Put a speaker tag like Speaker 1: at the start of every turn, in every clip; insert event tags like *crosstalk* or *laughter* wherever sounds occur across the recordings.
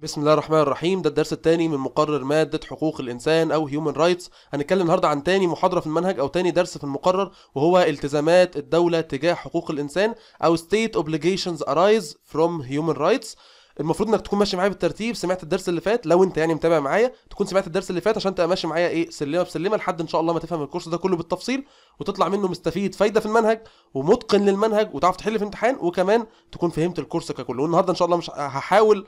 Speaker 1: بسم الله الرحمن الرحيم ده الدرس الثاني من مقرر مادة حقوق الإنسان أو هيومن رايتس هنتكلم النهاردة عن تاني محاضرة في المنهج أو تاني درس في المقرر وهو التزامات الدولة تجاه حقوق الإنسان أو state obligations arise from human rights المفروض انك تكون ماشي معايا بالترتيب سمعت الدرس اللي فات لو انت يعني متابع معايا تكون سمعت الدرس اللي فات عشان تبقى ماشي معايا ايه سلمه بسلمه لحد ان شاء الله ما تفهم الكورس ده كله بالتفصيل وتطلع منه مستفيد فايده في المنهج ومتقن للمنهج وتعرف تحل في امتحان وكمان تكون فهمت الكورس ككل والنهارده ان شاء الله مش هحاول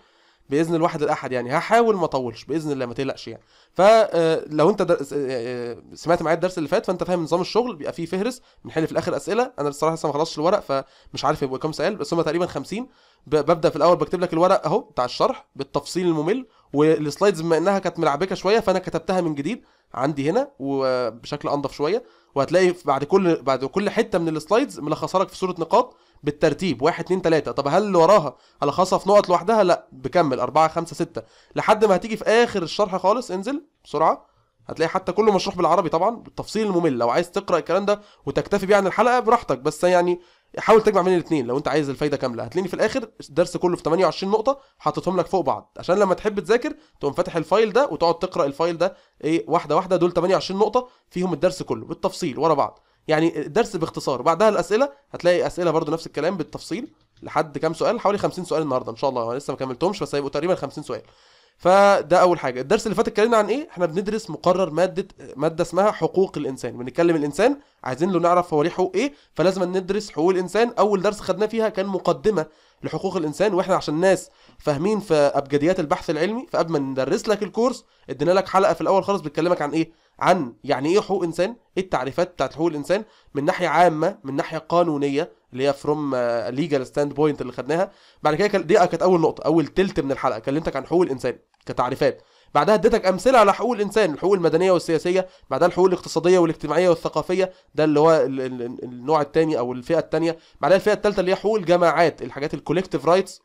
Speaker 1: باذن الواحد الاحد يعني هحاول ما اطولش باذن الله ما تقلقش يعني فلو آه، انت در... آه، آه، سمعت معايا الدرس اللي فات فانت فاهم نظام الشغل بيبقى فيه فهرس بنحل في الاخر اسئله انا الصراحه لسه ما خلصتش الورق فمش عارف يبقى كام سؤال بس هم تقريبا 50 ببدا في الاول بكتب لك الورق اهو بتاع الشرح بالتفصيل الممل والسلايدز بما انها كانت ملعبكه شويه فانا كتبتها من جديد عندي هنا وبشكل انضف شويه وهتلاقي بعد كل بعد كل حته من السلايدز ملخصه لك في صوره نقاط بالترتيب 1 2 3 طب هل اللي وراها الخصها في نقط لوحدها لا بكمل 4 5 6 لحد ما هتيجي في اخر الشرح خالص انزل بسرعه هتلاقي حتى كله مشروح بالعربي طبعا بالتفصيل الممل لو عايز تقرا الكلام ده وتكتفي بيه عن الحلقه براحتك بس يعني حاول تجمع بين الاثنين لو انت عايز الفايده كامله هتلاقيني في الاخر الدرس كله في 28 نقطه حطيتهم لك فوق بعض عشان لما تحب تذاكر تقوم فاتح الفايل ده وتقعد تقرا الفايل ده ايه واحده واحده دول 28 نقطه فيهم الدرس كله بالتفصيل ورا بعض يعني الدرس باختصار بعدها الاسئله هتلاقي اسئله برده نفس الكلام بالتفصيل لحد كام سؤال حوالي 50 سؤال النهارده ان شاء الله انا لسه ما كملتهمش بس هيبقوا تقريبا 50 سؤال فده اول حاجه الدرس اللي فات اتكلمنا عن ايه احنا بندرس مقرر ماده ماده اسمها حقوق الانسان بنتكلم الانسان عايزين له نعرف هو ليه حقوق ايه فلازم ندرس حقوق الانسان اول درس خدناه فيها كان مقدمه لحقوق الانسان واحنا عشان ناس فاهمين في ابجديات البحث العلمي فقبل ما ندرس لك الكورس ادينا لك حلقه في الاول خالص بتكلمك عن ايه عن يعني ايه حقوق انسان ايه التعريفات بتاعت حقوق الانسان من ناحيه عامه من ناحيه قانونيه اللي هي فروم ليجال ستاند بوينت اللي خدناها بعد كده دي كانت اول نقطه اول تلت من الحلقه كلمتك عن حقوق الانسان كتعريفات بعدها اديتك امثله على حقوق الانسان الحقوق المدنيه والسياسيه بعدها الحقوق الاقتصاديه والاجتماعيه والثقافيه ده اللي هو النوع الثاني او الفئه الثانيه بعدها الفئه الثالثه اللي هي حقوق الجماعات الحاجات الكوليكتيف رايتس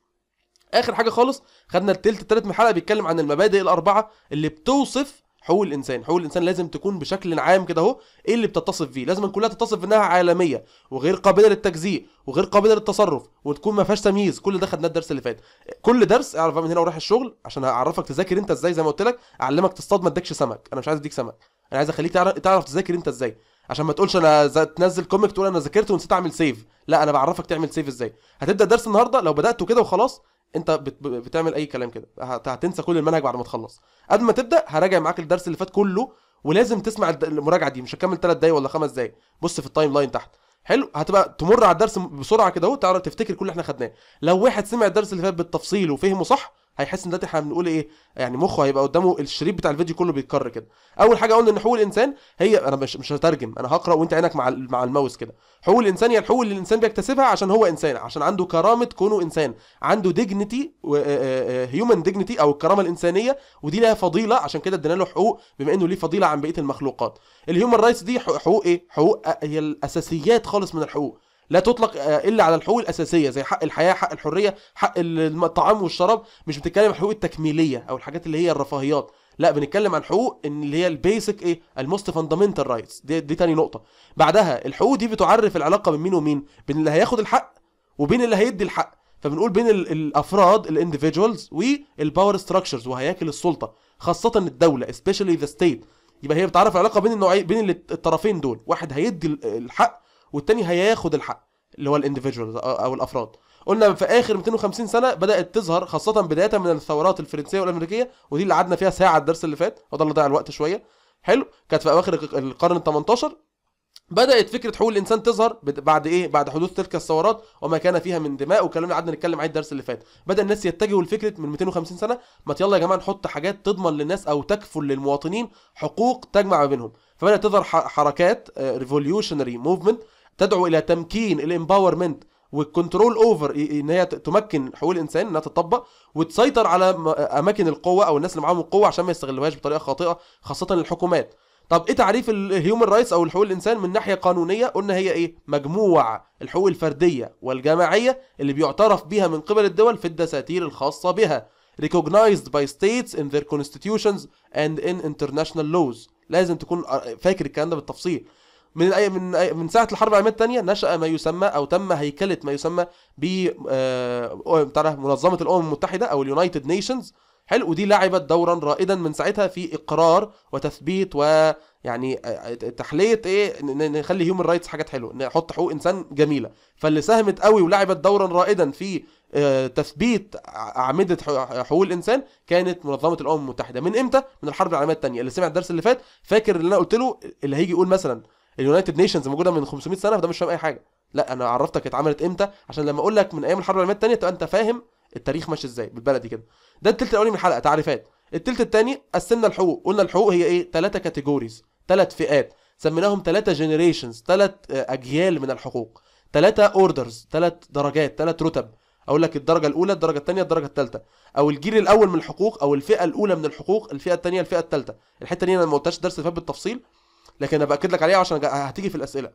Speaker 1: اخر حاجه خالص خدنا التلت التالت من الحلقه بيتكلم عن المبادئ الاربعه اللي بتوصف حقوق الانسان حقوق الانسان لازم تكون بشكل عام كده اهو ايه اللي بتتصف بيه لازم كلها تتصف بانها عالميه وغير قابله للتجزئه وغير قابله للتصرف وتكون ما فيهاش تمييز كل ده خدناه الدرس اللي فات كل درس اعرف من هنا ورايح الشغل عشان اعرفك تذاكر انت ازاي زي ما قلت لك اعلمك تصطاد ما ادكش سمك انا مش عايز اديك سمك انا عايز اخليك تعرف, تعرف تذاكر انت ازاي عشان ما تقولش انا تنزل كوميك تقول انا ذاكرت ونسيت اعمل سيف لا انا بعرفك تعمل سيف ازاي هتبدا درس النهارده لو بداته كده وخلاص انت بت... بتعمل اي كلام كده هتنسى كل المنهج بعد ما تخلص قبل ما تبدا هراجع معاك الدرس اللي فات كله ولازم تسمع المراجعه دي مش هتكمل 3 دقايق ولا 5 دقايق بص في التايم لاين تحت حلو هتبقى تمر على الدرس بسرعه كده اهو تعرف تفتكر كل اللي احنا خدناه لو واحد سمع الدرس اللي فات بالتفصيل وفهمه صح هيحس ان دلوقتي احنا بنقول ايه يعني مخه هيبقى قدامه الشريط بتاع الفيديو كله بيتكرر كده اول حاجه قلنا ان حقوق الانسان هي انا مش مش هترجم انا هقرا وانت عينك مع مع الماوس كده حقوق الانسان هي الحقوق اللي الانسان بيكتسبها عشان هو انسان عشان عنده كرامه كونه انسان عنده ديجنتي هيومن ديجنتي او الكرامه الانسانيه ودي لها فضيله عشان كده ادينا له حقوق بما انه ليه فضيله عن بقيه المخلوقات الهيومن رايتس دي حقوق ايه حقوق آه، هي الاساسيات خالص من الحقوق لا تطلق آه، الا على الحقوق الاساسيه زي حق الحياه حق الحريه حق الطعام والشراب مش بتتكلم عن الحقوق التكميليه او الحاجات اللي هي الرفاهيات لا بنتكلم عن حقوق اللي هي البيسك ايه الموست فاندامنتال رايتس دي, دي تاني نقطه بعدها الحقوق دي بتعرف العلاقه بين مين ومين بين اللي هياخد الحق وبين اللي هيدي الحق فبنقول بين الافراد الانديفيدجوالز والباور ستراكشرز وهياكل السلطه خاصه الدوله سبيشالي ذا ستيت يبقى هي بتعرف العلاقه بين النوعين بين الطرفين دول واحد هيدي الحق والتاني هياخد الحق اللي هو الانديفيدوالز او الافراد قلنا في اخر 250 سنه بدات تظهر خاصه بدايه من الثورات الفرنسيه والامريكيه ودي اللي قعدنا فيها ساعه الدرس اللي فات وده اللي ضيع الوقت شويه حلو كانت في اواخر القرن ال 18 بدات فكره حقوق الانسان تظهر بعد ايه بعد حدوث تلك الثورات وما كان فيها من دماء وكلامنا قعدنا نتكلم عليه الدرس اللي فات بدا الناس يتجهوا لفكره من 250 سنه ما يلا يا جماعه نحط حاجات تضمن للناس او تكفل للمواطنين حقوق تجمع ما بينهم فبدات تظهر حركات ريفوليوشنري آه، موفمنت تدعو الى تمكين الامباورمنت والكنترول اوفر ان هي تمكن حقوق الانسان انها تطبق وتسيطر على اماكن القوه او الناس اللي معاهم القوه عشان ما يستغلوهاش بطريقه خاطئه خاصه الحكومات طب ايه تعريف الهيومن رايتس او حقوق الانسان من ناحيه قانونيه قلنا هي ايه مجموع الحقوق الفرديه والجماعيه اللي بيعترف بها من قبل الدول في الدساتير الخاصه بها recognized by states in their constitutions and in international laws لازم تكون آه، فاكر الكلام ده بالتفصيل من أي من أي من ساعه الحرب العالميه الثانيه نشا ما يسمى او تم هيكله ما يسمى ب آه منظمه الامم المتحده او اليونايتد نيشنز حلو ودي لعبت دورا رائدا من ساعتها في اقرار وتثبيت ويعني آه، آه، تحليه ايه نخلي هيومن رايتس حاجات حلوه نحط حقوق انسان جميله فاللي ساهمت قوي ولعبت دورا رائدا في آه، تثبيت اعمده حقوق الانسان كانت منظمه الامم المتحده من امتى من الحرب العالميه الثانيه اللي سمع الدرس اللي فات فاكر اللي انا قلت له اللي هيجي يقول مثلا اليونايتد نيشنز موجوده من 500 سنه فده مش فاهم اي حاجه لا انا عرفتك اتعملت امتى عشان لما اقول لك من ايام الحرب العالميه الثانيه تبقى انت فاهم التاريخ ماشي ازاي بالبلدي كده ده التلت الاولاني من الحلقه تعريفات التلت الثاني قسمنا الحقوق قلنا الحقوق هي ايه ثلاثه كاتيجوريز ثلاث فئات سميناهم ثلاثه جنريشنز ثلاث اجيال من الحقوق ثلاثه اوردرز ثلاث درجات ثلاث رتب اقول لك الدرجه الاولى الدرجه الثانيه الدرجه الثالثه او الجيل الاول من الحقوق او الفئه الاولى من الحقوق الفئه الثانيه الفئه الثالثه الحته دي انا ما قلتهاش درس فات بالتفصيل لكن انا باكد لك عليها عشان هتيجي في الاسئله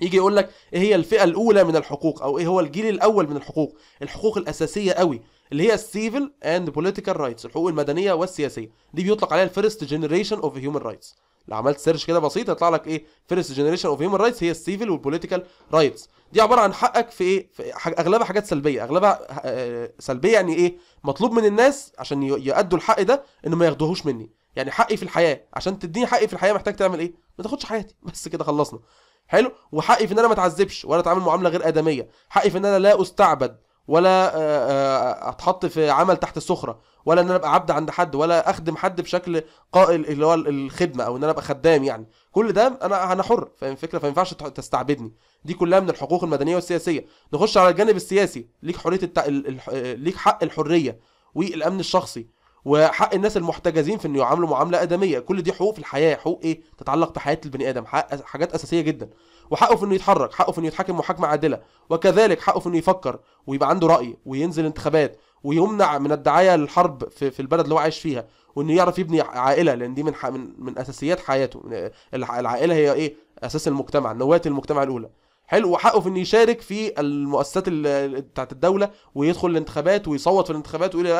Speaker 1: يجي يقول لك ايه هي الفئه الاولى من الحقوق او ايه هو الجيل الاول من الحقوق الحقوق الاساسيه قوي اللي هي السيفل اند بوليتيكال رايتس الحقوق المدنيه والسياسيه دي بيطلق عليها الفيرست جنريشن اوف هيومن رايتس لو عملت سيرش كده بسيط هيطلع لك ايه فيرست جنريشن اوف هيومن رايتس هي السيفل والبوليتيكال رايتس دي عباره عن حقك في ايه في اغلبها حاجات سلبيه اغلبها آه، سلبيه يعني ايه مطلوب من الناس عشان يؤدوا الحق ده ان ما ياخدوهوش مني يعني حقي في الحياه عشان تديني حقي في الحياه محتاج تعمل ايه ما تاخدش حياتي *laughs* بس كده خلصنا حلو وحقي في ان انا ما اتعذبش ولا اتعامل معامله غير ادميه حقي في ان انا لا استعبد ولا آه، آه، اتحط في عمل تحت السخره ولا ان انا ابقى عبد عند حد ولا اخدم حد بشكل قائل اللي هو الخدمه او ان انا ابقى خدام يعني كل ده انا انا حر فاهم الفكره فما ينفعش تستعبدني دي كلها من الحقوق المدنيه والسياسيه نخش على الجانب السياسي ليك حريه التع... آه، ليك حق الحريه والامن الشخصي وحق الناس المحتجزين في انه يعاملوا معامله ادميه كل دي حقوق في الحياه حقوق ايه تتعلق بحياه البني ادم حاجات اساسيه جدا وحقه في انه يتحرك حقه في انه يتحاكم محاكمه عادله وكذلك حقه في انه يفكر ويبقى عنده راي وينزل انتخابات ويمنع من الدعايه للحرب في, في البلد اللي هو عايش فيها وانه يعرف يبني عائله لان دي من من, من اساسيات حياته العائله هي ايه اساس المجتمع نواه المجتمع الاولى حلو وحقه في انه يشارك في المؤسسات بتاعت الدوله ويدخل الانتخابات ويصوت في الانتخابات ويقول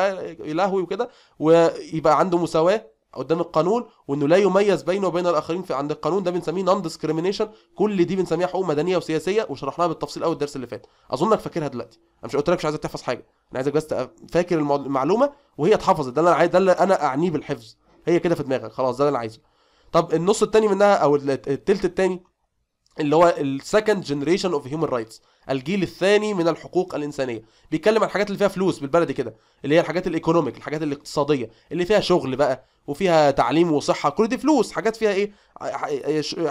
Speaker 1: يا لهوي وكده ويبقى عنده مساواه قدام القانون وانه لا يميز بينه وبين الاخرين في عند القانون ده بنسميه نون ديسكريميشن كل دي بنسميها حقوق مدنيه وسياسيه وشرحناها بالتفصيل قوي الدرس اللي فات اظنك فاكرها دلوقتي انا مش قلت لك مش عايزك تحفظ حاجه انا عايزك بس فاكر المعلومه وهي اتحفظت ده اللي انا عايز ده اللي انا اعنيه بالحفظ هي كده في دماغك خلاص ده اللي انا عايزه طب النص الثاني منها او الثلث الثاني اللي هو السكند جنريشن اوف هيومن رايتس الجيل الثاني من الحقوق الانسانيه بيتكلم عن الحاجات اللي فيها فلوس بالبلدي كده اللي هي الحاجات الايكونوميك الحاجات الاقتصاديه اللي فيها شغل بقى وفيها تعليم وصحه كل دي فلوس حاجات فيها ايه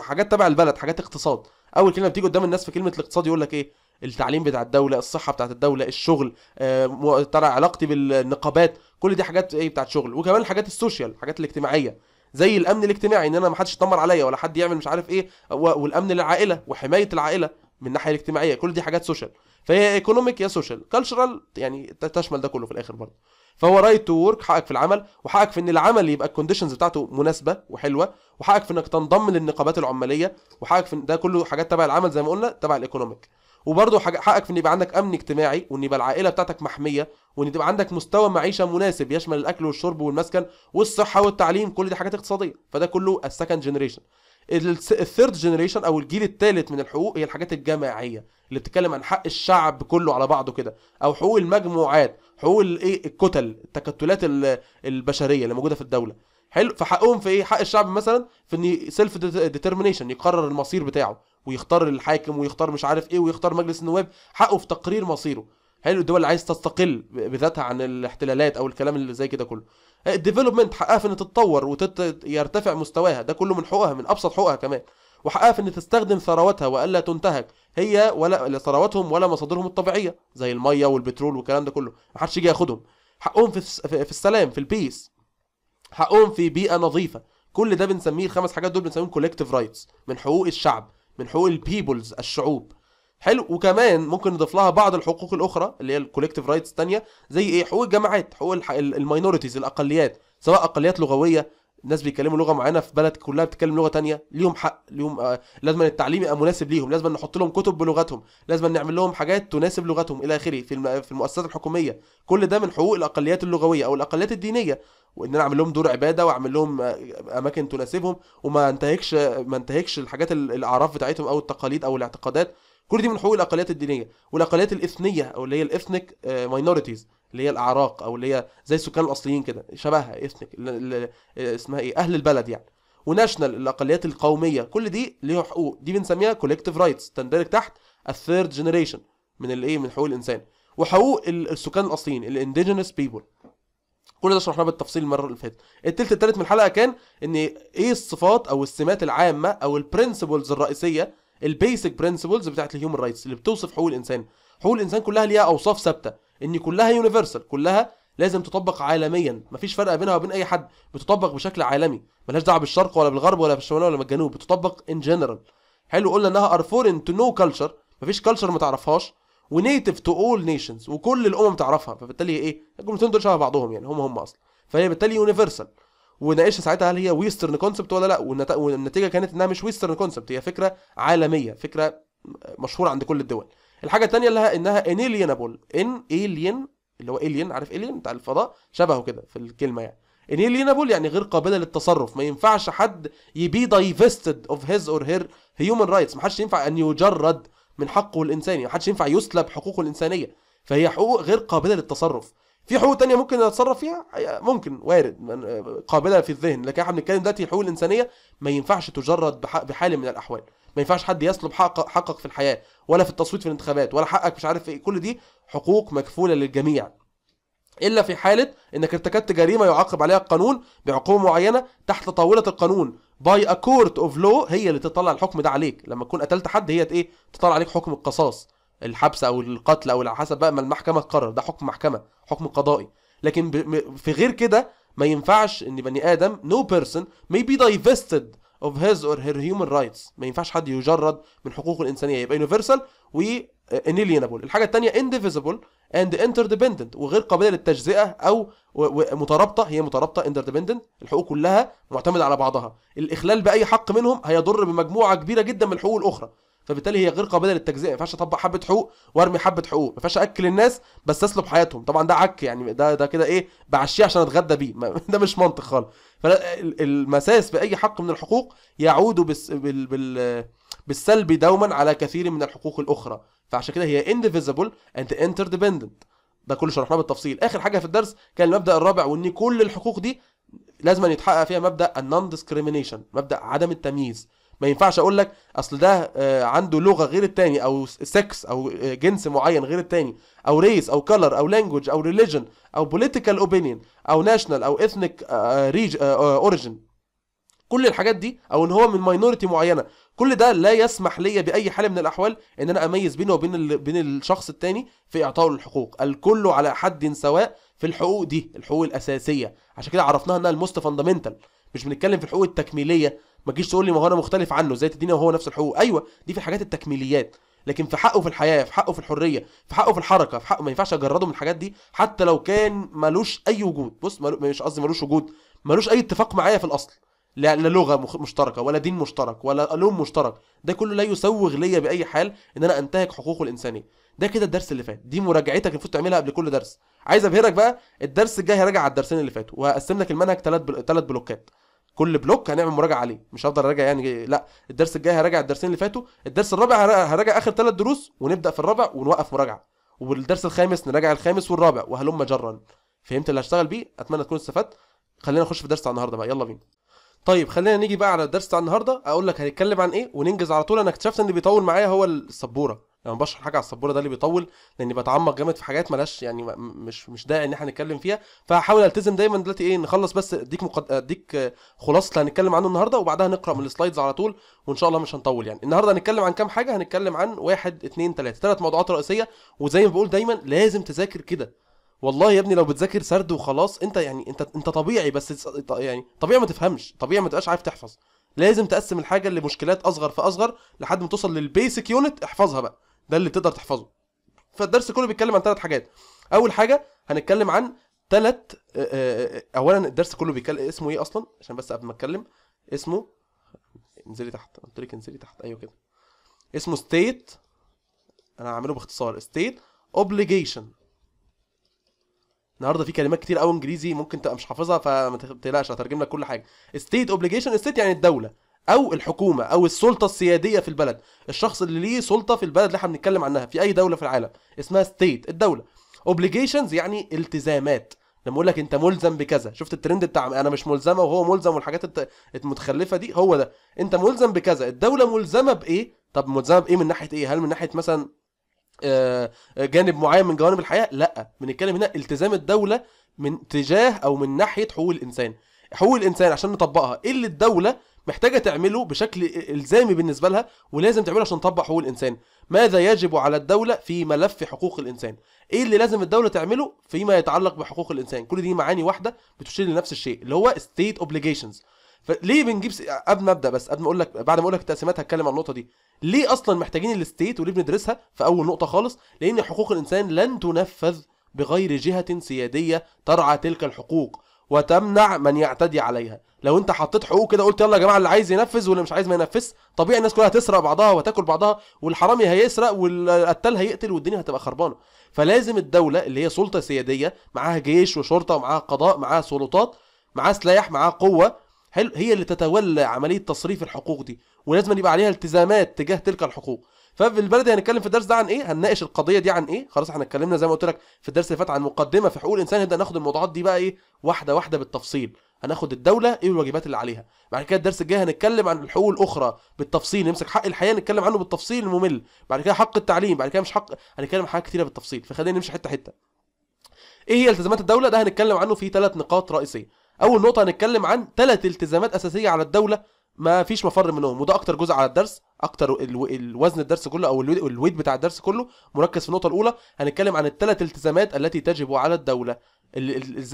Speaker 1: حاجات تبع البلد حاجات اقتصاد اول كلمه بتيجي قدام الناس في كلمه الاقتصاد يقول لك ايه التعليم بتاع الدوله الصحه بتاعت الدوله الشغل آه، ترى علاقتي بالنقابات كل دي حاجات ايه بتاعت شغل وكمان الحاجات السوشيال الحاجات الاجتماعيه زي الامن الاجتماعي ان انا ما حدش يتنمر عليا ولا حد يعمل مش عارف ايه والامن للعائله وحمايه العائله من الناحيه الاجتماعيه كل دي حاجات سوشيال فهي ايكونوميك يا سوشيال كالتشرال يعني تشمل ده كله في الاخر برضه فهو رايت تو ورك حقك في العمل وحقك في ان العمل يبقى الكونديشنز بتاعته مناسبه وحلوه وحقك في انك تنضم للنقابات العماليه وحقك في ده كله حاجات تبع العمل زي ما قلنا تبع الايكونوميك وبرضه حقك في ان يبقى عندك امن اجتماعي وان يبقى العائله بتاعتك محميه وان تبقى عندك مستوى معيشه مناسب يشمل الاكل والشرب والمسكن والصحه والتعليم كل دي حاجات اقتصاديه فده كله السكند جنريشن الثيرد جنريشن او الجيل الثالث من الحقوق هي الحاجات الجماعيه اللي بتتكلم عن حق الشعب كله على بعضه كده او حقوق المجموعات حقوق الايه الكتل التكتلات البشريه اللي موجوده في الدوله حلو فحقهم في ايه حق الشعب مثلا في ان سيلف ديترمينيشن يقرر المصير بتاعه ويختار الحاكم ويختار مش عارف ايه ويختار مجلس النواب حقه في تقرير مصيره هل الدول اللي عايز تستقل بذاتها عن الاحتلالات او الكلام اللي زي كده كله الديفلوبمنت حقها في ان تتطور ويرتفع وتت... مستواها ده كله من حقوقها من ابسط حقوقها كمان وحقها في ان تستخدم ثرواتها والا تنتهك هي ولا ثرواتهم ولا مصادرهم الطبيعيه زي الميه والبترول والكلام ده كله ما حدش يجي ياخدهم حقهم في في السلام في البيس حقهم في بيئه نظيفه كل ده بنسميه الخمس حاجات دول بنسميهم كولكتيف رايتس من حقوق الشعب من حقوق البيبلز الشعوب حلو وكمان ممكن نضيف لها بعض الحقوق الاخرى اللي هي الكولكتيف رايتس الثانيه زي ايه حقوق الجماعات حقوق الماينورتيز الاقليات سواء اقليات لغويه الناس بيتكلموا لغه معينه في بلد كلها بتتكلم لغه تانية ليهم حق ليهم آه لازم التعليم يبقى مناسب ليهم لازم نحط لهم كتب بلغتهم لازم نعمل لهم حاجات تناسب لغتهم الى اخره في الم... في المؤسسات الحكوميه كل ده من حقوق الاقليات اللغويه او الاقليات الدينيه وان انا اعمل لهم دور عباده واعمل لهم آه، اماكن تناسبهم وما انتهكش ما انتهكش الحاجات الاعراف بتاعتهم او التقاليد او الاعتقادات كل دي من حقوق الاقليات الدينيه والاقليات الاثنيه او اللي هي الاثنيك آه، ماينورتيز اللي هي الاعراق او اللي هي زي السكان الاصليين كده شبهها اثنيك اسمها ايه اهل البلد يعني وناشونال الاقليات القوميه كل دي ليها حقوق دي بنسميها كولكتيف رايتس تندرج تحت الثيرد جنريشن من الايه من حقوق الانسان وحقوق السكان الاصليين الانديجينس بيبل كل ده شرحناه بالتفصيل المره اللي فاتت التلت التالت من الحلقه كان ان ايه الصفات او السمات العامه او البرنسبلز الرئيسيه البيسك برنسبلز بتاعت الهيومن رايتس اللي بتوصف حقوق الانسان حقوق الانسان كلها ليها اوصاف ثابته ان كلها يونيفرسال كلها لازم تطبق عالميا مفيش فرق بينها وبين اي حد بتطبق بشكل عالمي ملهاش دعوه بالشرق ولا بالغرب ولا بالشمال ولا بالجنوب بتطبق ان جنرال حلو قلنا انها ار فورين تو نو كلتشر مفيش كلتشر ما تعرفهاش ونيتف تو اول نيشنز وكل الامم تعرفها فبالتالي ايه الجملتين دول شبه بعضهم يعني هم هم اصلا فهي بالتالي يونيفرسال وناقشنا ساعتها هل هي ويسترن كونسبت ولا لا والنتيجه كانت انها مش ويسترن كونسبت هي فكره عالميه فكره مشهوره عند كل الدول الحاجه الثانيه اللي هي انها انيلينابل ان الين اللي هو الين عارف الين بتاع الفضاء شبهه كده في الكلمه يعني انيلينابل يعني غير قابله للتصرف ما ينفعش حد يبي دايفستد اوف هيز اور هير هيومن رايتس ما حدش ينفع ان يجرد من حقه الانساني ما حدش ينفع يسلب حقوقه الانسانيه فهي حقوق غير قابله للتصرف في حقوق تانية ممكن نتصرف فيها ممكن وارد قابله في الذهن لكن احنا بنتكلم دلوقتي الحقوق الانسانيه ما ينفعش تجرد بحال من الاحوال ما ينفعش حد يسلب حق حقك في الحياه ولا في التصويت في الانتخابات ولا حقك مش عارف ايه كل دي حقوق مكفوله للجميع الا في حاله انك ارتكبت جريمه يعاقب عليها القانون بعقوبه معينه تحت طاوله القانون باي ا كورت اوف لو هي اللي تطلع الحكم ده عليك لما تكون قتلت حد هي ايه تطلع عليك حكم القصاص الحبس او القتل او على حسب بقى ما المحكمه تقرر ده حكم محكمه حكم قضائي لكن في غير كده ما ينفعش ان بني ادم نو بيرسون مي بي divested of his or her human rights ما ينفعش حد يجرد من حقوقه الانسانيه يبقى universal و آه، inalienable الحاجه الثانيه indivisible and interdependent وغير قابله للتجزئه او مترابطه هي مترابطه interdependent الحقوق كلها معتمده على بعضها الاخلال باي حق منهم هيضر بمجموعه كبيره جدا من الحقوق الاخرى فبالتالي هي غير قابله للتجزئه ما ينفعش اطبق حبه حقوق وارمي حبه حقوق ما ينفعش اكل الناس بس اسلب حياتهم طبعا ده عك يعني ده ده كده ايه بعشيه عشان اتغدى بيه *laughs* ده مش منطق خالص فالمساس باي حق من الحقوق يعود بس بال بال بالسلب دوما على كثير من الحقوق الاخرى فعشان كده هي اند انتر interdependent ده كله شرحناه بالتفصيل اخر حاجه في الدرس كان المبدا الرابع وان كل الحقوق دي لازم يتحقق فيها مبدا النون ديسكريميشن مبدا عدم التمييز ما ينفعش اقول لك اصل ده آه، عنده لغه غير التاني او سكس او آه، جنس معين غير التاني او ريس او كلر او لانجوج او ريليجن او بوليتيكال اوبينيون او ناشونال او اثنيك اوريجن آه، كل الحاجات دي او ان هو من ماينورتي معينه كل ده لا يسمح ليا باي حال من الاحوال ان انا اميز بينه وبين بين الشخص التاني في اعطائه الحقوق الكل على حد سواء في الحقوق دي الحقوق الاساسيه عشان كده عرفناها انها الموست فاندامنتال مش بنتكلم في الحقوق التكميليه ما تجيش تقول لي ما هو انا مختلف عنه ازاي تديني وهو نفس الحقوق ايوه دي في الحاجات التكميليات لكن في حقه في الحياه في حقه في الحريه في حقه في الحركه في حقه ما ينفعش اجرده من الحاجات دي حتى لو كان ملوش اي وجود بص ملو... مش قصدي ملوش وجود ملوش اي اتفاق معايا في الاصل لا لغه مشتركه ولا دين مشترك ولا لون مشترك ده كله لا يسوغ ليا باي حال ان انا انتهك حقوقه الانسانيه ده كده الدرس اللي فات دي مراجعتك المفروض تعملها قبل كل درس عايز ابهرك بقى الدرس الجاي هراجع على الدرسين اللي فاتوا وهقسم لك المنهج ثلاث بل... ثلاث بلوكات كل بلوك هنعمل مراجعه عليه مش هفضل اراجع يعني لا الدرس الجاي هراجع الدرسين اللي فاتوا الدرس الرابع هراجع اخر ثلاث دروس ونبدا في الرابع ونوقف مراجعه والدرس الخامس نراجع الخامس والرابع وهلم جرا فهمت اللي هشتغل بيه اتمنى تكون استفدت خلينا نخش في الدرس بتاع النهارده بقى يلا بينا طيب خلينا نيجي بقى على الدرس بتاع النهارده اقول لك هنتكلم عن ايه وننجز على طول انا اكتشفت ان بيطول معايا هو السبوره لما بشرح حاجه على السبوره ده اللي بيطول لاني بتعمق جامد في حاجات مالهاش يعني مش مش داعي ان احنا نتكلم فيها فهحاول التزم دايما دلوقتي ايه نخلص بس اديك مقد... اديك خلاصه اللي هنتكلم عنه النهارده وبعدها نقرا من السلايدز على طول وان شاء الله مش هنطول يعني النهارده هنتكلم عن كام حاجه هنتكلم عن واحد اثنين ثلاثه ثلاث موضوعات رئيسيه وزي ما بقول دايما لازم تذاكر كده والله يا ابني لو بتذاكر سرد وخلاص انت يعني انت انت طبيعي بس يعني طبيعي ما تفهمش طبيعي ما تبقاش عارف تحفظ لازم تقسم الحاجه لمشكلات اصغر فاصغر لحد ما توصل للبيسك يونت احفظها بقى ده اللي تقدر تحفظه فالدرس كله بيتكلم عن ثلاث حاجات اول حاجه هنتكلم عن ثلاث آه، آه، آه، اولا الدرس كله بيتكلم اسمه ايه اصلا عشان بس قبل ما اتكلم اسمه انزلي تحت قلت لك انزلي تحت ايوه كده اسمه state انا هعمله باختصار state obligation النهارده في كلمات كتير قوي انجليزي ممكن تبقى مش حافظها فما تقلقش هترجم لك كل حاجه state obligation state يعني الدوله او الحكومه او السلطه السياديه في البلد الشخص اللي ليه سلطه في البلد اللي احنا بنتكلم عنها في اي دوله في العالم اسمها ستيت الدوله obligations يعني التزامات لما اقول لك انت ملزم بكذا شفت الترند بتاع انا مش ملزمه وهو ملزم والحاجات المتخلفه دي هو ده انت ملزم بكذا الدوله ملزمه بايه طب ملزمه بايه من ناحيه ايه هل من ناحيه مثلا آه، آه، جانب معين من جوانب الحياه لا بنتكلم هنا التزام الدوله من تجاه او من ناحيه حقوق الانسان حقوق الانسان عشان نطبقها ايه اللي الدوله محتاجه تعمله بشكل الزامي بالنسبه لها ولازم تعمله عشان تطبق حقوق الانسان ماذا يجب على الدوله في ملف حقوق الانسان ايه اللي لازم الدوله تعمله فيما يتعلق بحقوق الانسان كل دي معاني واحده بتشير لنفس الشيء اللي هو state obligations فليه بنجيب س... قبل ما ابدا بس قبل ما اقول لك بعد ما اقول لك التقسيمات هتكلم عن النقطه دي ليه اصلا محتاجين الستيت وليه بندرسها في اول نقطه خالص لان حقوق الانسان لن تنفذ بغير جهه سياديه ترعى تلك الحقوق وتمنع من يعتدي عليها لو انت حطيت حقوق كده قلت يلا يا جماعه اللي عايز ينفذ واللي مش عايز ما ينفذ طبيعي الناس كلها هتسرق بعضها وتاكل بعضها والحرامي هيسرق والقتال هيقتل والدنيا هتبقى خربانه فلازم الدوله اللي هي سلطه سياديه معاها جيش وشرطه ومعاها قضاء معاها سلطات معاها سلاح معاها قوه حلو هي اللي تتولى عمليه تصريف الحقوق دي ولازم يبقى عليها التزامات تجاه تلك الحقوق ففي البلدي هنتكلم في الدرس ده عن ايه هنناقش القضيه دي عن ايه خلاص احنا اتكلمنا زي ما قلت لك في الدرس اللي فات عن مقدمه في حقوق الانسان نبدا ناخد الموضوعات دي بقى ايه واحده واحده بالتفصيل هناخد الدوله ايه الواجبات اللي عليها بعد كده الدرس الجاي هنتكلم عن الحقوق الاخرى بالتفصيل نمسك حق الحياه نتكلم عنه بالتفصيل الممل بعد كده حق التعليم بعد كده مش حق هنتكلم حاجات كتيره بالتفصيل فخلينا نمشي حته حته ايه هي التزامات الدوله ده هنتكلم عنه في ثلاث نقاط رئيسيه اول نقطه هنتكلم عن ثلاث التزامات اساسيه على الدوله ما فيش مفر منهم وده اكتر جزء على الدرس اكتر الوزن الدرس كله او الويت بتاع الدرس كله مركز في النقطه الاولى هنتكلم عن الثلاث التزامات التي تجب على الدوله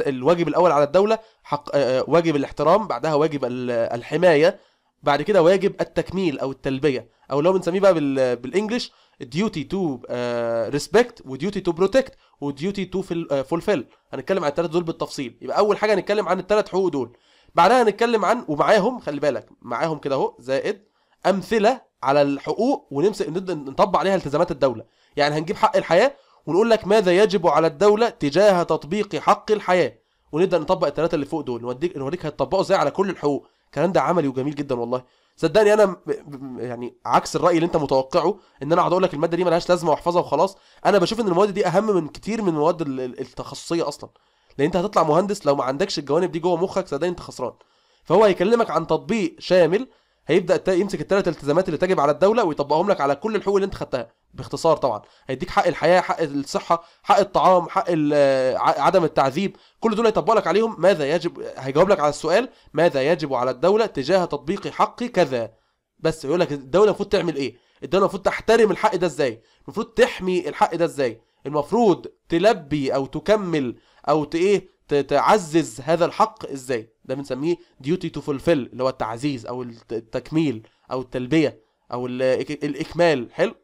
Speaker 1: الواجب الاول على الدوله حق آه، آه، واجب الاحترام بعدها واجب الحمايه بعد كده واجب التكميل او التلبيه او لو بنسميه بقى بالانجلش ديوتي تو ريسبكت وديوتي تو بروتكت وديوتي تو فولفيل هنتكلم عن الثلاث دول بالتفصيل يبقى اول حاجه هنتكلم عن الثلاث حقوق دول بعدها هنتكلم عن ومعاهم خلي بالك معاهم كده اهو زائد امثله على الحقوق ونمسك نبدا نطبق عليها التزامات الدوله يعني هنجيب حق الحياه ونقول لك ماذا يجب على الدوله تجاه تطبيق حق الحياه ونبدا نطبق الثلاثه اللي فوق دول نوديك نوريك هيطبقوا ازاي على كل الحقوق الكلام ده عملي وجميل جدا والله صدقني انا يعني عكس الراي اللي انت متوقعه ان انا اقعد اقول لك الماده دي ملهاش لازمه واحفظها وخلاص انا بشوف ان المواد دي اهم من كتير من المواد التخصصيه اصلا لان انت هتطلع مهندس لو ما عندكش الجوانب دي جوه مخك صدقني انت خسران فهو هيكلمك عن تطبيق شامل هيبدا يمسك الثلاث التزامات اللي تجب على الدوله ويطبقهم لك على كل الحقوق اللي انت خدتها باختصار طبعا هيديك حق الحياه حق الصحه حق الطعام حق عدم التعذيب كل دول هيطبق لك عليهم ماذا يجب هيجاوب لك على السؤال ماذا يجب على الدوله تجاه تطبيق حقي كذا بس يقول لك الدوله المفروض تعمل ايه الدوله المفروض تحترم الحق ده ازاي المفروض تحمي الحق ده ازاي المفروض تلبي او تكمل او ايه تعزز هذا الحق ازاي ده بنسميه ديوتي تو فولفيل اللي هو التعزيز او التكميل او التلبيه او الاكمال حلو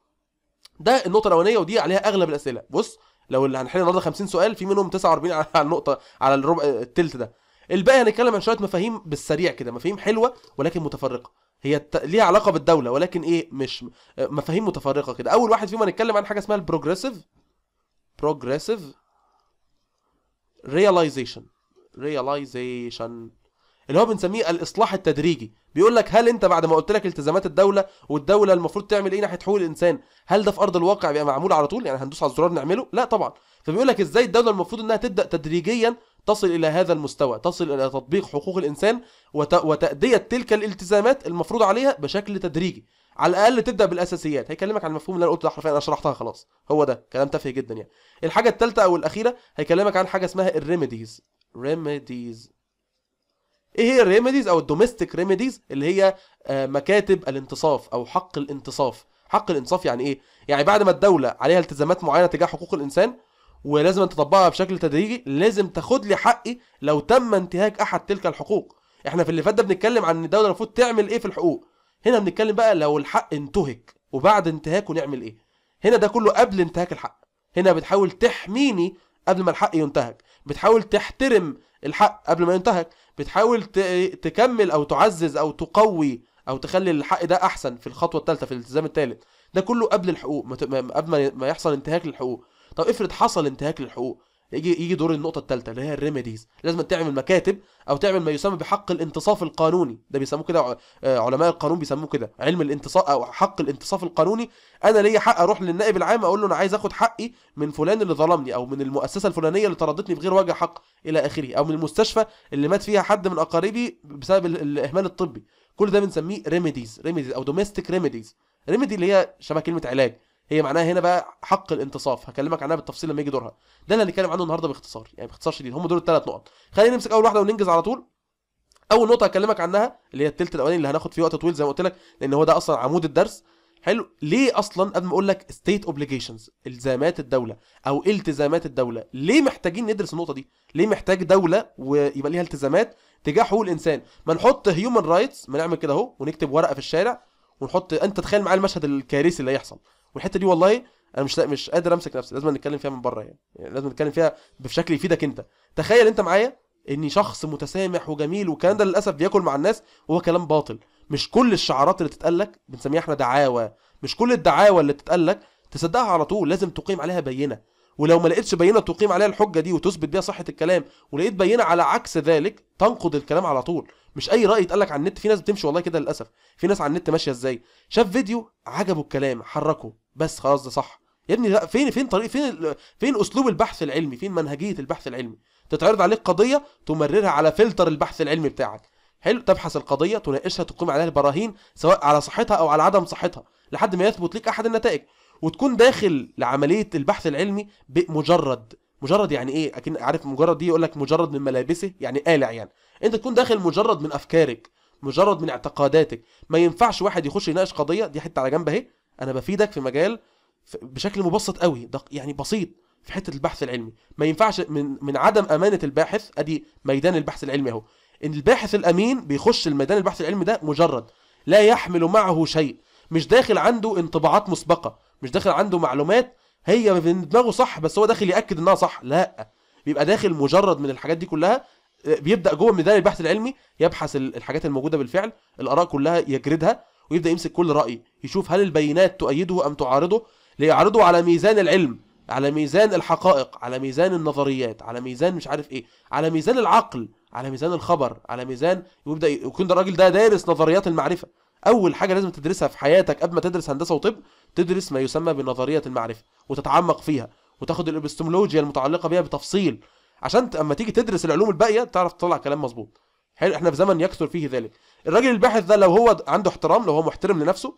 Speaker 1: ده النقطه الاولانيه ودي عليها اغلب الاسئله بص لو اللي هنحل النهارده 50 سؤال في منهم 49 على *laughs* النقطه على الربع التلت ده الباقي هنتكلم عن شويه مفاهيم بالسريع كده مفاهيم حلوه ولكن متفرقه هي الت... ليها علاقه بالدوله ولكن ايه مش مفاهيم متفرقه كده اول واحد فيهم هنتكلم عن حاجه اسمها البروجريسيف بروجريسيف رياليزيشن رياليزيشن اللي هو بنسميه الاصلاح التدريجي بيقول لك هل انت بعد ما قلت لك التزامات الدوله والدوله المفروض تعمل ايه ناحيه حقوق الانسان هل ده في ارض الواقع بيبقى معمول على طول يعني هندوس على الزرار نعمله لا طبعا فبيقول لك ازاي الدوله المفروض انها تبدا تدريجيا تصل إلى هذا المستوى تصل إلى تطبيق حقوق الإنسان وتأدية تلك الالتزامات المفروض عليها بشكل تدريجي على الاقل تبدا بالاساسيات هيكلمك عن المفهوم اللي انا قلته حرفيا انا شرحتها خلاص هو ده كلام تافه جدا يعني الحاجه الثالثه او الاخيره هيكلمك عن حاجه اسمها الريميديز ريميديز ايه هي الريميديز او الدوميستيك ريميديز اللي هي آه، مكاتب الانتصاف او حق الانتصاف حق الانتصاف يعني ايه يعني بعد ما الدوله عليها التزامات معينه تجاه حقوق الانسان ولازم أن تطبقها بشكل تدريجي لازم تاخد لي حقي لو تم انتهاك احد تلك الحقوق احنا في اللي فات ده بنتكلم عن ان الدوله المفروض تعمل ايه في الحقوق هنا بنتكلم بقى لو الحق انتهك وبعد انتهاكه نعمل ايه هنا ده كله قبل انتهاك الحق هنا بتحاول تحميني قبل ما الحق ينتهك بتحاول تحترم الحق قبل ما ينتهك بتحاول تكمل او تعزز او تقوي او تخلي الحق ده احسن في الخطوه الثالثه في الالتزام الثالث ده كله قبل الحقوق قبل ما يحصل انتهاك للحقوق طب افرض حصل انتهاك للحقوق يجي يجي دور النقطه الثالثه اللي هي الريميديز لازم تعمل مكاتب او تعمل ما يسمى بحق الانتصاف القانوني ده بيسموه كده آه، علماء القانون بيسموه كده علم الانتصاف او حق الانتصاف القانوني انا ليا حق اروح للنائب العام اقول له انا عايز اخد حقي من فلان اللي ظلمني او من المؤسسه الفلانيه اللي طردتني بغير وجه حق الى اخره او من المستشفى اللي مات فيها حد من اقاربي بسبب الاهمال الطبي كل ده بنسميه ريميديز ريميديز او دوميستيك ريميديز ريميدي اللي هي شبه كلمه علاج هي معناها هنا بقى حق الانتصاف هكلمك عنها بالتفصيل لما يجي دورها ده اللي هنتكلم عنه النهارده باختصار يعني باختصار شديد هم دول الثلاث نقط خلينا نمسك اول واحده وننجز على طول اول نقطه هكلمك عنها اللي هي التلت الاولاني اللي هناخد فيه وقت طويل زي ما قلت لك لان هو ده اصلا عمود الدرس حلو ليه اصلا قبل ما اقول لك ستيت اوبليجيشنز الزامات الدوله او التزامات الدوله ليه محتاجين ندرس النقطه دي ليه محتاج دوله ويبقى ليها التزامات تجاه حقوق الانسان ما نحط هيومن رايتس ما نعمل كده اهو ونكتب ورقه في الشارع ونحط انت تخيل معايا المشهد الكارثي اللي هيحصل والحته دي والله انا مش مش قادر امسك نفسي لازم نتكلم فيها من بره يعني. يعني لازم نتكلم فيها بشكل يفيدك انت تخيل انت معايا اني شخص متسامح وجميل والكلام ده للاسف بياكل مع الناس وهو كلام باطل مش كل الشعارات اللي تتقال لك بنسميها احنا دعاوى مش كل الدعاوى اللي لك تصدقها على طول لازم تقيم عليها بينه ولو ما لقيتش بينه تقيم عليها الحجه دي وتثبت بيها صحه الكلام ولقيت بينه على عكس ذلك تنقض الكلام على طول مش اي راي يتقال لك على النت في ناس بتمشي والله كده للاسف في ناس على النت ماشيه ازاي شاف فيديو عجبه الكلام حركه بس خلاص ده صح يا ابني لا فين فين طريق فين فين اسلوب البحث العلمي فين منهجيه البحث العلمي تتعرض عليك قضيه تمررها على فلتر البحث العلمي بتاعك حلو تبحث القضيه تناقشها تقيم عليها البراهين سواء على صحتها او على عدم صحتها لحد ما يثبت لك احد النتائج وتكون داخل لعمليه البحث العلمي بمجرد مجرد يعني ايه اكن عارف مجرد دي يقول لك مجرد من ملابسه يعني قالع يعني انت تكون داخل مجرد من افكارك مجرد من اعتقاداتك ما ينفعش واحد يخش يناقش قضيه دي حته على جنب اهي انا بفيدك في مجال بشكل مبسط قوي يعني بسيط في حته البحث العلمي ما ينفعش من من عدم امانه الباحث ادي ميدان البحث العلمي اهو ان الباحث الامين بيخش الميدان البحث العلمي ده مجرد لا يحمل معه شيء مش داخل عنده انطباعات مسبقه مش داخل عنده معلومات هي في دماغه صح بس هو داخل ياكد انها صح لا بيبقى داخل مجرد من الحاجات دي كلها آه، بيبدا جوه ميدان البحث العلمي يبحث الحاجات الموجوده بالفعل الاراء كلها يجردها ويبدا يمسك كل راي يشوف هل البينات تؤيده ام تعارضه ليعرضه على ميزان العلم على ميزان الحقائق على ميزان النظريات على ميزان مش عارف ايه على ميزان العقل على ميزان الخبر على ميزان ويبدا يكون الراجل ده دارس نظريات المعرفه اول حاجه لازم تدرسها في حياتك قبل ما تدرس هندسه وطب تدرس ما يسمى بنظريه المعرفه وتتعمق فيها وتاخد الابستمولوجيا المتعلقه بها بتفصيل عشان اما تيجي تدرس العلوم الباقيه تعرف تطلع كلام مظبوط حلو احنا في زمن يكثر فيه ذلك الراجل الباحث ده لو هو عنده احترام لو هو محترم لنفسه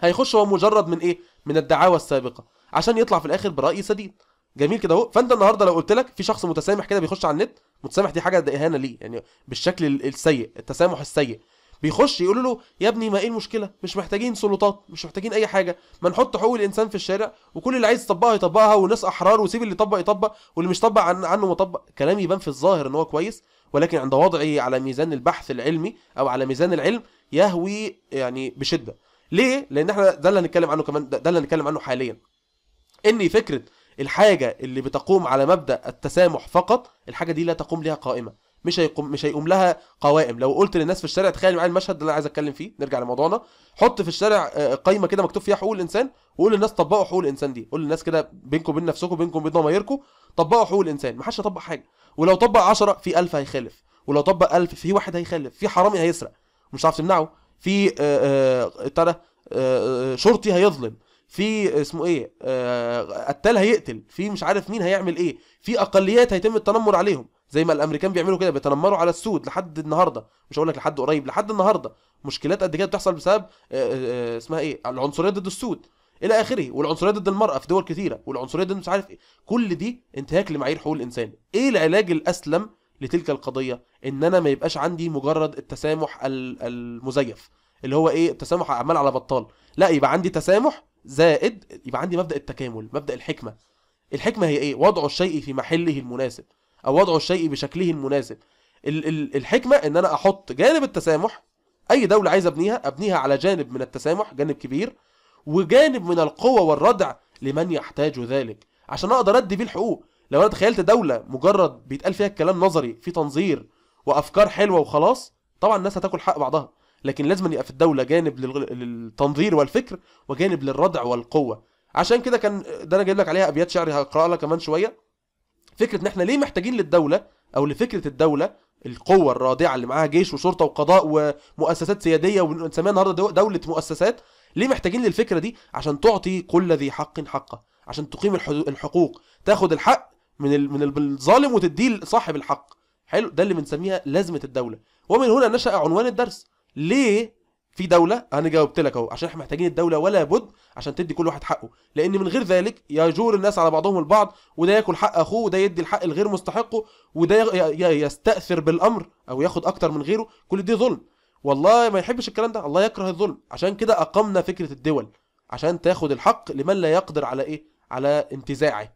Speaker 1: هيخش هو مجرد من ايه من الدعاوى السابقه عشان يطلع في الاخر براي سديد جميل كده اهو فانت النهارده لو قلت لك في شخص متسامح كده بيخش على النت متسامح دي حاجه ده اهانه ليه يعني بالشكل السيء التسامح السيء بيخش يقولوا له يا ابني ما ايه المشكله مش محتاجين سلطات مش محتاجين اي حاجه ما نحط حقوق الانسان في الشارع وكل اللي عايز يطبقها يطبقها والناس احرار وسيب اللي يطبق يطبق واللي مش طبق عن عنه مطبق كلام يبان في الظاهر ان هو كويس ولكن عند وضعه على ميزان البحث العلمي او على ميزان العلم يهوي يعني بشده ليه لان احنا ده اللي هنتكلم عنه كمان ده اللي هنتكلم عنه حاليا ان فكره الحاجه اللي بتقوم على مبدا التسامح فقط الحاجه دي لا تقوم لها قائمه مش هيقوم مش هيقوم لها قوائم لو قلت للناس في الشارع تخيل معايا المشهد اللي انا عايز اتكلم فيه نرجع لموضوعنا حط في الشارع آه، قايمه كده مكتوب فيها حقوق الانسان وقول للناس طبقوا حقوق الانسان دي قول للناس كده بينكم وبين نفسكم بينكم وبين ضمايركم طبقوا حقوق الانسان ما حدش طبق حاجه ولو طبق 10 في 1000 هيخالف ولو طبق 1000 في واحد هيخالف في حرامي هيسرق مش هتعرف تمنعه في ابتدى آه، آه، آه، شرطي هيظلم في اسمه ايه قتال هيقتل في مش عارف مين هيعمل ايه في اقليات هيتم التنمر عليهم زي ما الامريكان بيعملوا كده بيتنمروا على السود لحد النهارده مش هقول لك لحد قريب لحد النهارده مشكلات قد كده بتحصل بسبب اسمها ايه العنصريه ضد السود الى اخره والعنصريه ضد المراه في دول كثيره والعنصريه ضد مش عارف ايه كل دي انتهاك لمعايير حقوق الانسان ايه العلاج الاسلم لتلك القضيه ان انا ما يبقاش عندي مجرد التسامح المزيف اللي هو ايه التسامح اعمال على بطال لا يبقى عندي تسامح زائد يبقى عندي مبدا التكامل مبدا الحكمه الحكمه هي ايه وضع الشيء في محله المناسب او وضع الشيء بشكله المناسب الحكمه ان انا احط جانب التسامح اي دوله عايز ابنيها ابنيها على جانب من التسامح جانب كبير وجانب من القوة والردع لمن يحتاج ذلك عشان اقدر ادي بيه الحقوق لو انا تخيلت دولة مجرد بيتقال فيها الكلام نظري في تنظير وافكار حلوة وخلاص طبعا الناس هتاكل حق بعضها لكن لازم يبقى في الدولة جانب للتنظير والفكر وجانب للردع والقوة عشان كده كان ده انا جايب لك عليها ابيات شعري هقراها لك كمان شوية فكرة ان احنا ليه محتاجين للدولة او لفكرة الدولة القوة الرادعة اللي معاها جيش وشرطة وقضاء ومؤسسات سيادية ونسميها النهارده دولة مؤسسات ليه محتاجين للفكره دي عشان تعطي كل ذي حق حقه عشان تقيم الحقوق تاخد الحق من من الظالم وتديه لصاحب الحق حلو ده اللي بنسميها لازمه الدوله ومن هنا نشا عنوان الدرس ليه في دوله انا جاوبت لك اهو عشان احنا محتاجين الدوله ولا بد عشان تدي كل واحد حقه لان من غير ذلك يجور الناس على بعضهم البعض وده ياكل حق اخوه وده يدي الحق الغير مستحقه وده يستاثر بالامر او ياخد اكتر من غيره كل دي ظلم والله ما يحبش الكلام ده الله يكره الظلم عشان كده اقمنا فكره الدول عشان تاخد الحق لمن لا يقدر على ايه على انتزاعه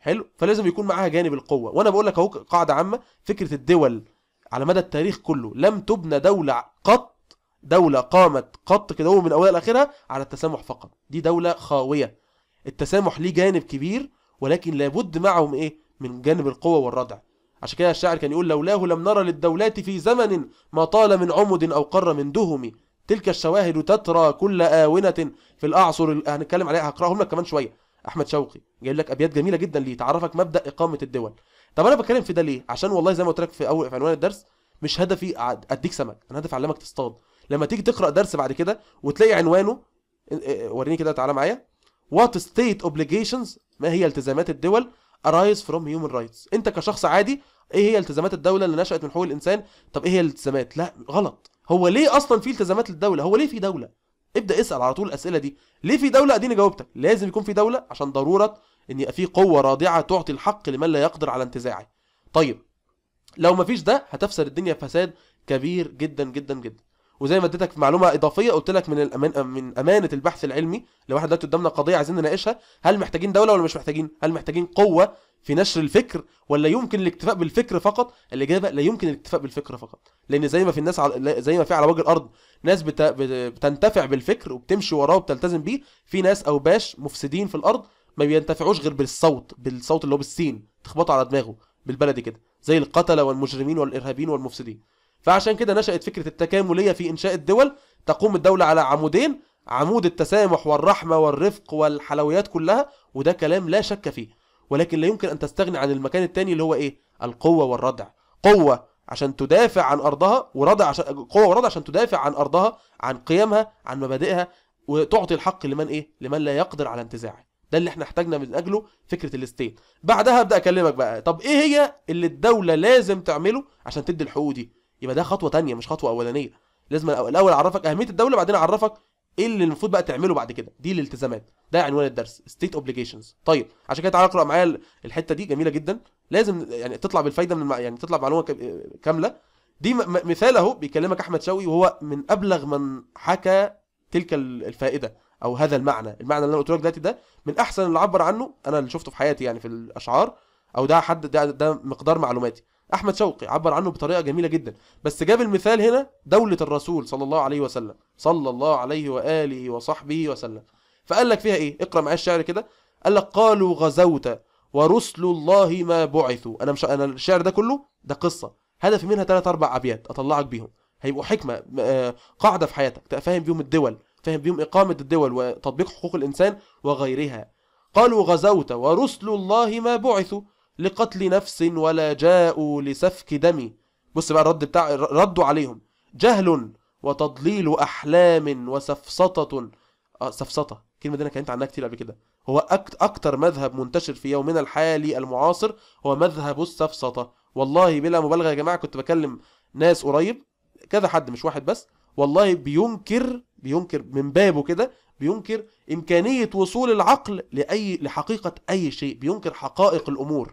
Speaker 1: حلو فلازم يكون معاها جانب القوه وانا بقول لك اهو قاعده عامه فكره الدول على مدى التاريخ كله لم تبنى دوله قط دوله قامت قط كده من اولها لاخرها على التسامح فقط دي دوله خاويه التسامح ليه جانب كبير ولكن لابد معهم ايه من جانب القوه والردع عشان كده الشاعر كان يقول لولاه لم نرى للدولات في زمن ما طال من عمد أو قر من دهم تلك الشواهد تترى كل آونة في الأعصر هنتكلم عليها هقراهم لك كمان شوية أحمد شوقي جايب لك أبيات جميلة جدا ليه تعرفك مبدأ إقامة الدول طب أنا بتكلم في ده ليه عشان والله زي ما قلت لك في أول في عنوان الدرس مش هدفي أديك سمك أنا هدفي أعلمك تصطاد لما تيجي تقرأ درس بعد كده وتلاقي عنوانه وريني كده تعالى معايا What state obligations ما هي التزامات الدول ارايز فروم هيومن رايتس انت كشخص عادي ايه هي التزامات الدوله اللي نشات من حقوق الانسان طب ايه هي الالتزامات لا غلط هو ليه اصلا في التزامات للدوله هو ليه في دوله ابدا اسال على طول الاسئله دي ليه في دوله اديني جاوبتك لازم يكون في دوله عشان ضروره ان يبقى في قوه رادعه تعطي الحق لمن لا يقدر على انتزاعه طيب لو مفيش ده هتفسر الدنيا فساد كبير جدا جدا جدا وزي ما اديتك معلومه اضافيه قلت لك من الأمان من امانه البحث العلمي لو واحد دلوقتي قدامنا قضيه عايزين نناقشها هل محتاجين دوله ولا مش محتاجين هل محتاجين قوه في نشر الفكر ولا يمكن الاكتفاء بالفكر فقط الاجابه لا يمكن الاكتفاء بالفكر فقط لان زي ما في الناس على... زي ما في على وجه الارض ناس بت... بتنتفع بالفكر وبتمشي وراه وبتلتزم بيه في ناس او باش مفسدين في الارض ما بينتفعوش غير بالصوت بالصوت اللي هو بالسين تخبطه على دماغه بالبلدي كده زي القتله والمجرمين والارهابيين والمفسدين فعشان كده نشأت فكرة التكاملية في إنشاء الدول تقوم الدولة على عمودين عمود التسامح والرحمة والرفق والحلويات كلها وده كلام لا شك فيه ولكن لا يمكن أن تستغني عن المكان التاني اللي هو إيه القوة والردع قوة عشان تدافع عن أرضها وردع عشان قوة وردع عشان تدافع عن أرضها عن قيمها عن مبادئها وتعطي الحق لمن إيه لمن لا يقدر على انتزاعه ده اللي احنا احتاجنا من اجله فكره الاستيت بعدها ابدا اكلمك بقى طب ايه هي اللي الدوله لازم تعمله عشان تدي الحقوق دي يبقى ده خطوه ثانيه مش خطوه اولانيه لازم الاول اعرفك اهميه الدوله بعدين اعرفك ايه اللي المفروض بقى تعمله بعد كده دي الالتزامات ده عنوان الدرس ستيت اوبليجيشنز طيب عشان كده تعالى اقرا معايا الحته دي جميله جدا لازم يعني تطلع بالفايده من يعني تطلع معلومه كامله دي مثال اهو بيكلمك احمد شوقي وهو من ابلغ من حكى تلك الفائده او هذا المعنى المعنى اللي انا قلت لك دلوقتي ده من احسن اللي عبر عنه انا اللي شفته في حياتي يعني في الاشعار او ده حد ده, ده مقدار معلوماتي احمد شوقي عبر عنه بطريقه جميله جدا بس جاب المثال هنا دوله الرسول صلى الله عليه وسلم صلى الله عليه واله وصحبه وسلم فقال لك فيها ايه اقرا معايا الشعر كده قال لك قالوا غزوت ورسل الله ما بعثوا انا مش انا الشعر ده كله ده قصه هدفي منها ثلاث اربع ابيات اطلعك بيهم هيبقوا حكمه آه، قاعده في حياتك تفهم بيهم الدول فاهم بيهم اقامه الدول وتطبيق حقوق الانسان وغيرها قالوا غزوت ورسل الله ما بعثوا لقتل نفس ولا جاءوا لسفك دم بص بقى الرد بتاع ردوا عليهم جهل وتضليل احلام وسفسطه آه سفسطه الكلمه دي انا كانت عنها كتير قبل كده هو اكتر مذهب منتشر في يومنا الحالي المعاصر هو مذهب السفسطه والله بلا مبالغه يا جماعه كنت بكلم ناس قريب كذا حد مش واحد بس والله بينكر بينكر من بابه كده بينكر إمكانية وصول العقل لأي لحقيقة أي شيء بينكر حقائق الأمور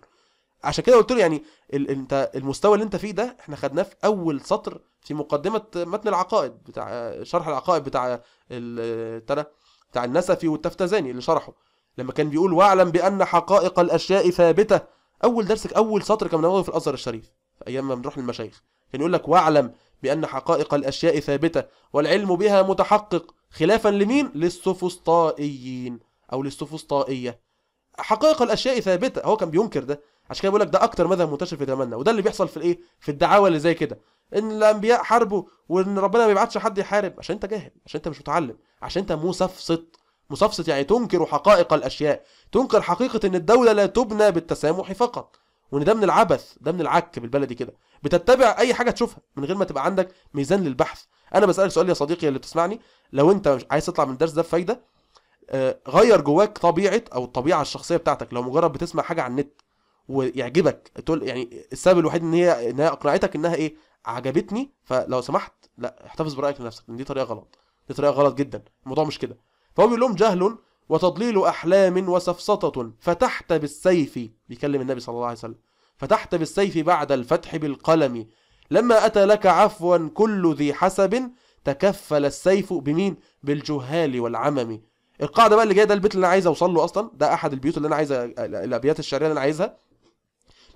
Speaker 1: عشان كده قلت له يعني ال... انت المستوى اللي انت فيه ده احنا خدناه في اول سطر في مقدمه متن العقائد بتاع شرح العقائد بتاع ابتدى بتاع النسفي والتفتزاني اللي شرحه لما كان بيقول واعلم بان حقائق الاشياء ثابته اول درس اول سطر كان بناخده في الازهر الشريف ايام ما بنروح للمشايخ كان يقول لك واعلم بان حقائق الاشياء ثابته والعلم بها متحقق خلافا لمين للسوفسطائيين او للسوفسطائيه حقائق الاشياء ثابته هو كان بينكر ده عشان كده بيقول لك ده اكتر مذهب منتشر في زماننا وده اللي بيحصل في الايه في الدعاوى اللي زي كده ان الانبياء حاربوا وان ربنا ما بيبعتش حد يحارب عشان انت جاهل عشان انت مش متعلم عشان انت مسفسط مسفسط يعني تنكر حقائق الاشياء تنكر حقيقه ان الدوله لا تبنى بالتسامح فقط وان ده من العبث ده من العك بالبلدي كده بتتبع اي حاجه تشوفها من غير ما تبقى عندك ميزان للبحث انا بسالك سؤال يا صديقي اللي بتسمعني لو انت عايز تطلع من الدرس ده بفايده آه، غير جواك طبيعه او الطبيعه الشخصيه بتاعتك لو مجرد بتسمع حاجه على النت ويعجبك تقول يعني السبب الوحيد ان هي ان هي اقنعتك انها ايه عجبتني فلو سمحت لا احتفظ برايك لنفسك دي طريقه غلط دي طريقه غلط جدا الموضوع مش كده فهو بيقول لهم جهل وتضليل احلام وسفسطه فتحت بالسيف بيكلم النبي صلى الله عليه وسلم فتحت بالسيف بعد الفتح بالقلم لما أتى لك عفوا كل ذي حسب تكفل السيف بمين بالجهال والعمم القاعده بقى اللي جايه ده البيت اللي انا عايز اوصل له اصلا ده احد البيوت اللي انا عايز الابيات الشعريه اللي انا عايزها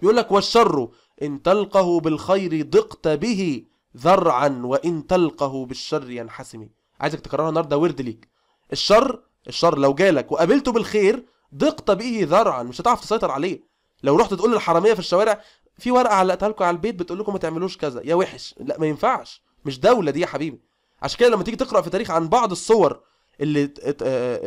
Speaker 1: بيقول لك والشر ان تلقه بالخير ضقت به ذرعا وان تلقه بالشر ينحسم عايزك تكررها النهارده ورد ليك الشر الشر لو جالك وقابلته بالخير ضقت به ذرعا مش هتعرف تسيطر عليه لو رحت تقول للحراميه في الشوارع في ورقه علقتها لكم على البيت بتقول لكم ما تعملوش كذا يا وحش لا ما ينفعش مش دوله دي يا حبيبي عشان كده لما تيجي تقرا في تاريخ عن بعض الصور اللي آه،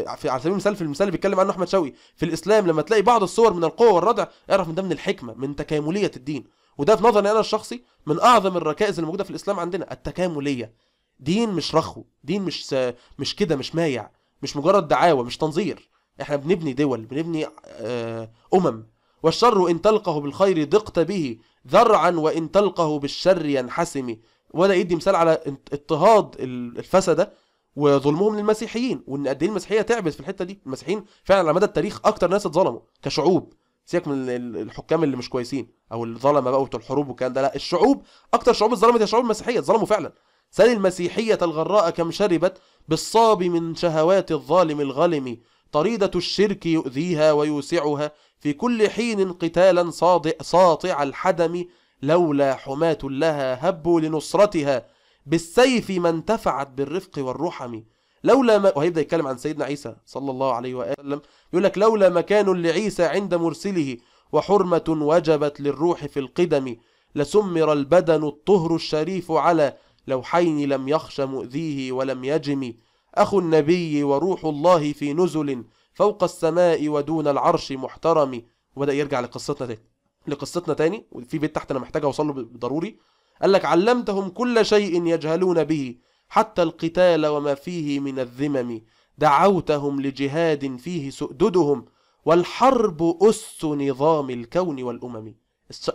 Speaker 1: آه، في على سبيل المثال في المثال اللي بيتكلم عنه احمد شوقي في الاسلام لما تلاقي بعض الصور من القوه والردع اعرف من ده من الحكمه من تكامليه الدين وده في نظري انا الشخصي من اعظم الركائز الموجوده في الاسلام عندنا التكامليه دين مش رخو دين مش مش كده مش مايع مش مجرد دعاوى مش تنظير احنا بنبني دول بنبني آه، امم والشر إن تلقه بالخير ضقت به ذرعا وإن تلقه بالشر ينحسم وده يدي مثال على اضطهاد الفسدة وظلمهم للمسيحيين وان قد ايه المسيحيه تعبت في الحته دي المسيحيين فعلا على مدى التاريخ اكتر ناس اتظلموا كشعوب سيبك من الحكام اللي مش كويسين او الظلمه بقى وبتوع الحروب والكلام ده لا الشعوب اكتر شعوب اتظلمت هي شعوب المسيحيه اتظلموا فعلا سل المسيحيه الغراء كم شربت بالصاب من شهوات الظالم الغلم طريدة الشرك يؤذيها ويوسعها في كل حين قتالا صادق ساطع الحدم لولا حماة لها هبوا لنصرتها بالسيف ما انتفعت بالرفق والرحم لولا ما وهيبدا يتكلم عن سيدنا عيسى صلى الله عليه وسلم يقول لك لولا مكان لعيسى عند مرسله وحرمة وجبت للروح في القدم لسمر البدن الطهر الشريف على لوحين لم يخش مؤذيه ولم يجم أخو النبي وروح الله في نزل فوق السماء ودون العرش محترم وبدأ يرجع لقصتنا تاني لقصتنا تاني وفي بيت تحت أنا محتاج أوصله ضروري قال لك علمتهم كل شيء يجهلون به حتى القتال وما فيه من الذمم دعوتهم لجهاد فيه سؤددهم والحرب أس نظام الكون والأمم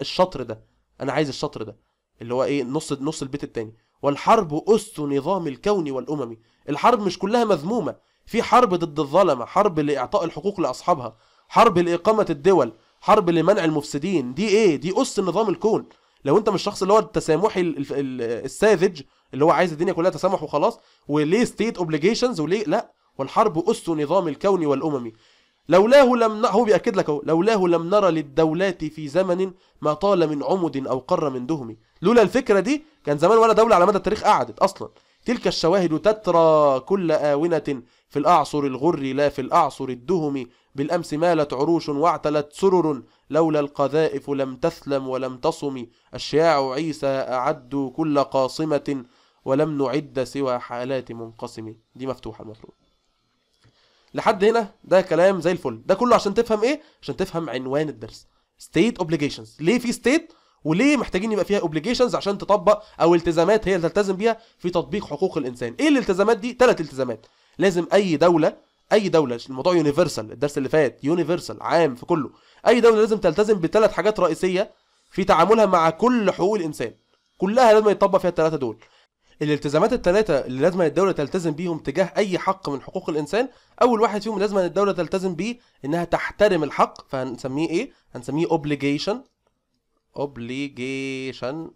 Speaker 1: الشطر ده أنا عايز الشطر ده اللي هو إيه نص نص البيت التاني والحرب أس نظام الكون والأمم الحرب مش كلها مذمومه في حرب ضد الظلمه حرب لاعطاء الحقوق لاصحابها حرب لاقامه الدول حرب لمنع المفسدين دي ايه دي اس نظام الكون لو انت مش الشخص اللي هو التسامحي الساذج اللي هو عايز الدنيا كلها تسامح وخلاص وليه ستيت اوبليجيشنز وليه لا والحرب اس نظام الكون والاممي لولاه لم ن... هو بيأكد لك اهو لولاه لم نرى للدولات في زمن ما طال من عمد او قر من دهم لولا الفكره دي كان زمان ولا دوله على مدى التاريخ قعدت اصلا تلك الشواهد تترى كل آونة في الأعصر الغر لا في الأعصر الدهم بالأمس مالت عروش واعتلت سرر لولا القذائف لم تثلم ولم تصم أشياع عيسى أعدوا كل قاصمة ولم نعد سوى حالات منقسم دي مفتوحة المفروض لحد هنا ده كلام زي الفل ده كله عشان تفهم ايه عشان تفهم عنوان الدرس state obligations ليه في state وليه محتاجين يبقى فيها اوبليجيشنز عشان تطبق او التزامات هي تلتزم بيها في تطبيق حقوق الانسان ايه الالتزامات دي ثلاث التزامات لازم اي دوله اي دوله الموضوع يونيفرسال الدرس اللي فات يونيفرسال عام في كله اي دوله لازم تلتزم بثلاث حاجات رئيسيه في تعاملها مع كل حقوق الانسان كلها لازم يطبق فيها الثلاثه دول الالتزامات الثلاثه اللي لازم الدوله تلتزم بيهم تجاه اي حق من حقوق الانسان اول واحد فيهم لازم الدوله تلتزم بيه انها تحترم الحق فهنسميه ايه هنسميه obligation obligation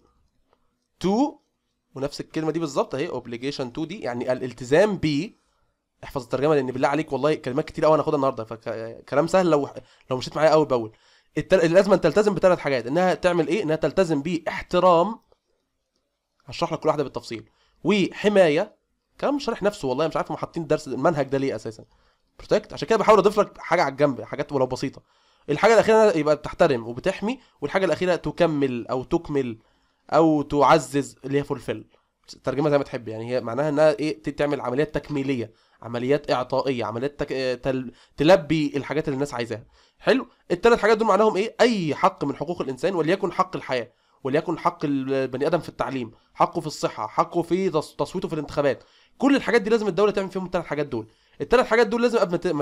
Speaker 1: to ونفس الكلمه دي بالظبط اهي obligation to دي يعني الالتزام ب احفظ الترجمه لان بالله عليك والله كلمات كتير قوي هناخدها النهارده فكلام سهل لو لو مشيت معايا اول باول التل... لازم تلتزم بثلاث حاجات انها تعمل ايه انها تلتزم باحترام هشرح لك كل واحده بالتفصيل وحمايه كلام شارح نفسه والله مش عارف هم حاطين الدرس المنهج ده ليه اساسا بروتكت عشان كده بحاول اضيف لك حاجه على الجنب حاجات ولو بسيطه الحاجه الاخيره يبقى بتحترم وبتحمي والحاجه الاخيره تكمل او تكمل او تعزز اللي هي فولفيل ترجمه زي ما تحب يعني هي معناها انها ايه تعمل عمليات تكميليه عمليات اعطائيه عمليات تك... تل... تلبي الحاجات اللي الناس عايزاها حلو التلات حاجات دول معناهم ايه اي حق من حقوق الانسان وليكن حق الحياه وليكن حق البني ادم في التعليم حقه في الصحه حقه في تصويته في الانتخابات كل الحاجات دي لازم الدوله تعمل فيهم التلات حاجات دول الثلاث حاجات دول لازم قبل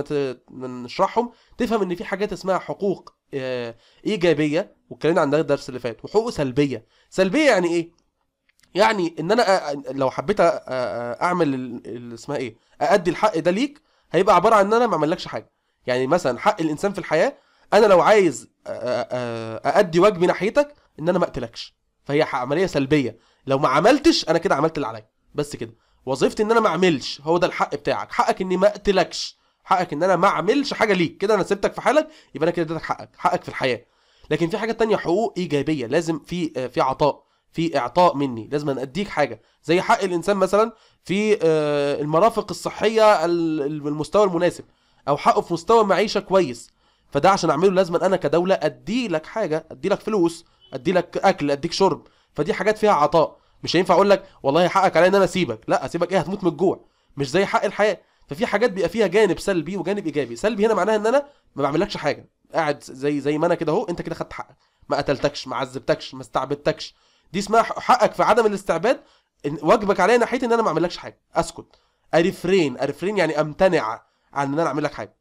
Speaker 1: ما نشرحهم تفهم ان في حاجات اسمها حقوق آه، ايجابيه واتكلمنا عن ده الدرس اللي فات وحقوق سلبيه سلبيه يعني ايه يعني ان انا لو حبيت اعمل اللي اسمها ايه اادي الحق ده ليك هيبقى عباره عن ان انا ما اعملكش حاجه يعني مثلا حق الانسان في الحياه انا لو عايز اادي واجبي ناحيتك ان انا ما اقتلكش فهي عمليه سلبيه لو ما عملتش انا كده عملت اللي عليا بس كده وظيفتي ان انا ما اعملش هو ده الحق بتاعك حقك اني ما اقتلكش حقك ان انا ما اعملش حاجه ليك كده انا سبتك في حالك يبقى انا كده اديتك حقك حقك في الحياه لكن في حاجه تانية حقوق ايجابيه لازم في آه، في عطاء في اعطاء مني لازم أن اديك حاجه زي حق الانسان مثلا في آه، المرافق الصحيه المستوى المناسب او حقه في مستوى معيشه كويس فده عشان اعمله لازم انا كدوله ادي لك حاجه ادي لك فلوس ادي لك اكل اديك شرب فدي حاجات فيها عطاء مش هينفع اقول لك والله حقك عليا ان انا اسيبك لا اسيبك ايه هتموت من الجوع مش زي حق الحياه ففي حاجات بيبقى فيها جانب سلبي وجانب ايجابي سلبي هنا معناها ان انا ما بعملكش حاجه قاعد زي زي ما انا كده اهو انت كده خدت حقك ما قتلتكش ما عذبتكش ما استعبدتكش دي اسمها حقك في عدم الاستعباد واجبك عليا ناحيتي ان انا ما اعملكش حاجه اسكت ارفرين ارفرين يعني امتنع عن ان انا اعمل لك حاجه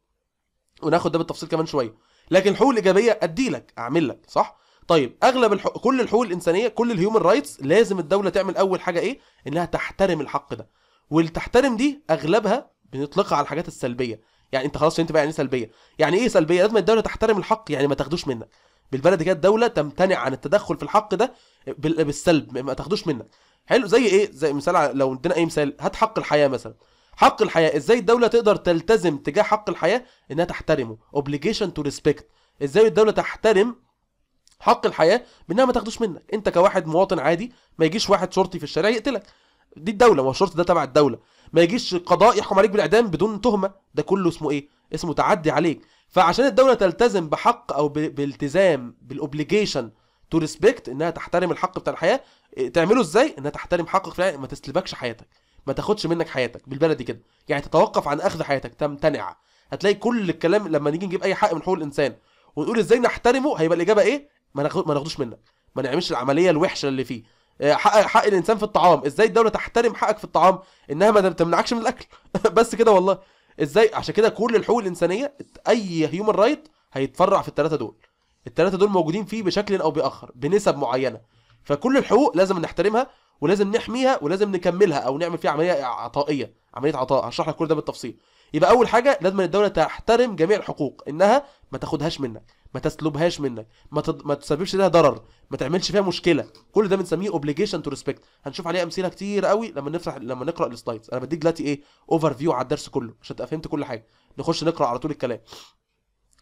Speaker 1: وناخد ده بالتفصيل كمان شويه لكن الحقوق الايجابيه ادي لك اعمل لك صح طيب اغلب الحق... كل الحقوق الانسانيه كل الهيومن رايتس لازم الدوله تعمل اول حاجه ايه انها تحترم الحق ده واللي تحترم دي اغلبها بنطلقها على الحاجات السلبيه يعني انت خلاص انت بقى يعني إيه سلبيه يعني ايه سلبيه لازم الدوله تحترم الحق يعني ما تاخدوش منك بالبلد كده الدوله تمتنع عن التدخل في الحق ده بالسلب ما تاخدوش منك حلو زي ايه زي مثال لو ادينا اي مثال هات حق الحياه مثلا حق الحياه ازاي الدوله تقدر تلتزم تجاه حق الحياه انها تحترمه اوبليجيشن تو ريسبكت ازاي الدوله تحترم حق الحياه بانها ما تاخدوش منك انت كواحد مواطن عادي ما يجيش واحد شرطي في الشارع يقتلك دي الدوله ما الشرط ده تبع الدوله ما يجيش قضاء يحكم عليك بالاعدام بدون تهمه ده كله اسمه ايه اسمه تعدي عليك فعشان الدوله تلتزم بحق او بالتزام بالاوبليجيشن تو ريسبكت انها تحترم الحق بتاع الحياه إيه، تعمله ازاي انها تحترم حقك في ما تسلبكش حياتك ما تاخدش منك حياتك بالبلدي كده يعني تتوقف عن اخذ حياتك تمتنع هتلاقي كل الكلام لما نيجي نجيب اي حق من حقوق الانسان ونقول ازاي نحترمه هيبقى الاجابه ايه ما ناخد ما ناخدوش منك ما نعملش العمليه الوحشه اللي فيه آه، حق حق الانسان في الطعام ازاي الدوله تحترم حقك في الطعام انها ما تمنعكش من الاكل *laughs* بس كده والله ازاي عشان كده كل الحقوق الانسانيه اي هيومن رايت هيتفرع في الثلاثه دول الثلاثه دول موجودين فيه بشكل او باخر بنسب معينه فكل الحقوق لازم نحترمها ولازم نحميها ولازم نكملها او نعمل فيها عمليه عطائيه عمليه عطاء هشرح لك كل ده بالتفصيل يبقى اول حاجه لازم الدوله تحترم جميع الحقوق انها ما تاخدهاش منك ما تسلبهاش منك ما تد... ما تسببش لها ضرر ما تعملش فيها مشكله كل ده بنسميه اوبليجيشن تو ريسبكت هنشوف عليه امثله كتير قوي لما نفتح لما نقرا السلايدز انا بديك دلوقتي ايه اوفر فيو على الدرس كله عشان تبقى فهمت كل حاجه نخش نقرا على طول الكلام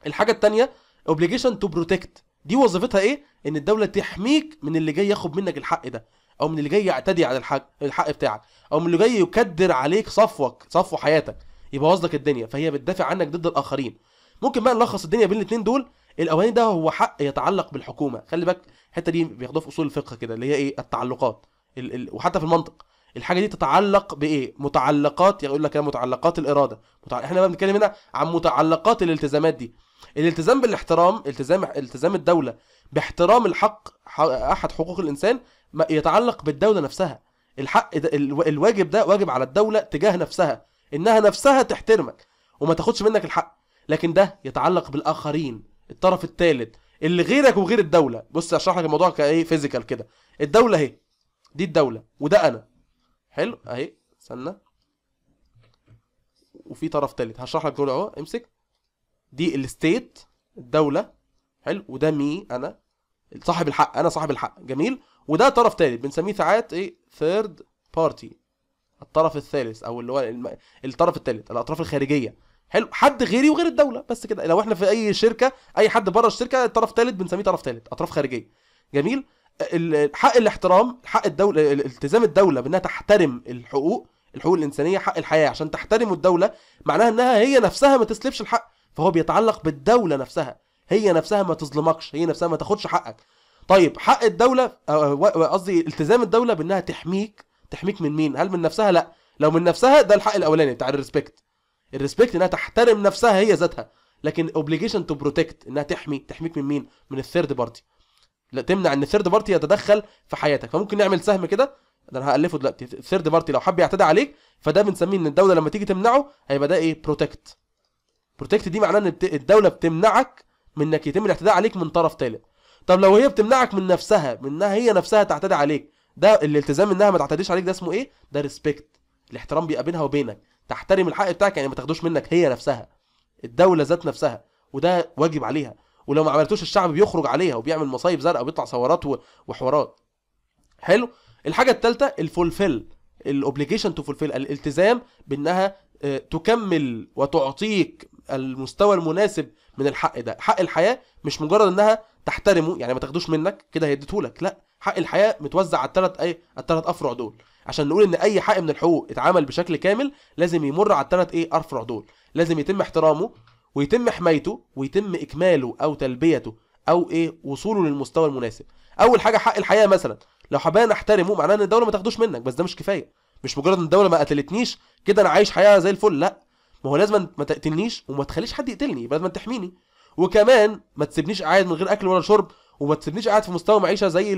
Speaker 1: الحاجه الثانيه اوبليجيشن تو بروتكت دي وظيفتها ايه ان الدوله تحميك من اللي جاي ياخد منك الحق ده او من اللي جاي يعتدي على الحق الحق بتاعك او من اللي جاي يكدر عليك صفوك صفو حياتك يبوظ لك الدنيا فهي بتدافع عنك ضد الاخرين ممكن بقى نلخص الدنيا بين الاثنين دول الاولاني ده هو حق يتعلق بالحكومه خلي بالك الحته دي بياخدوها في اصول الفقه كده اللي هي ايه التعلقات ال ال وحتى في المنطق الحاجه دي تتعلق بايه متعلقات يعني يقول لك متعلقات الاراده متع... احنا بقى بنتكلم هنا عن متعلقات الالتزامات دي الالتزام بالاحترام التزام التزام الدوله باحترام الحق احد حقوق الانسان ما يتعلق بالدوله نفسها الحق ده الواجب ده واجب على الدوله تجاه نفسها انها نفسها تحترمك وما تاخدش منك الحق لكن ده يتعلق بالاخرين الطرف الثالث اللي غيرك وغير الدوله بص هشرح لك الموضوع كايه فيزيكال كده الدوله اهي دي الدوله وده انا حلو اهي استنى وفي طرف ثالث هشرح لك دول اهو امسك دي الستيت الدوله حلو وده مي انا صاحب الحق انا صاحب الحق جميل وده طرف ثالث بنسميه ساعات ايه ثيرد بارتي الطرف الثالث او اللي هو الطرف الثالث الاطراف الخارجيه حلو حد غيري وغير الدوله بس كده لو احنا في اي شركه اي حد بره الشركه طرف ثالث بنسميه طرف ثالث اطراف خارجيه جميل حق الاحترام حق الدوله التزام الدوله بانها تحترم الحقوق الحقوق الانسانيه حق الحياه عشان تحترم الدوله معناها انها هي نفسها ما تسلبش الحق فهو بيتعلق بالدوله نفسها هي نفسها ما تظلمكش هي نفسها ما تاخدش حقك طيب حق الدوله آه، قصدي التزام الدوله بانها تحميك تحميك من مين هل من نفسها لا لو من نفسها ده الحق الاولاني بتاع الريسبكت الريسبكت انها تحترم نفسها هي ذاتها لكن اوبليجيشن تو بروتكت انها تحمي تحميك من مين من الثيرد بارتي لا تمنع ان الثيرد بارتي يتدخل في حياتك فممكن نعمل سهم كده ده انا هالفه دلوقتي الثيرد بارتي لو حب يعتدي عليك فده بنسميه ان الدوله لما تيجي تمنعه هيبقى ده ايه بروتكت بروتكت دي معناه ان الدوله بتمنعك من انك يتم الاعتداء عليك من طرف ثالث طب لو هي بتمنعك من نفسها من انها هي نفسها تعتدي عليك ده الالتزام انها ما تعتديش عليك ده اسمه ايه ده ريسبكت الاحترام بيبقى بينها وبينك تحترم الحق بتاعك يعني ما تاخدوش منك هي نفسها الدوله ذات نفسها وده واجب عليها ولو ما عملتوش الشعب بيخرج عليها وبيعمل مصايب زرقاء وبيطلع ثورات وحوارات حلو الحاجه الثالثه الفولفيل الاوبليجيشن تو فولفيل الالتزام بانها آه، تكمل وتعطيك المستوى المناسب من الحق ده حق الحياه مش مجرد انها تحترمه يعني ما تاخدوش منك كده هيديتهولك لا حق الحياه متوزع على الثلاث ايه الثلاث افرع دول عشان نقول ان اي حق من الحقوق اتعمل بشكل كامل لازم يمر على الثلاث ايه ارفع دول لازم يتم احترامه ويتم حمايته ويتم اكماله او تلبيته او ايه وصوله للمستوى المناسب اول حاجه حق الحياه مثلا لو حبينا نحترمه معناه ان الدوله ما تاخدوش منك بس ده مش كفايه مش مجرد ان الدوله ما قتلتنيش كده انا عايش حياه زي الفل لا ما هو لازم ما تقتلنيش وما تخليش حد يقتلني يبقى لازم تحميني وكمان ما تسيبنيش قاعد من غير اكل ولا شرب وما تسيبنيش قاعد في مستوى معيشه زي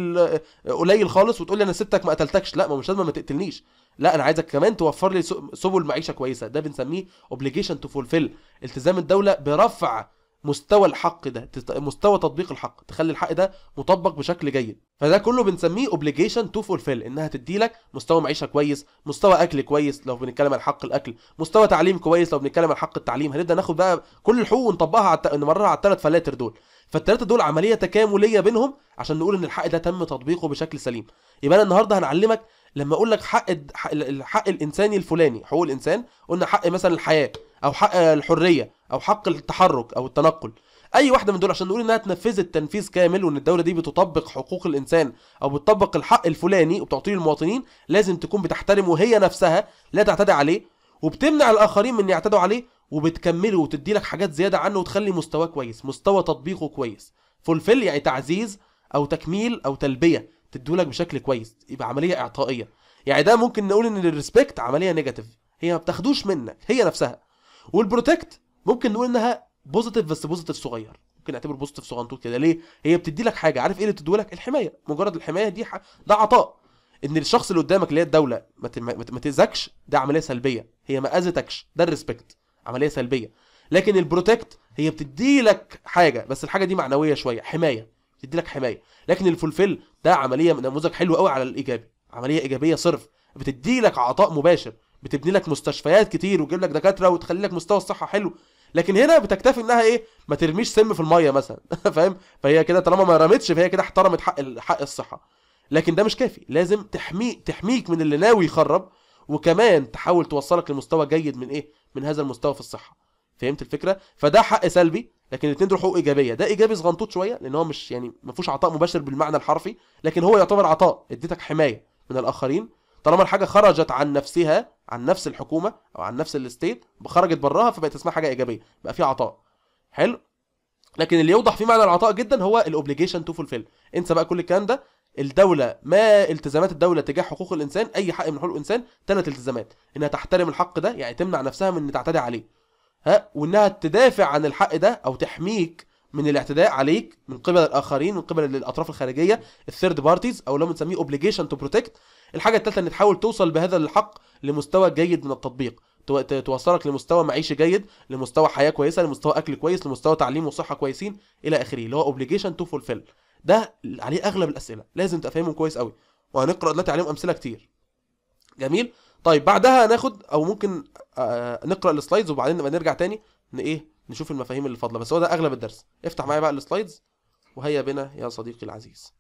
Speaker 1: قليل خالص وتقول لي انا سبتك ما قتلتكش لا ما مش لازم ما تقتلنيش لا انا عايزك كمان توفر لي سبل معيشه كويسه ده بنسميه اوبليجيشن تو فولفيل التزام الدوله برفع مستوى الحق ده مستوى تطبيق الحق تخلي الحق ده مطبق بشكل جيد فده كله بنسميه اوبليجيشن تو فولفيل انها تدي لك مستوى معيشه كويس مستوى اكل كويس لو بنتكلم عن حق الاكل مستوى تعليم كويس لو بنتكلم عن حق التعليم هنبدا ناخد بقى كل الحقوق ونطبقها على نمرها على الثلاث فلاتر دول فالثلاثه دول عمليه تكامليه بينهم عشان نقول ان الحق ده تم تطبيقه بشكل سليم يبقى انا النهارده هنعلمك لما اقول لك حق الحق الانساني الفلاني حقوق الانسان قلنا حق مثلا الحياه او حق الحريه او حق التحرك او التنقل اي واحده من دول عشان نقول انها اتنفذت تنفيذ كامل وان الدوله دي بتطبق حقوق الانسان او بتطبق الحق الفلاني وبتعطيه للمواطنين لازم تكون بتحترمه هي نفسها لا تعتدي عليه وبتمنع الاخرين من يعتدوا عليه وبتكمله وتدي لك حاجات زياده عنه وتخلي مستواه كويس مستوى تطبيقه كويس فولفيل يعني تعزيز او تكميل او تلبيه تدولك بشكل كويس يبقى عمليه اعطائيه يعني ده ممكن نقول ان الريسبكت عمليه نيجاتيف هي ما بتاخدوش منك هي نفسها والبروتكت ممكن نقول انها بوزيتيف بس بوزيتيف صغير ممكن نعتبر بوزيتيف صغنطوط كده ليه هي بتدي لك حاجه عارف ايه اللي بتدي لك الحمايه مجرد الحمايه دي ح... ده عطاء ان الشخص اللي قدامك اللي هي الدوله ما تاذكش ده عمليه سلبيه هي ما اذتكش ده الريسبكت عمليه سلبيه لكن البروتكت هي بتدي لك حاجه بس الحاجه دي معنويه شويه حمايه بتدي لك حمايه لكن الفولفيل ده عمليه نموذج حلو قوي على الايجابي عمليه ايجابيه صرف بتدي لك عطاء مباشر بتبني لك مستشفيات كتير وتجيب لك دكاتره وتخلي لك مستوى الصحه حلو لكن هنا بتكتفي انها ايه ما ترميش سم في الميه مثلا *laughs* فاهم فهي كده طالما ما رمتش فهي كده احترمت حق حق الصحه لكن ده مش كافي لازم تحمي تحميك من اللي ناوي يخرب وكمان تحاول توصلك لمستوى جيد من ايه من هذا المستوى في الصحه فهمت الفكره فده حق سلبي لكن الاثنين دول حقوق ايجابيه ده ايجابي صغنطوط شويه لان هو مش يعني ما فيهوش عطاء مباشر بالمعنى الحرفي لكن هو يعتبر عطاء اديتك حمايه من الاخرين طالما الحاجه خرجت عن نفسها عن نفس الحكومه او عن نفس الاستيت خرجت براها فبقت اسمها حاجه ايجابيه بقى في عطاء حلو لكن اللي يوضح فيه معنى العطاء جدا هو الاوبليجيشن تو فولفيل انسى بقى كل الكلام ده الدولة ما التزامات الدولة تجاه حقوق الإنسان أي حق من حقوق الإنسان ثلاث التزامات إنها تحترم الحق ده يعني تمنع نفسها من إن تعتدي عليه ها وإنها تدافع عن الحق ده أو تحميك من الاعتداء عليك من قبل الآخرين من قبل الأطراف الخارجية الثيرد بارتيز أو لو بنسميه obligation to protect الحاجة الثالثة إن تحاول توصل بهذا الحق لمستوى جيد من التطبيق توصلك لمستوى معيشي جيد لمستوى حياه كويسه لمستوى اكل كويس لمستوى تعليم وصحه كويسين الى اخره اللي هو obligation to fulfill ده عليه اغلب الاسئله لازم تفهمهم كويس قوي وهنقرا دلوقتي عليهم امثله كتير جميل طيب بعدها هناخد او ممكن آه،, آه نقرا السلايدز وبعدين نبقى نرجع تاني ن ايه نشوف المفاهيم اللي فاضله بس هو ده اغلب الدرس افتح معايا بقى السلايدز وهيا بنا يا صديقي العزيز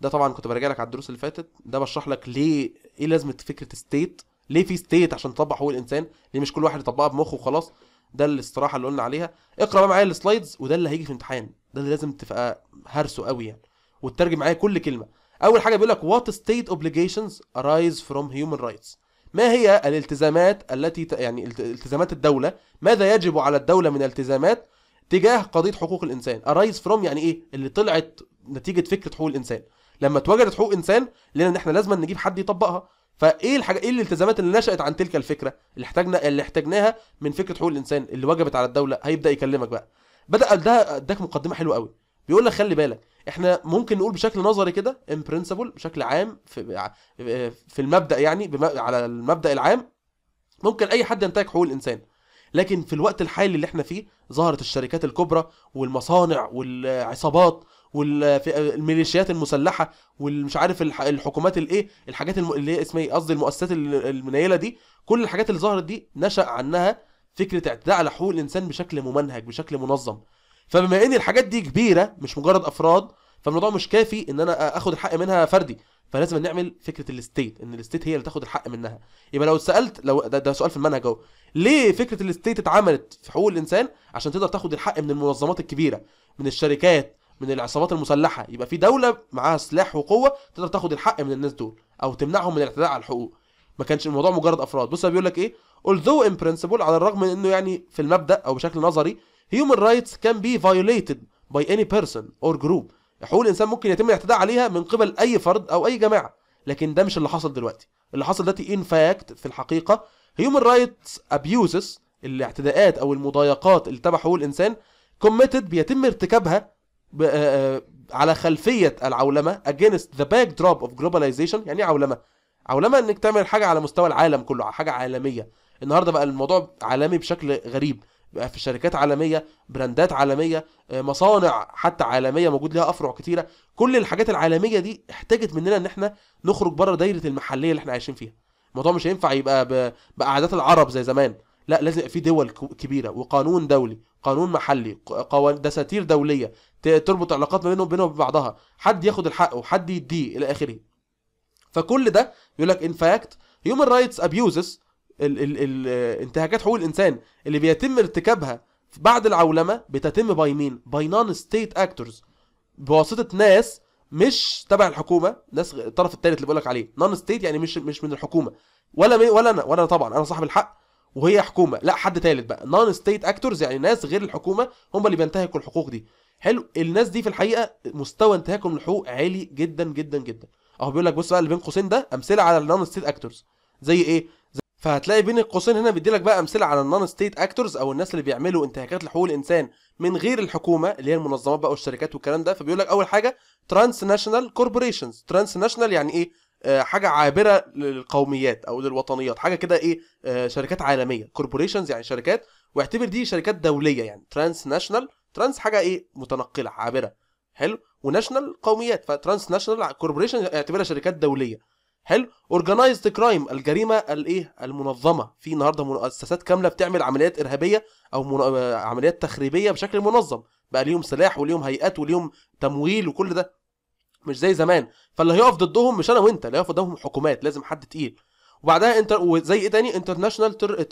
Speaker 1: ده طبعا كنت براجع لك على الدروس اللي فاتت ده بشرح لك ليه ايه لازمه فكره ستيت ليه في ستيت عشان تطبق حقوق الانسان ليه مش كل واحد يطبقها بمخه وخلاص ده الاستراحه اللي قلنا عليها اقرا معايا السلايدز وده اللي هيجي في الامتحان ده اللي لازم تبقى هارسه قوي يعني وتترجم معايا كل كلمه اول حاجه بيقول لك وات ستيت اوبليجيشنز ارايز فروم هيومن رايتس ما هي الالتزامات التي ت... يعني التزامات الدوله ماذا يجب على الدوله من التزامات تجاه قضيه حقوق الانسان ارايز فروم يعني ايه اللي طلعت نتيجه فكره حقوق الانسان لما اتوجدت حقوق انسان لان احنا لازم نجيب حد يطبقها فايه الحاجه ايه الالتزامات اللي نشات عن تلك الفكره اللي احتاجنا اللي احتاجناها من فكره حقوق الانسان اللي وجبت على الدوله هيبدا يكلمك بقى بدا ده اداك مقدمه حلوه قوي بيقول لك خلي بالك احنا ممكن نقول بشكل نظري كده ان برنسبل بشكل عام في في المبدا يعني على المبدا العام ممكن اي حد ينتهك حقوق الانسان لكن في الوقت الحالي اللي احنا فيه ظهرت الشركات الكبرى والمصانع والعصابات والميليشيات المسلحه والمش عارف الحكومات الايه الحاجات اللي هي اسمها ايه قصدي المؤسسات المنيله دي كل الحاجات اللي ظهرت دي نشا عنها فكره اعتداء على حقوق الانسان بشكل ممنهج بشكل منظم فبما ان الحاجات دي كبيره مش مجرد افراد فالموضوع مش كافي ان انا اخد الحق منها فردي فلازم نعمل فكره الاستيت ان الاستيت هي اللي تاخد الحق منها يبقى لو اتسالت لو ده, ده سؤال في المنهج اهو ليه فكره الاستيت اتعملت في حقوق الانسان عشان تقدر تاخد الحق من المنظمات الكبيره من الشركات من العصابات المسلحه يبقى في دوله معاها سلاح وقوه تقدر تاخد الحق من الناس دول او تمنعهم من الاعتداء على الحقوق ما كانش الموضوع مجرد افراد بص بيقول لك ايه although in principle على الرغم من انه يعني في المبدا او بشكل نظري human rights can be violated by any person or group حقوق الانسان ممكن يتم الاعتداء عليها من قبل اي فرد او اي جماعه لكن ده مش اللي حصل دلوقتي اللي حصل دلوقتي ان فاكت في الحقيقه human rights abuses الاعتداءات او المضايقات اللي تبع حقوق الانسان committed بيتم ارتكابها آه، آه، على خلفيه العولمه against the backdrop of globalization يعني ايه عولمه؟ عولمه انك تعمل حاجه على مستوى العالم كله حاجه عالميه النهارده بقى الموضوع عالمي بشكل غريب بقى في شركات عالميه براندات عالميه آه، مصانع حتى عالميه موجود لها افرع كتيره كل الحاجات العالميه دي احتاجت مننا ان احنا نخرج بره دايره المحليه اللي احنا عايشين فيها الموضوع مش هينفع يبقى بقعدات العرب زي زمان لا لازم في دول كبيره وقانون دولي قانون محلي دساتير دوليه تربط علاقات ما بينهم وبينهم وبين بعضها حد ياخد الحق وحد يديه الى اخره فكل ده يقول لك ان فاكت هيومن رايتس ابيوزز انتهاكات حقوق الانسان اللي بيتم ارتكابها بعد العولمه بتتم باي مين باي نون ستيت اكتورز بواسطه ناس مش تبع الحكومه ناس الطرف الثالث اللي بقول لك عليه نون ستيت يعني مش مش من الحكومه ولا مي ولا انا ولا انا طبعا انا صاحب الحق وهي حكومه لا حد ثالث بقى نون ستيت اكتورز يعني ناس غير الحكومه هم اللي بينتهكوا الحقوق دي حلو الناس دي في الحقيقه مستوى انتهاكهم للحقوق عالي جدا جدا جدا اهو بيقول لك بص بقى اللي بين قوسين ده امثله على النون ستيت اكتورز زي ايه زي فهتلاقي بين القوسين هنا بيدي لك بقى امثله على النون ستيت اكتورز او الناس اللي بيعملوا انتهاكات لحقوق الانسان من غير الحكومه اللي هي المنظمات بقى والشركات والكلام ده فبيقول لك اول حاجه ترانس ناشونال كوربوريشنز ترانس ناشونال يعني ايه آه، حاجه عابره للقوميات او للوطنيات حاجه كده ايه آه، شركات عالميه كوربوريشنز يعني شركات واعتبر دي شركات دوليه يعني ترانس ناشونال ترانس حاجه ايه متنقله عابره حلو وناشونال قوميات فترانس ناشونال كوربوريشن اعتبرها شركات دوليه حلو اورجنايزد كرايم الجريمه الايه المنظمه في النهارده مؤسسات كامله بتعمل عمليات ارهابيه او من... عمليات تخريبيه بشكل منظم بقى ليهم سلاح وليهم هيئات وليهم تمويل وكل ده مش زي زمان فاللي هيقف ضدهم مش انا وانت اللي هيقف ضدهم حكومات لازم حد تقيل وبعدها انت وزي ايه تاني انترناشونال تر...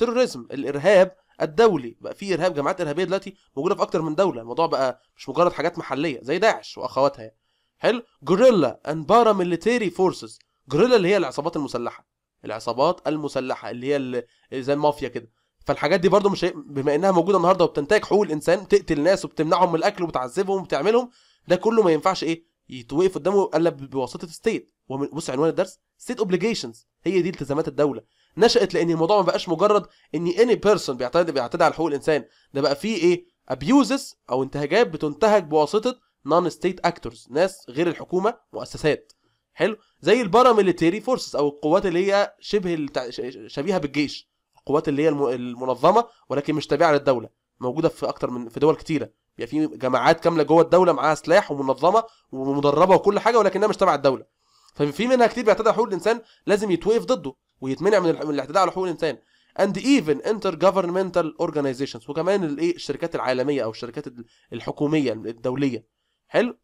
Speaker 1: الارهاب الدولي بقى في ارهاب جماعات ارهابيه دلوقتي موجوده في اكتر من دوله الموضوع بقى مش مجرد حاجات محليه زي داعش واخواتها يعني. حلو جوريلا اند بارا ميليتري فورسز جوريلا اللي هي العصابات المسلحه العصابات المسلحه اللي هي اللي زي المافيا كده فالحاجات دي برضو مش هي... بما انها موجوده النهارده وبتنتهك حقوق الانسان تقتل ناس وبتمنعهم من الاكل وبتعذبهم وبتعملهم ده كله ما ينفعش ايه يتوقف قدامه الا بواسطه ستيت بص عنوان الدرس ستيت اوبليجيشنز هي دي التزامات الدوله نشات لان الموضوع ما بقاش مجرد ان اني بيرسون بيعتدي بيعتدي على حقوق الانسان ده بقى فيه ايه ابيوزز او انتهاكات بتنتهك بواسطه نون ستيت اكتورز ناس غير الحكومه مؤسسات حلو زي الباراميليتري فورسز او القوات اللي هي شبه شبيهه بالجيش القوات اللي هي المنظمه ولكن مش تابعه للدوله موجوده في اكتر من في دول كتيره بيبقى يعني في جماعات كامله جوه الدوله معاها سلاح ومنظمه ومدربه وكل حاجه ولكنها مش تبع الدوله ففي منها كتير بيعتدي على حقوق الانسان لازم يتوقف ضده ويتمنع من الاعتداء على حقوق الانسان اند ايفن انتر جفرمنتال اورجانيزيشنز وكمان الايه الشركات العالميه او الشركات الحكوميه الدوليه حلو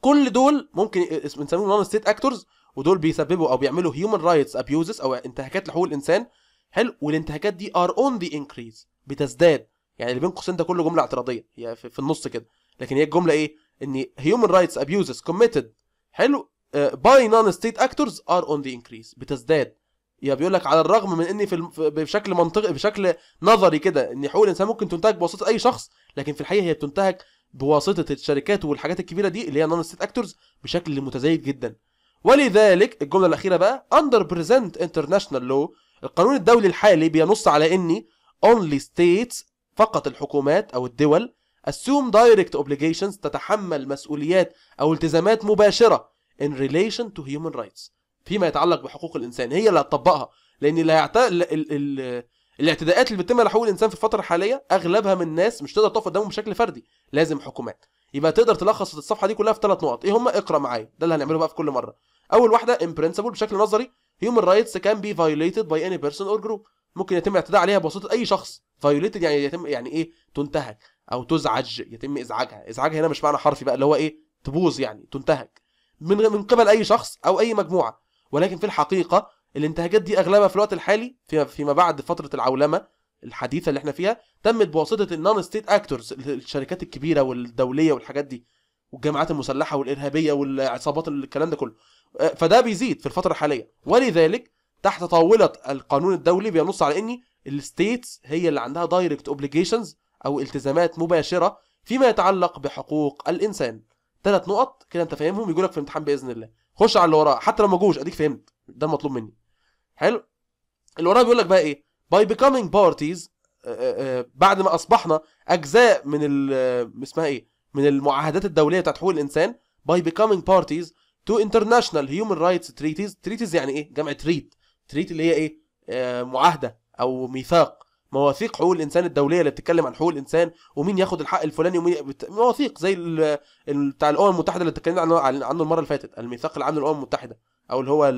Speaker 1: كل دول ممكن بنسميهم نون ستيت اكتورز ودول بيسببوا او بيعملوا هيومن رايتس ابيوزز او انتهاكات لحقوق الانسان حلو والانتهاكات دي ار اون ذا انكريز بتزداد يعني اللي بين قوسين ده كله جمله اعتراضيه هي في النص كده لكن هي الجمله ايه ان هيومن رايتس ابيوزز كوميتد حلو باي نون ستيت اكتورز ار اون ذا انكريز بتزداد يا بيقول لك على الرغم من اني في بشكل منطقي بشكل نظري كده ان حقوق الانسان ممكن تنتهك بواسطه اي شخص لكن في الحقيقه هي بتنتهك بواسطه الشركات والحاجات الكبيره دي اللي هي نون ستيت اكتورز بشكل متزايد جدا ولذلك الجمله الاخيره بقى اندر بريزنت انترناشونال لو القانون الدولي الحالي بينص على ان اونلي ستيتس فقط الحكومات او الدول assume direct obligations تتحمل مسؤوليات او التزامات مباشره in relation to human rights فيما يتعلق بحقوق الانسان هي اللي هتطبقها لان اللي هيعت... ال... ال... ال... الاعتداءات اللي بتتم على حقوق الانسان في الفتره الحاليه اغلبها من ناس مش تقدر تقف قدامهم بشكل فردي لازم حكومات يبقى تقدر تلخص الصفحه دي كلها في ثلاث نقط ايه هم اقرا معايا ده اللي هنعمله بقى في كل مره اول واحده ان برنسبل بشكل نظري هيومن رايتس كان بي فايوليتد باي اني بيرسون اور جروب ممكن يتم الاعتداء عليها بواسطه اي شخص فايوليتد يعني يتم يعني ايه تنتهك او تزعج يتم ازعاجها ازعاجها هنا مش معنى حرفي بقى اللي هو ايه تبوظ يعني تنتهك من من قبل اي شخص او اي مجموعه ولكن في الحقيقه الانتهاكات دي اغلبها في الوقت الحالي فيما بعد فتره العولمه الحديثه اللي احنا فيها تمت بواسطه النون ستيت اكتورز الشركات الكبيره والدوليه والحاجات دي والجماعات المسلحه والارهابيه والعصابات الكلام ده كله أه، فده بيزيد في الفتره الحاليه ولذلك تحت طاوله القانون الدولي بينص على ان الستيتس هي اللي عندها دايركت اوبليجيشنز او التزامات مباشره فيما يتعلق بحقوق الانسان ثلاث نقط كده انت فاهمهم يقولك في الامتحان باذن الله خش على اللي وراه حتى لو ما جوش اديك فهمت ده المطلوب مني حلو اللي وراه بيقول لك بقى ايه باي becoming parties آه، آه، آه، بعد ما اصبحنا اجزاء من اسمها ايه من المعاهدات الدوليه بتاعت حقوق الانسان by becoming parties to international human rights treaties treaties يعني ايه جمع تريت تريت اللي هي ايه معاهده او ميثاق مواثيق حقوق الانسان الدوليه اللي بتتكلم عن حقوق الانسان ومين ياخد الحق الفلاني ومين مواثيق زي بتاع الامم المتحده اللي اتكلمنا عنه عنه المره اللي فاتت الميثاق العام للامم المتحده او اللي هو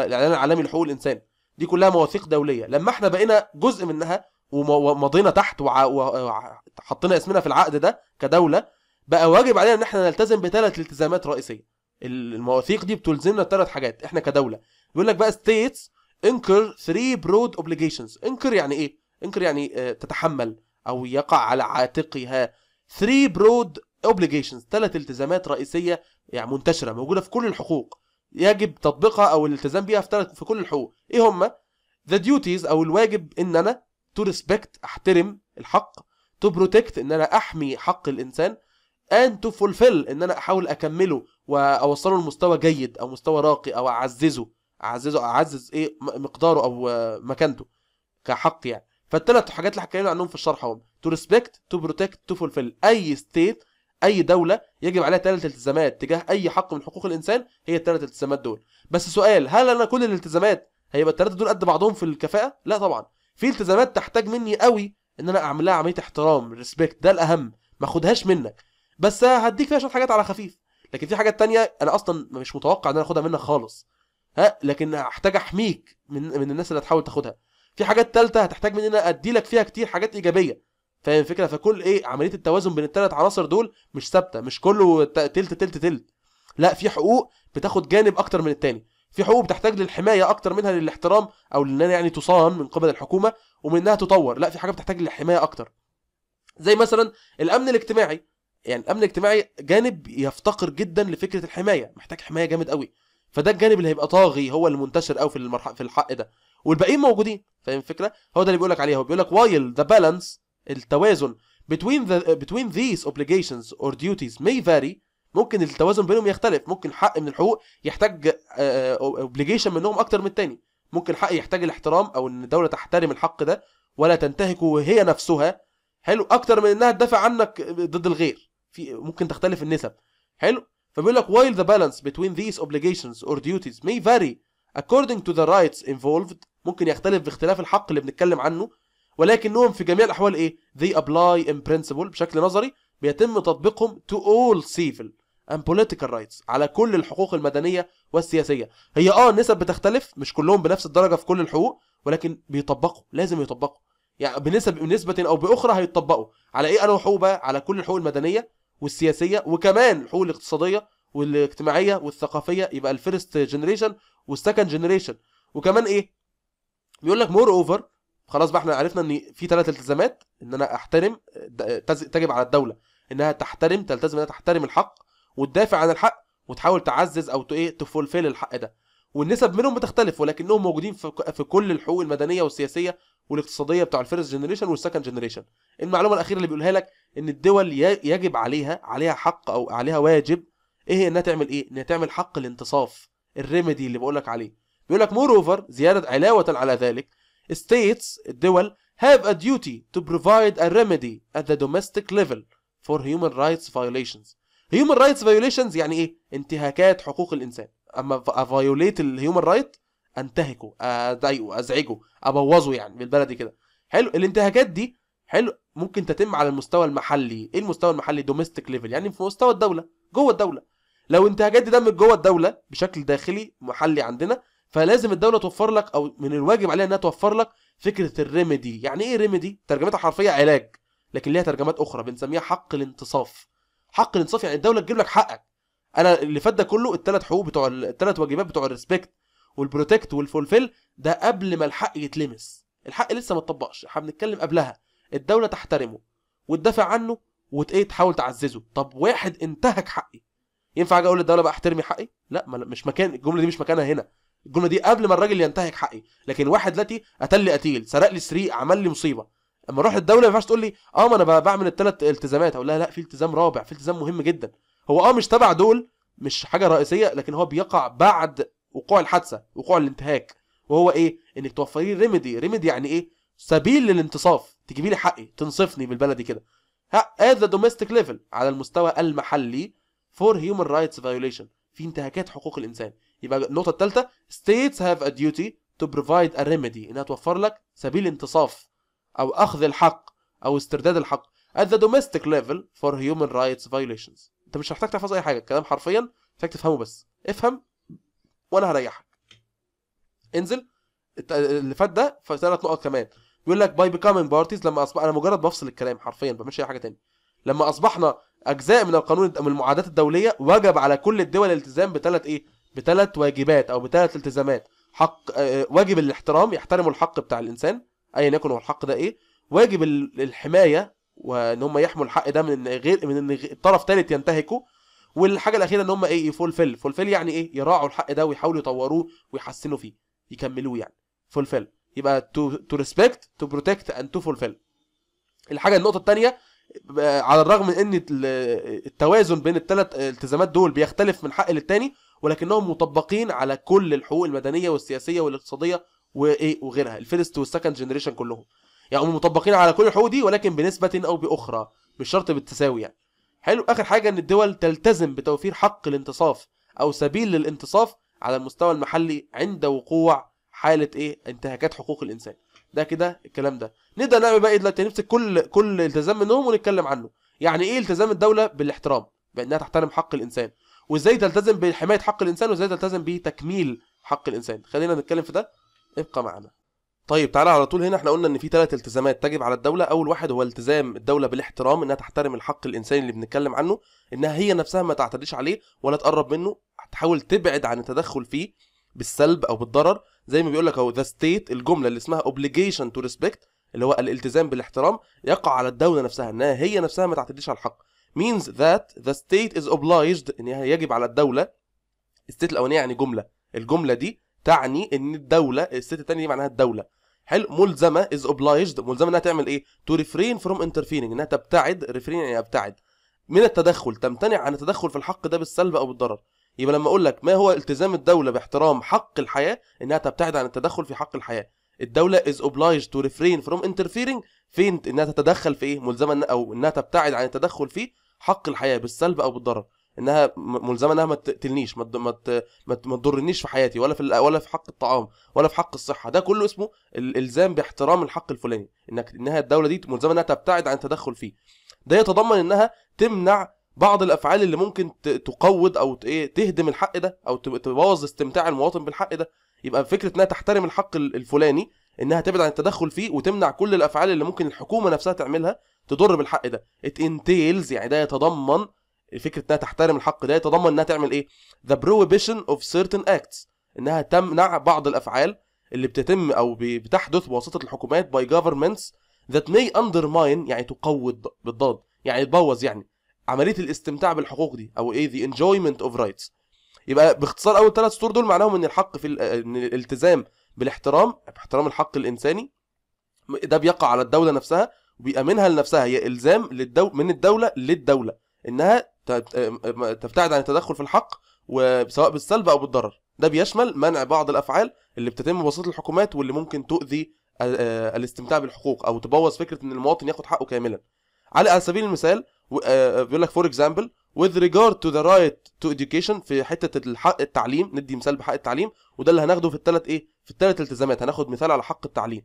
Speaker 1: الاعلان العالمي لحقوق الانسان دي كلها مواثيق دوليه لما احنا بقينا جزء منها ومضينا تحت وحطينا اسمنا في العقد ده كدوله بقى واجب علينا ان احنا نلتزم بثلاث التزامات رئيسيه المواثيق دي بتلزمنا بثلاث حاجات احنا كدوله بيقول لك بقى ستيتس انكر 3 برود اوبليجيشنز انكر يعني ايه انكر يعني آه، تتحمل او يقع على عاتقها 3 برود اوبليجيشنز ثلاث التزامات رئيسيه يعني منتشره موجوده في كل الحقوق يجب تطبيقها او الالتزام بيها في في كل الحقوق ايه هما ذا ديوتيز او الواجب ان انا تو ريسبكت احترم الحق تو بروتكت ان انا احمي حق الانسان and to fulfill ان انا احاول اكمله واوصله لمستوى جيد او مستوى راقي او اعززه اعززه اعزز ايه مقداره او مكانته كحق يعني فالثلاث حاجات اللي هتكلم عنهم في الشرح هم تو ريسبكت تو بروتكت تو فولفيل اي ستيت اي دوله يجب عليها ثلاث التزامات تجاه اي حق من حقوق الانسان هي الثلاث التزامات دول بس سؤال هل انا كل الالتزامات هيبقى الثلاثه دول قد بعضهم في الكفاءه لا طبعا في التزامات تحتاج مني قوي ان انا اعمل لها عمليه احترام ريسبكت ده الاهم ما اخدهاش منك بس هديك فيها شويه حاجات على خفيف لكن في حاجات تانية انا اصلا مش متوقع ان انا اخدها منك خالص ها لكن هحتاج احميك من من الناس اللي هتحاول تاخدها في حاجات ثالثه هتحتاج مني ان انا ادي لك فيها كتير حاجات ايجابيه فاهم الفكره فكل ايه عمليه التوازن بين الثلاث عناصر دول مش ثابته مش كله تلت تلت تلت لا في حقوق بتاخد جانب اكتر من التاني في حقوق بتحتاج للحمايه اكتر منها للاحترام او لانها يعني تصان من قبل الحكومه ومنها تطور لا في حاجه بتحتاج للحمايه اكتر زي مثلا الامن الاجتماعي يعني الامن الاجتماعي جانب يفتقر جدا لفكره الحمايه محتاج حمايه جامد قوي فده الجانب اللي هيبقى طاغي هو اللي منتشر قوي في المرح... في الحق ده والباقيين موجودين فاهم الفكره هو ده اللي بيقول لك عليه هو بيقول لك while the balance التوازن between the between these obligations or duties may vary ممكن التوازن بينهم يختلف ممكن حق من الحقوق يحتاج آه، آه، obligation منهم اكتر من التاني ممكن حق يحتاج الاحترام او ان الدوله تحترم الحق ده ولا تنتهكه هي نفسها حلو اكتر من انها تدافع عنك ضد الغير في ممكن تختلف النسب حلو فبيقول لك while the balance between these obligations or duties may vary according to the rights involved ممكن يختلف باختلاف الحق اللي بنتكلم عنه ولكنهم في جميع الاحوال ايه they apply in principle بشكل نظري بيتم تطبيقهم to all civil and political rights على كل الحقوق المدنيه والسياسيه هي اه النسب بتختلف مش كلهم بنفس الدرجه في كل الحقوق ولكن بيطبقوا لازم يطبقوا يعني بنسب بنسبه او باخرى هيطبقوا على ايه انا حقوق بقى على كل الحقوق المدنيه والسياسيه وكمان الحقوق الاقتصاديه والاجتماعيه والثقافيه يبقى الفيرست جنريشن والسكند جنريشن وكمان ايه بيقول لك مور اوفر خلاص بقى احنا عرفنا ان في ثلاث التزامات ان انا احترم تجب على الدوله انها تحترم تلتزم انها تحترم الحق وتدافع عن الحق وتحاول تعزز او ايه تفولفيل الحق ده والنسب منهم بتختلف ولكنهم موجودين في كل الحقوق المدنيه والسياسيه والاقتصاديه بتاع الفيرست جنريشن والسكند جنريشن المعلومه الاخيره اللي بيقولها لك ان الدول يجب عليها عليها حق او عليها واجب ايه هي انها تعمل ايه انها تعمل حق الانتصاف الريميدي اللي بقول لك عليه بيقول لك مور اوفر زياده علاوه على ذلك ستيتس الدول هاف ا ديوتي تو بروفايد ا ريميدي ات ذا دومستيك ليفل فور هيومن رايتس فايوليشنز هيومن رايتس فايوليشنز يعني ايه انتهاكات حقوق الانسان اما فايوليت الهيومن رايت انتهكه اضايقه ازعجه ابوظه يعني بالبلدي كده حلو الانتهاكات دي حلو ممكن تتم على المستوى المحلي ايه المستوى المحلي دوميستيك ليفل يعني في مستوى الدوله جوه الدوله لو انتهاكات دي دمت جوه الدوله بشكل داخلي محلي عندنا فلازم الدوله توفر لك او من الواجب عليها انها توفر لك فكره الريميدي يعني ايه ريميدي ترجمتها حرفيه علاج لكن ليها ترجمات اخرى بنسميها حق الانتصاف حق الانتصاف يعني الدوله تجيب لك حقك انا اللي فات ده كله الثلاث حقوق بتوع الثلاث واجبات بتوع الريسبكت والبروتكت والفولفيل ده قبل ما الحق يتلمس الحق لسه ما اتطبقش احنا بنتكلم قبلها الدوله تحترمه وتدافع عنه وايه تحاول تعززه طب واحد انتهك حقي ينفع اجي اقول للدوله بقى احترمي حقي لا مش مكان الجمله دي مش مكانها هنا الجمله دي قبل ما الراجل ينتهك حقي لكن واحد دلوقتي قتل لي قتيل سرق لي سريق عمل لي مصيبه اما اروح للدوله ما ينفعش تقول لي اه ما انا بعمل الثلاث التزامات اقول لها لا في التزام رابع في التزام مهم جدا هو اه مش تبع دول مش حاجه رئيسيه لكن هو بيقع بعد وقوع الحادثه وقوع الانتهاك وهو ايه انك توفري لي ريميدي ريميدي يعني ايه سبيل للانتصاف تجيبي لي حقي تنصفني بالبلدي كده at the domestic level على المستوى المحلي for human rights فايوليشن في انتهاكات حقوق الانسان يبقى النقطه الثالثه states have a duty to provide a remedy انها توفر لك سبيل انتصاف او اخذ الحق او استرداد الحق at the domestic level for human rights violations انت مش محتاج تحفظ اي حاجه الكلام حرفيا محتاج تفهمه بس افهم ولا هريحك انزل اللي فات ده فثلاث نقط كمان بيقول لك باي بيكامينج بارتيز لما اصبح انا مجرد بفصل الكلام حرفيا ما بعملش اي حاجه تاني لما اصبحنا اجزاء من القانون من المعاهدات الدوليه وجب على كل الدول الالتزام بثلاث ايه بثلاث واجبات او بثلاث التزامات حق آه واجب الاحترام يحترموا الحق بتاع الانسان ايا يكن هو الحق ده ايه واجب الحمايه وان هم يحموا الحق ده من غير من ان الطرف الثالث ينتهكه والحاجه الاخيره ان هم ايه يفولفل إيه، فولفل يعني ايه يراعوا الحق ده ويحاولوا يطوروه ويحسنوا فيه يكملوه يعني فولفل يبقى تو تو ريسبكت تو بروتكت اند تو فولفل الحاجه النقطه الثانيه آه، على الرغم من ان التوازن بين الثلاث التزامات دول بيختلف من حق للتاني ولكنهم مطبقين على كل الحقوق المدنيه والسياسيه والاقتصاديه وايه وغيرها الفيرست والسكند جنريشن كلهم يعني هم مطبقين على كل الحقوق دي ولكن بنسبه او باخرى مش شرط بالتساوي يعني حلو اخر حاجه ان الدول تلتزم بتوفير حق الانتصاف او سبيل للانتصاف على المستوى المحلي عند وقوع حاله ايه انتهاكات حقوق الانسان ده كده الكلام ده نبدا نعمل بقى إيه دلوقتي نمسك كل كل التزام منهم ونتكلم عنه يعني ايه التزام الدوله بالاحترام بانها تحترم حق الانسان وازاي تلتزم بحمايه حق الانسان وازاي تلتزم بتكميل حق الانسان خلينا نتكلم في ده ابقى معنا طيب تعالى على طول هنا احنا قلنا ان في ثلاث التزامات تجب على الدوله اول واحد هو التزام الدوله بالاحترام انها تحترم الحق الانساني اللي بنتكلم عنه انها هي نفسها ما تعتديش عليه ولا تقرب منه تحاول تبعد عن التدخل فيه بالسلب او بالضرر زي ما بيقول لك اهو ذا ستيت الجمله اللي اسمها obligation تو ريسبكت اللي هو الالتزام بالاحترام يقع على الدوله نفسها انها هي نفسها ما تعتديش على الحق means that the state is obliged ان هي يجب على الدوله الستيت الاولانيه يعني جمله الجمله دي تعني ان الدوله الست الثانيه دي معناها الدوله حلو ملزمه از اوبلايجد ملزمه انها تعمل ايه تو ريفرين فروم انترفيرنج انها تبتعد ريفرين يعني ابتعد من التدخل تمتنع عن التدخل في الحق ده بالسلب او بالضرر يبقى لما اقول لك ما هو التزام الدوله باحترام حق الحياه انها تبتعد عن التدخل في حق الحياه الدوله از اوبلايجد تو ريفرين فروم انترفيرنج فين انها تتدخل في ايه ملزمه او انها تبتعد عن التدخل في حق الحياه بالسلب او بالضرر انها ملزمه انها ما تقتلنيش ما ما تضرنيش في حياتي ولا في ولا في حق الطعام ولا في حق الصحه ده كله اسمه الالزام باحترام الحق الفلاني انك انها الدوله دي ملزمه انها تبتعد عن التدخل فيه ده يتضمن انها تمنع بعض الافعال اللي ممكن تقوض او ايه تهدم الحق ده او تبوظ استمتاع المواطن بالحق ده يبقى فكره انها تحترم الحق الفلاني انها تبعد عن التدخل فيه وتمنع كل الافعال اللي ممكن الحكومه نفسها تعملها تضر بالحق ده ات انتيلز يعني ده يتضمن فكره انها تحترم الحق ده يتضمن انها تعمل ايه the prohibition of certain acts انها تمنع بعض الافعال اللي بتتم او بتحدث بواسطه الحكومات by governments that may undermine يعني تقوض بالضاد يعني تبوظ يعني عمليه الاستمتاع بالحقوق دي او ايه the enjoyment of rights يبقى باختصار اول ثلاث سطور دول معناهم ان الحق في ان الالتزام بالاحترام باحترام الحق الانساني ده بيقع على الدوله نفسها وبيأمنها لنفسها هي الزام للدو... من الدوله للدوله انها تبتعد عن التدخل في الحق وسواء بالسلب او بالضرر ده بيشمل منع بعض الافعال اللي بتتم بواسطه الحكومات واللي ممكن تؤذي آه، الاستمتاع بالحقوق او تبوظ فكره ان المواطن ياخد حقه كاملا على سبيل المثال آه، آه، بيقول لك فور اكزامبل with regard to the right to education في حته الحق التعليم ندي مثال بحق التعليم وده اللي هناخده في الثلاث ايه في الثلاث التزامات هناخد مثال على حق التعليم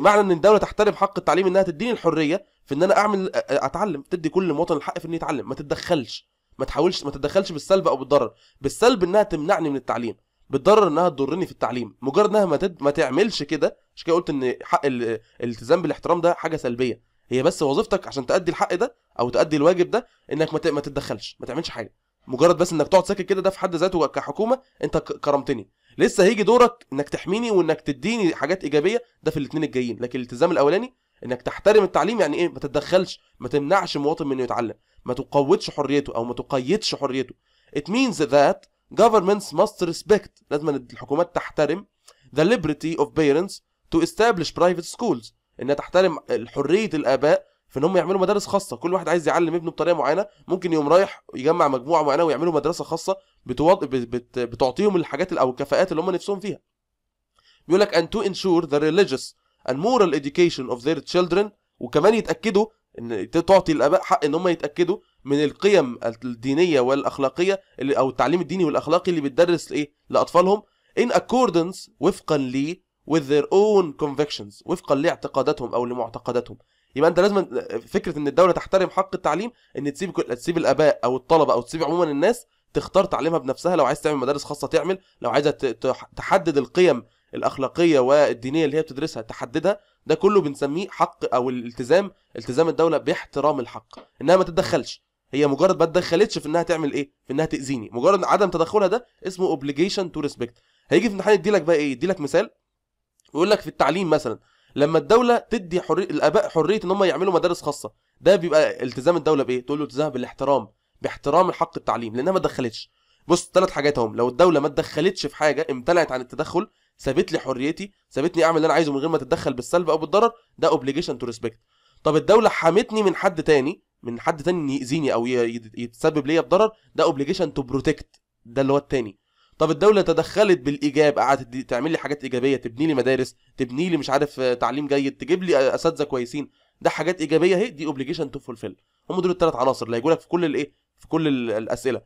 Speaker 1: معنى ان الدوله تحترم حق التعليم انها تديني الحريه في ان انا اعمل اتعلم تدي كل مواطن الحق في ان يتعلم ما تتدخلش ما تحاولش ما تتدخلش بالسلب او بالضرر بالسلب انها تمنعني من التعليم بتضرر انها تضرني في التعليم مجرد انها ما, تد... ما تعملش كده عشان كده قلت ان حق ال... الالتزام بالاحترام ده حاجه سلبيه هي بس وظيفتك عشان تؤدي الحق ده او تؤدي الواجب ده انك ما, ت... ما تتدخلش ما تعملش حاجه مجرد بس انك تقعد ساكت كده ده في حد ذاته كحكومه انت كرمتني لسه هيجي دورك انك تحميني وانك تديني حاجات ايجابيه ده في الاثنين الجايين لكن الالتزام الاولاني انك تحترم التعليم يعني ايه ما تتدخلش ما تمنعش مواطن من انه يتعلم ما تقودش حريته او ما تقيدش حريته it means that governments must respect لازم الحكومات تحترم the liberty of parents to establish private schools انها تحترم حريه الاباء في ان هم يعملوا مدارس خاصه كل واحد عايز يعلم ابنه بطريقه معينه ممكن يقوم رايح يجمع مجموعه معينه ويعملوا مدرسه خاصه بتوض... بت... بتعطيهم الحاجات او الكفاءات اللي هم نفسهم فيها بيقول لك and to ensure the religious and moral education of their children وكمان يتاكدوا ان تعطي الاباء حق ان هم يتاكدوا من القيم الدينيه والاخلاقيه اللي او التعليم الديني والاخلاقي اللي بيتدرس لايه لاطفالهم in accordance وفقا ليه with their own convictions وفقا لاعتقاداتهم او لمعتقداتهم يبقى انت لازم فكره ان الدوله تحترم حق التعليم ان تسيب تسيب الاباء او الطلبه او تسيب عموما الناس تختار تعليمها بنفسها لو عايز تعمل مدارس خاصه تعمل لو عايزه تحدد القيم الاخلاقيه والدينيه اللي هي بتدرسها تحددها ده كله بنسميه حق او الالتزام التزام الدوله باحترام الحق انها ما تتدخلش هي مجرد ما اتدخلتش في انها تعمل ايه في انها تاذيني مجرد عدم تدخلها ده اسمه اوبليجيشن تو ريسبكت هيجي في امتحان يديلك بقى ايه يديلك مثال ويقول لك في التعليم مثلا لما الدوله تدي حرية الاباء حريه ان هم يعملوا مدارس خاصه ده بيبقى التزام الدوله بايه تقول له التزام بالاحترام باحترام الحق التعليم لانها ما تدخلتش بص ثلاث حاجات اهم لو الدوله ما اتدخلتش في حاجه امتنعت عن التدخل سابت لي حريتي سابتني اعمل اللي انا عايزه من غير ما تتدخل بالسلب او بالضرر ده اوبليجيشن تو ريسبكت طب الدوله حمتني من حد تاني من حد تاني يأذيني او يتسبب ليا بضرر ده اوبليجيشن تو بروتكت ده اللي هو التاني طب الدولة تدخلت بالإيجاب قعدت تعمل لي حاجات إيجابية تبني لي مدارس تبني لي مش عارف تعليم جيد تجيب لي أساتذة كويسين ده حاجات إيجابية اهي دي اوبليجيشن تو فولفيل هم دول الثلاث عناصر اللي هيجوا لك في كل الإيه في كل الاسئله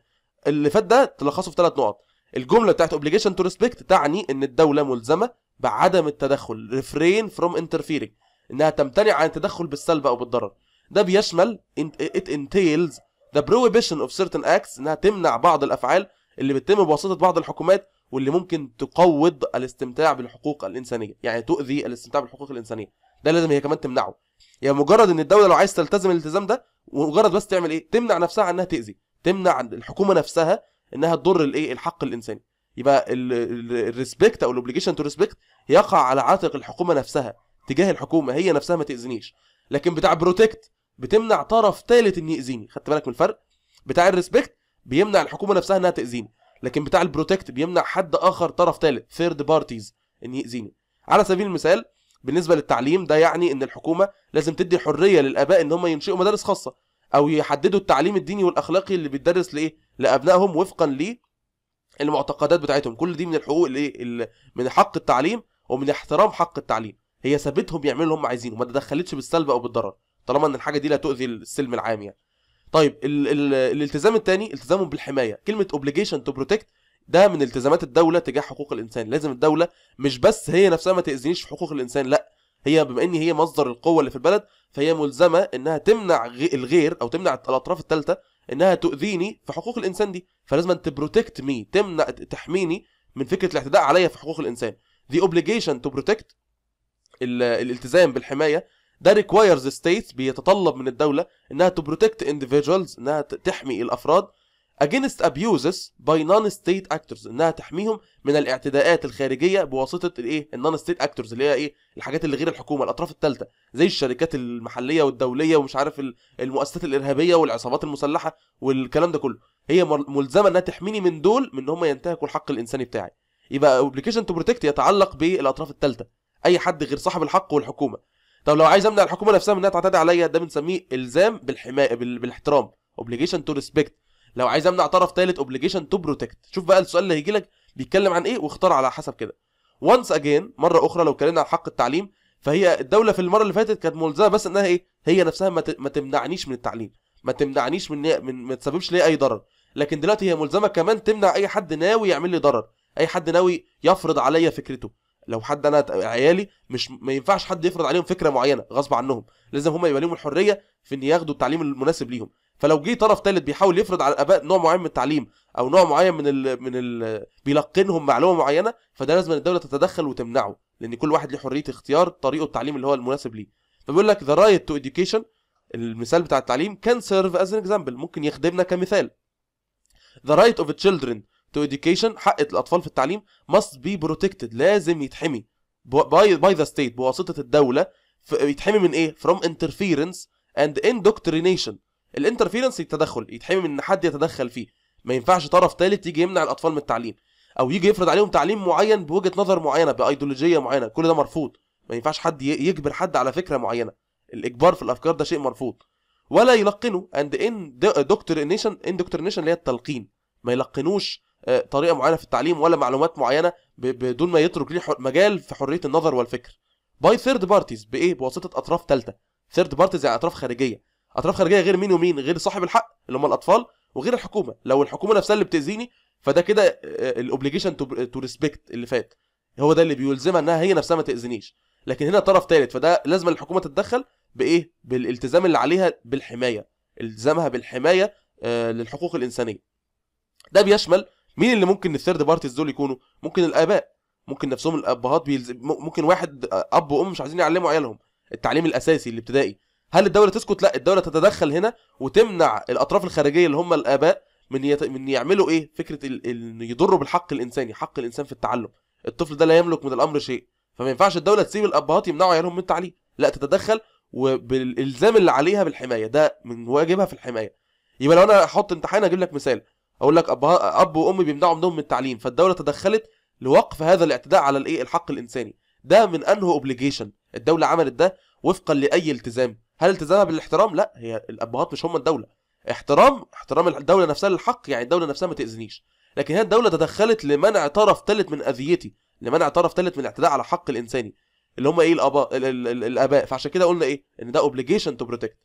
Speaker 1: اللي فات ده تلخصه في ثلاث نقط الجمله بتاعت obligation to respect تعني ان الدوله ملزمه بعدم التدخل refrain from interfering انها تمتنع عن التدخل بالسلب او بالضرر ده بيشمل it entails the prohibition of certain acts انها تمنع بعض الافعال اللي بتتم بواسطه بعض الحكومات واللي ممكن تقوض الاستمتاع بالحقوق الانسانيه يعني تؤذي الاستمتاع بالحقوق الانسانيه ده لازم هي كمان تمنعه يعني مجرد ان الدوله لو عايز تلتزم الالتزام ده ومجرد بس تعمل ايه تمنع نفسها انها تاذي تمنع الحكومه نفسها انها تضر الايه الحق الانساني يبقى الريسبكت او الاوبليجيشن تو ريسبكت يقع على عاتق الحكومه نفسها تجاه الحكومه هي نفسها ما تاذينيش لكن بتاع بروتكت بتمنع طرف ثالث ان ياذيني خدت بالك من الفرق بتاع الريسبكت بيمنع الحكومه نفسها انها تاذيني لكن بتاع البروتكت بيمنع حد اخر طرف ثالث ثيرد بارتيز ان ياذيني على سبيل المثال بالنسبه للتعليم ده يعني ان الحكومه لازم تدي حريه للاباء ان هم ينشئوا مدارس خاصه او يحددوا التعليم الديني والاخلاقي اللي بيتدرس لايه لابنائهم وفقا للمعتقدات بتاعتهم كل دي من الحقوق الايه من حق التعليم ومن احترام حق التعليم هي سابتهم يعملوا اللي هم عايزينه ما تدخلتش بالسلب او بالضرر طالما ان الحاجه دي لا تؤذي السلم العام يعني طيب ال ال الالتزام الثاني التزامهم بالحمايه كلمه obligation to protect ده من التزامات الدوله تجاه حقوق الانسان لازم الدوله مش بس هي نفسها ما تاذينيش في حقوق الانسان لا هي بما ان هي مصدر القوه اللي في البلد فهي ملزمه انها تمنع الغير او تمنع الاطراف الثالثه انها تؤذيني في حقوق الانسان دي فلازم تبروتكت مي تمنع تحميني من فكره الاعتداء عليا في حقوق الانسان the obligation to protect الالتزام بالحمايه ده requires ستيتس بيتطلب من الدوله انها تبروتكت protect individuals انها تحمي الافراد against abuses by non-state actors انها تحميهم من الاعتداءات الخارجيه بواسطه الايه النون ستيت اكتورز اللي هي ايه الحاجات اللي غير الحكومه الاطراف الثالثه زي الشركات المحليه والدوليه ومش عارف المؤسسات الارهابيه والعصابات المسلحه والكلام ده كله هي ملزمه انها تحميني من دول من ان هم ينتهكوا الحق الانساني بتاعي يبقى اوبليكيشن تو بروتكت يتعلق بالاطراف الثالثه اي حد غير صاحب الحق والحكومه طب لو عايز امنع الحكومه نفسها من انها تعتدي عليا ده بنسميه الزام بالحمايه بالاحترام اوبليجيشن تو ريسبكت لو عايز امنع طرف ثالث اوبليجيشن تو بروتكت شوف بقى السؤال اللي هيجي لك بيتكلم عن ايه واختار على حسب كده وانس اجين مره اخرى لو اتكلمنا عن حق التعليم فهي الدوله في المره اللي فاتت كانت ملزمه بس انها ايه هي نفسها ما تمنعنيش من التعليم ما تمنعنيش من من ما تسببش ليا اي ضرر لكن دلوقتي هي ملزمه كمان تمنع اي حد ناوي يعمل لي ضرر اي حد ناوي يفرض عليا فكرته لو حد انا عيالي مش ما ينفعش حد يفرض عليهم فكره معينه غصب عنهم لازم هم يبقى لهم الحريه في ان ياخدوا التعليم المناسب ليهم فلو جه طرف ثالث بيحاول يفرض على الاباء نوع معين من التعليم او نوع معين من الـ من الـ بيلقنهم معلومه معينه فده لازم الدوله تتدخل وتمنعه لان كل واحد ليه حريه اختيار طريقه التعليم اللي هو المناسب ليه فبيقول لك ذا رايت تو education المثال بتاع التعليم كان سيرف از ان اكزامبل ممكن يخدمنا كمثال ذا رايت اوف children تو education حق الاطفال في التعليم must be protected لازم يتحمي باي باي ذا ستيت بواسطه الدوله يتحمي من ايه from interference and indoctrination الانترفيرنس التدخل يتحمي ان حد يتدخل فيه ما ينفعش طرف ثالث يجي يمنع الاطفال من التعليم او يجي يفرض عليهم تعليم معين بوجهه نظر معينه بايديولوجيه معينه كل ده مرفوض ما ينفعش حد يجبر حد على فكره معينه الاجبار في الافكار ده شيء مرفوض ولا يلقنوا اند ان دكتور نيشن اللي هي التلقين ما يلقنوش آه، طريقه معينه في التعليم ولا معلومات معينه بدون ما يترك ليه مجال في حريه النظر والفكر باي ثيرد بارتيز بايه بواسطه اطراف ثالثه ثيرد بارتيز يعني اطراف خارجيه اطراف خارجيه غير مين ومين غير صاحب الحق اللي هم الاطفال وغير الحكومه لو الحكومه نفسها اللي بتاذيني فده كده الاوبليجيشن تو ريسبكت اللي فات هو ده اللي بيلزمها انها هي نفسها ما تاذينيش لكن هنا طرف ثالث فده لازم الحكومه تتدخل بايه بالالتزام اللي عليها بالحمايه التزامها بالحمايه آه للحقوق الانسانيه ده بيشمل مين اللي ممكن الثيرد بارتيز دول يكونوا ممكن الاباء ممكن نفسهم الابهات بيلزم ممكن واحد آه، اب وام مش عايزين يعلموا عيالهم التعليم الاساسي الابتدائي هل الدوله تسكت لا الدوله تتدخل هنا وتمنع الاطراف الخارجيه اللي هم الاباء من يت... من يعملوا ايه فكره ال... ان يضروا بالحق الانساني حق الانسان في التعلم الطفل ده لا يملك من الامر شيء فما ينفعش الدوله تسيب الابهات يمنعوا عيالهم من التعليم لا تتدخل وبالالزام اللي عليها بالحمايه ده من واجبها في الحمايه يبقى لو انا احط امتحان اجيب لك مثال اقول لك اب اب وام بيمنعوا ابنهم من التعليم فالدوله تدخلت لوقف هذا الاعتداء على الايه الحق الانساني ده من انه اوبليجيشن الدوله عملت ده وفقا لاي التزام هل التزامها بالاحترام؟ لا هي الابهات مش هم الدوله احترام احترام الدوله نفسها للحق يعني الدوله نفسها ما تاذنيش لكن هي الدوله تدخلت لمنع طرف ثالث من اذيتي لمنع طرف ثالث من الاعتداء على حق الانساني اللي هم ايه الاباء الاباء فعشان كده قلنا ايه ان ده اوبليجيشن تو بروتكت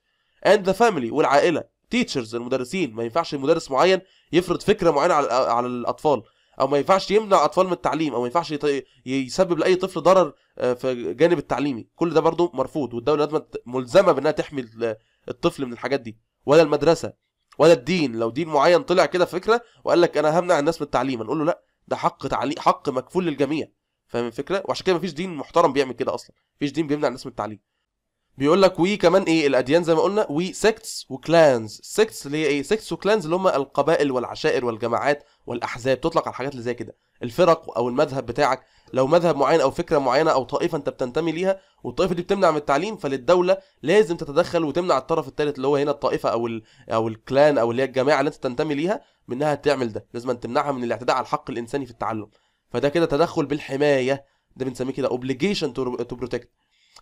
Speaker 1: اند ذا فاميلي والعائله تيتشرز المدرسين ما ينفعش مدرس معين يفرض فكره معينه على على الاطفال او ما ينفعش يمنع اطفال من التعليم او ما ينفعش يسبب لاي طفل ضرر آه، في الجانب التعليمي كل ده برضه مرفوض والدوله لازم ملزمه بانها تحمي الطفل من الحاجات دي ولا المدرسه ولا الدين لو دين معين طلع كده فكره وقال لك انا همنع الناس من التعليم نقول له لا ده حق تعليم حق مكفول للجميع فاهم الفكره وعشان كده مفيش دين محترم بيعمل كده اصلا مفيش دين بيمنع الناس من التعليم بيقول لك وي كمان ايه الاديان زي ما قلنا وي سيكتس وكلانز سيكتس اللي هي ايه سيكتس وكلانز اللي هم القبائل والعشائر والجماعات والاحزاب تطلق على الحاجات اللي زي كده الفرق او المذهب بتاعك لو مذهب معين او فكره معينه او طائفه انت بتنتمي ليها والطائفه دي بتمنع من التعليم فللدوله لازم تتدخل وتمنع الطرف الثالث اللي هو هنا الطائفه او او الكلان او اللي هي الجماعه اللي انت تنتمي ليها منها تعمل ده لازم تمنعها من الاعتداء على الحق الانساني في التعلم فده كده تدخل بالحمايه ده بنسميه كده اوبليجيشن تو بروتكت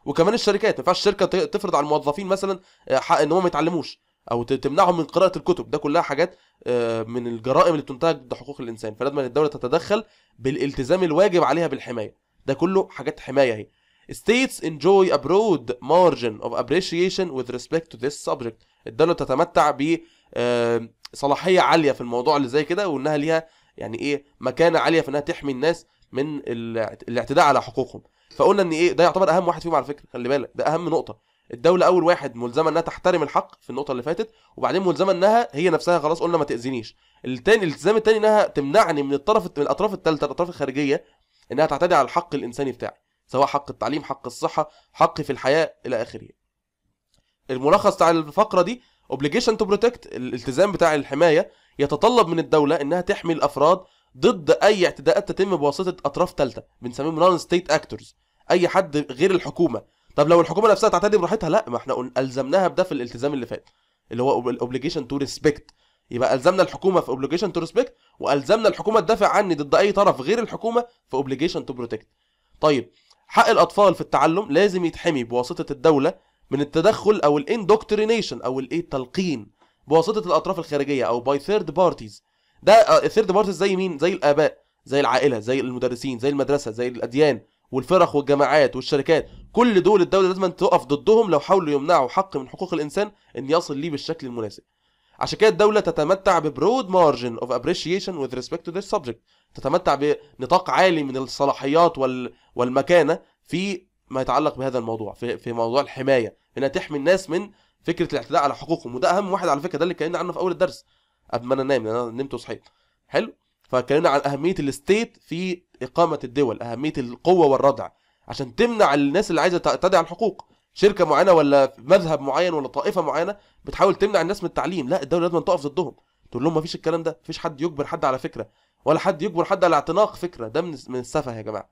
Speaker 1: وكمان الشركات ما ينفعش الشركه تفرض على الموظفين مثلا آه، حق ان هم ما يتعلموش او تمنعهم من قراءه الكتب ده كلها حاجات آه، من الجرائم اللي بتنتهك ضد حقوق الانسان فلازم الدوله تتدخل بالالتزام الواجب عليها بالحمايه ده كله حاجات حمايه اهي States enjoy a broad margin of appreciation with respect to this subject الدولة تتمتع ب آه، صلاحية عالية في الموضوع اللي زي كده وانها ليها يعني ايه مكانة عالية في انها تحمي الناس من الاعتداء على حقوقهم فقلنا ان ايه ده يعتبر اهم واحد فيهم على فكره خلي بالك ده اهم نقطه الدوله اول واحد ملزمه انها تحترم الحق في النقطه اللي فاتت وبعدين ملزمه انها هي نفسها خلاص قلنا ما تاذينيش التاني الالتزام التاني انها تمنعني من الطرف من الاطراف الثالثه الاطراف الخارجيه انها تعتدي على الحق الانساني بتاعي سواء حق التعليم حق الصحه حقي في الحياه الى اخره الملخص بتاع الفقره دي obligation to protect الالتزام بتاع الحمايه يتطلب من الدوله انها تحمي الافراد ضد اي اعتداءات تتم بواسطه اطراف ثالثه بنسميهم نون ستيت اكتورز اي حد غير الحكومه طب لو الحكومه نفسها تعتدي براحتها لا ما احنا الزمناها بده في الالتزام اللي فات اللي هو الاوبليجيشن تو ريسبكت يبقى الزمنا الحكومه في اوبليجيشن تو ريسبكت والزمنا الحكومه تدافع عني ضد اي طرف غير الحكومه في اوبليجيشن تو بروتكت طيب حق الاطفال في التعلم لازم يتحمي بواسطه الدوله من التدخل او الاندوكترينيشن او الايه التلقين بواسطه الاطراف الخارجيه او باي ثيرد بارتيز ده الثيرد آه، بارتيز زي مين زي الاباء زي العائله زي المدرسين زي المدرسه زي الاديان والفرق والجماعات والشركات كل دول الدوله لازم تقف ضدهم لو حاولوا يمنعوا حق من حقوق الانسان ان يصل ليه بالشكل المناسب عشان كده الدولة تتمتع ببرود مارجن اوف ابريشيشن وذ ريسبكت تو this سبجكت تتمتع بنطاق عالي من الصلاحيات وال... والمكانة في ما يتعلق بهذا الموضوع في, في موضوع الحماية انها تحمي الناس من فكرة الاعتداء على حقوقهم وده اهم واحد على فكرة ده اللي اتكلمنا عنه في اول الدرس قبل ما انا انام يعني انا نمت وصحيت حلو فاتكلمنا عن اهميه الستيت في اقامه الدول اهميه القوه والردع عشان تمنع الناس اللي عايزه تدع الحقوق شركه معينه ولا مذهب معين ولا طائفه معينه بتحاول تمنع الناس من التعليم لا الدوله لازم تقف ضدهم تقول لهم مفيش الكلام ده مفيش حد يجبر حد على فكره ولا حد يجبر حد على اعتناق فكره ده من السفه يا جماعه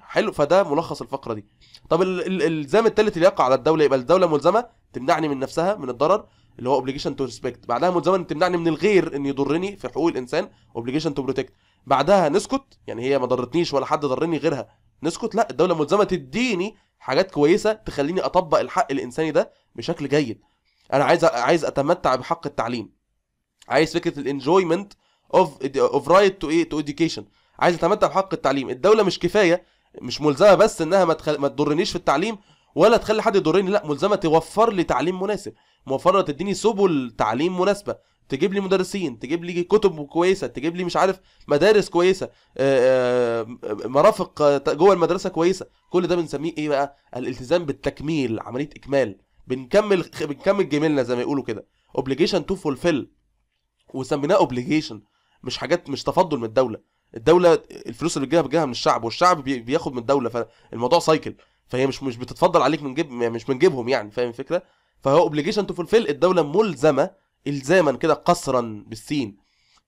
Speaker 1: حلو فده ملخص الفقره دي طب الالزام الثالث اللي يقع على الدوله يبقى الدوله ملزمه تمنعني من نفسها من الضرر اللي هو اوبليجيشن تو ريسبكت بعدها ملزمه ان تمنعني من الغير ان يضرني في حقوق الانسان اوبليجيشن تو بروتكت بعدها نسكت يعني هي ما ضرتنيش ولا حد ضرني غيرها نسكت لا الدوله ملزمه تديني حاجات كويسه تخليني اطبق الحق الانساني ده بشكل جيد انا عايز عايز اتمتع بحق التعليم عايز فكره الانجويمنت اوف اوف رايت تو ايه تو عايز اتمتع بحق التعليم الدوله مش كفايه مش ملزمه بس انها ما تضرنيش في التعليم ولا تخلي حد يضرني لا ملزمه توفر لي تعليم مناسب موفره تديني سبل تعليم مناسبه تجيب لي مدرسين تجيب لي كتب كويسه تجيب لي مش عارف مدارس كويسه آه، آه، مرافق آه، جوه المدرسه كويسه كل ده بنسميه ايه بقى الالتزام بالتكميل عمليه اكمال بنكمل بنكمل جميلنا زي ما يقولوا كده اوبليجيشن تو فولفيل وسميناه اوبليجيشن مش حاجات مش تفضل من الدوله الدوله الفلوس اللي بتجيبها بتجيبها من الشعب والشعب بياخد من الدوله فالموضوع سايكل فهي مش مش بتتفضل عليك من جيب يعني مش من جيبهم يعني فاهم الفكره فهو اوبليجيشن تو فولفيل الدوله ملزمه الزاما كده قصرا بالسين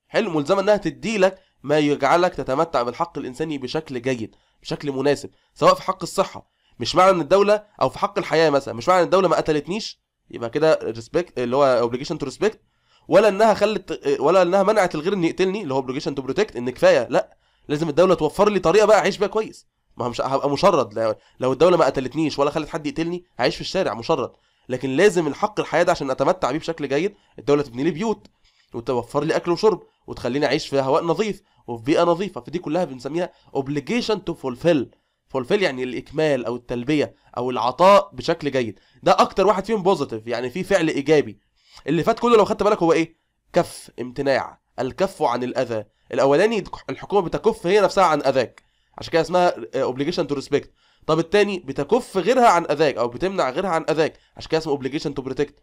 Speaker 1: حلو ملزمه انها تدي لك ما يجعلك تتمتع بالحق الانساني بشكل جيد بشكل مناسب سواء في حق الصحه مش معنى ان الدوله او في حق الحياه مثلا مش معنى ان الدوله ما قتلتنيش يبقى كده ريسبكت اللي هو اوبليجيشن تو ريسبكت ولا انها خلت ولا انها منعت الغير ان يقتلني اللي هو اوبليجيشن تو بروتكت ان كفايه لا لازم الدوله توفر لي طريقه بقى اعيش بيها كويس ما مش هبقى مشرد لو, الدوله ما قتلتنيش ولا خلت حد يقتلني هعيش في الشارع مشرد لكن لازم الحق الحياه ده عشان اتمتع بيه بشكل جيد الدوله تبني لي بيوت وتوفر لي اكل وشرب وتخليني اعيش في هواء نظيف وفي بيئه نظيفه فدي كلها بنسميها obligation to fulfill فولفيل يعني الاكمال او التلبيه او العطاء بشكل جيد ده اكتر واحد فيهم بوزيتيف يعني في فعل ايجابي اللي فات كله لو خدت بالك هو ايه كف امتناع الكف عن الاذى الاولاني الحكومه بتكف هي نفسها عن اذاك عشان كده اسمها اوبليجيشن تو ريسبكت طب التاني بتكف غيرها عن اذاك او بتمنع غيرها عن اذاك عشان كده اسمه اوبليجيشن تو بروتكت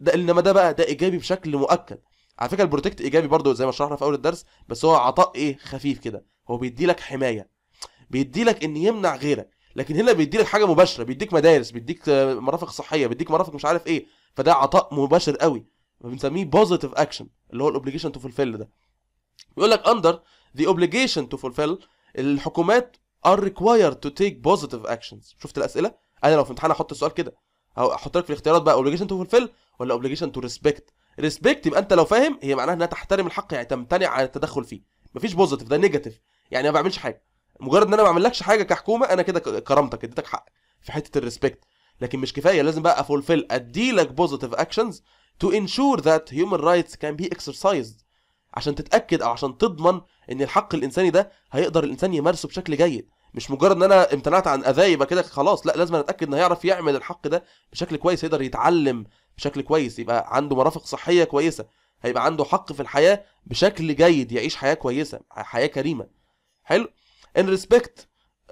Speaker 1: ده انما ده بقى ده ايجابي بشكل مؤكد على فكره البروتكت ايجابي برضو زي ما شرحنا في اول الدرس بس هو عطاء ايه خفيف كده هو بيدي لك حمايه بيدي لك ان يمنع غيرك لكن هنا بيدي لك حاجه مباشره بيديك مدارس بيديك آه، مرافق صحيه بيديك مرافق مش عارف ايه فده عطاء مباشر قوي بنسميه بوزيتيف اكشن اللي هو الاوبليجيشن تو فولفيل ده بيقول لك اندر the obligation to fulfill الحكومات ار ريكوايرد تو تيك بوزيتيف اكشنز شفت الاسئله انا لو في امتحان احط السؤال كده او احط لك في الاختيارات بقى اوبليجيشن تو فولفيل ولا اوبليجيشن تو ريسبكت ريسبكت يبقى انت لو فاهم هي معناها انها تحترم الحق يعني تمتنع عن التدخل فيه مفيش بوزيتيف ده نيجاتيف يعني ما بعملش حاجه مجرد ان انا ما بعملكش حاجه كحكومه انا كده كرامتك اديتك حق في حته الريسبكت لكن مش كفايه لازم بقى افولفيل اديلك بوزيتيف اكشنز تو انشور ذات هيومن رايتس كان بي اكسرسايزد عشان تتاكد او عشان تضمن ان الحق الانساني ده هيقدر الانسان يمارسه بشكل جيد مش مجرد ان انا امتنعت عن اذاه يبقى كده خلاص لا لازم اتاكد انه هيعرف يعمل الحق ده بشكل كويس يقدر يتعلم بشكل كويس يبقى عنده مرافق صحيه كويسه هيبقى عنده حق في الحياه بشكل جيد يعيش حياه كويسه حياه كريمه حلو in respect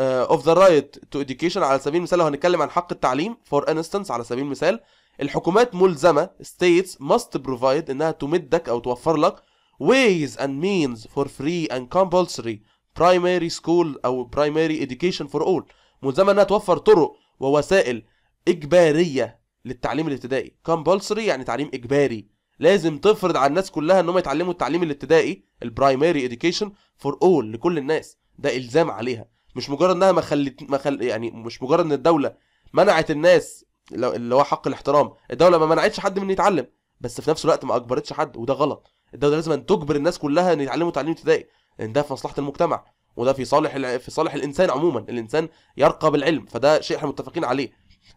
Speaker 1: اوف uh, of the right to education على سبيل المثال لو هنتكلم عن حق التعليم فور انستنس على سبيل المثال الحكومات ملزمه states must provide انها تمدك او توفر لك ways and means for free and compulsory primary school أو primary education for all ملزمة إنها توفر طرق ووسائل إجبارية للتعليم الابتدائي compulsory يعني تعليم إجباري لازم تفرض على الناس كلها إنهم يتعلموا التعليم الابتدائي البرايمري education for all لكل الناس ده إلزام عليها مش مجرد إنها ما خلت ما خل... يعني مش مجرد إن الدولة منعت الناس اللي هو حق الاحترام الدولة ما منعتش حد من يتعلم بس في نفس الوقت ما أجبرتش حد وده غلط الدوله لازم أن تجبر الناس كلها ان يتعلموا تعليم ابتدائي لان ده في مصلحه المجتمع وده في صالح في صالح الانسان عموما الانسان يرقى بالعلم فده شيء احنا متفقين عليه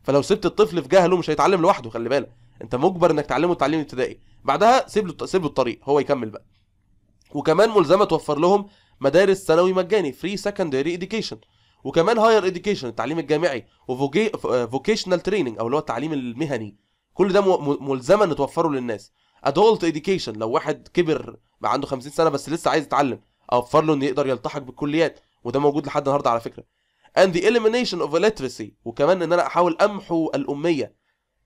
Speaker 1: فلو سبت الطفل في جهله مش هيتعلم لوحده خلي بالك انت مجبر انك تعلمه التعليم الابتدائي بعدها سيب له سيب له الطريق هو يكمل بقى وكمان ملزمه توفر لهم مدارس ثانوي مجاني فري سكندري اديوكيشن وكمان هاير اديوكيشن التعليم الجامعي وفوكيشنال تريننج او اللي هو التعليم المهني كل ده ملزمه نتوفره للناس ادولت اديوكيشن لو واحد كبر بقى عنده 50 سنه بس لسه عايز يتعلم اوفر له انه يقدر يلتحق بالكليات وده موجود لحد النهارده على فكره and the elimination of illiteracy وكمان ان انا احاول امحو الاميه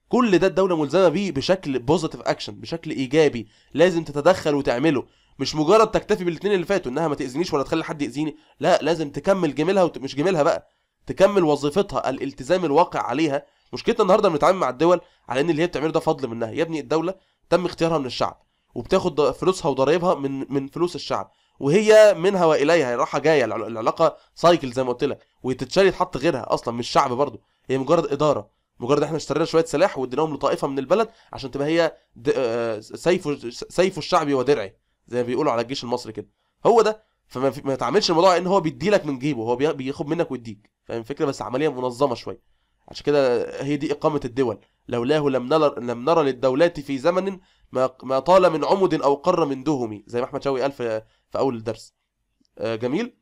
Speaker 1: كل ده الدوله ملزمه بيه بشكل بوزيتيف اكشن بشكل ايجابي لازم تتدخل وتعمله مش مجرد تكتفي بالاثنين اللي فاتوا انها ما تاذينيش ولا تخلي حد ياذيني لا لازم تكمل جميلها وت... مش جميلها بقى تكمل وظيفتها الالتزام الواقع عليها مشكلتنا النهارده بنتعامل مع الدول على ان اللي هي بتعمله ده فضل منها يا ابني الدوله تم اختيارها من الشعب وبتاخد فلوسها وضرايبها من من فلوس الشعب وهي منها واليها رايحه جايه العلاقه سايكل زي ما قلت لك وتتشال يتحط غيرها اصلا من الشعب برضه هي مجرد اداره مجرد احنا اشترينا شويه سلاح واديناهم لطائفه من البلد عشان تبقى هي سيف آه، سيف الشعب ودرعي زي ما بيقولوا على الجيش المصري كده هو ده فما ما تعملش الموضوع ان هو بيديلك من جيبه هو بياخد منك ويديك فاهم الفكره بس عمليه منظمه شويه عشان كده هي دي اقامه الدول لولاه لم نرى لم نرى للدولات في زمن ما ما طال من عمد او قر من دهم زي ما احمد شوقي قال في اول الدرس آه، جميل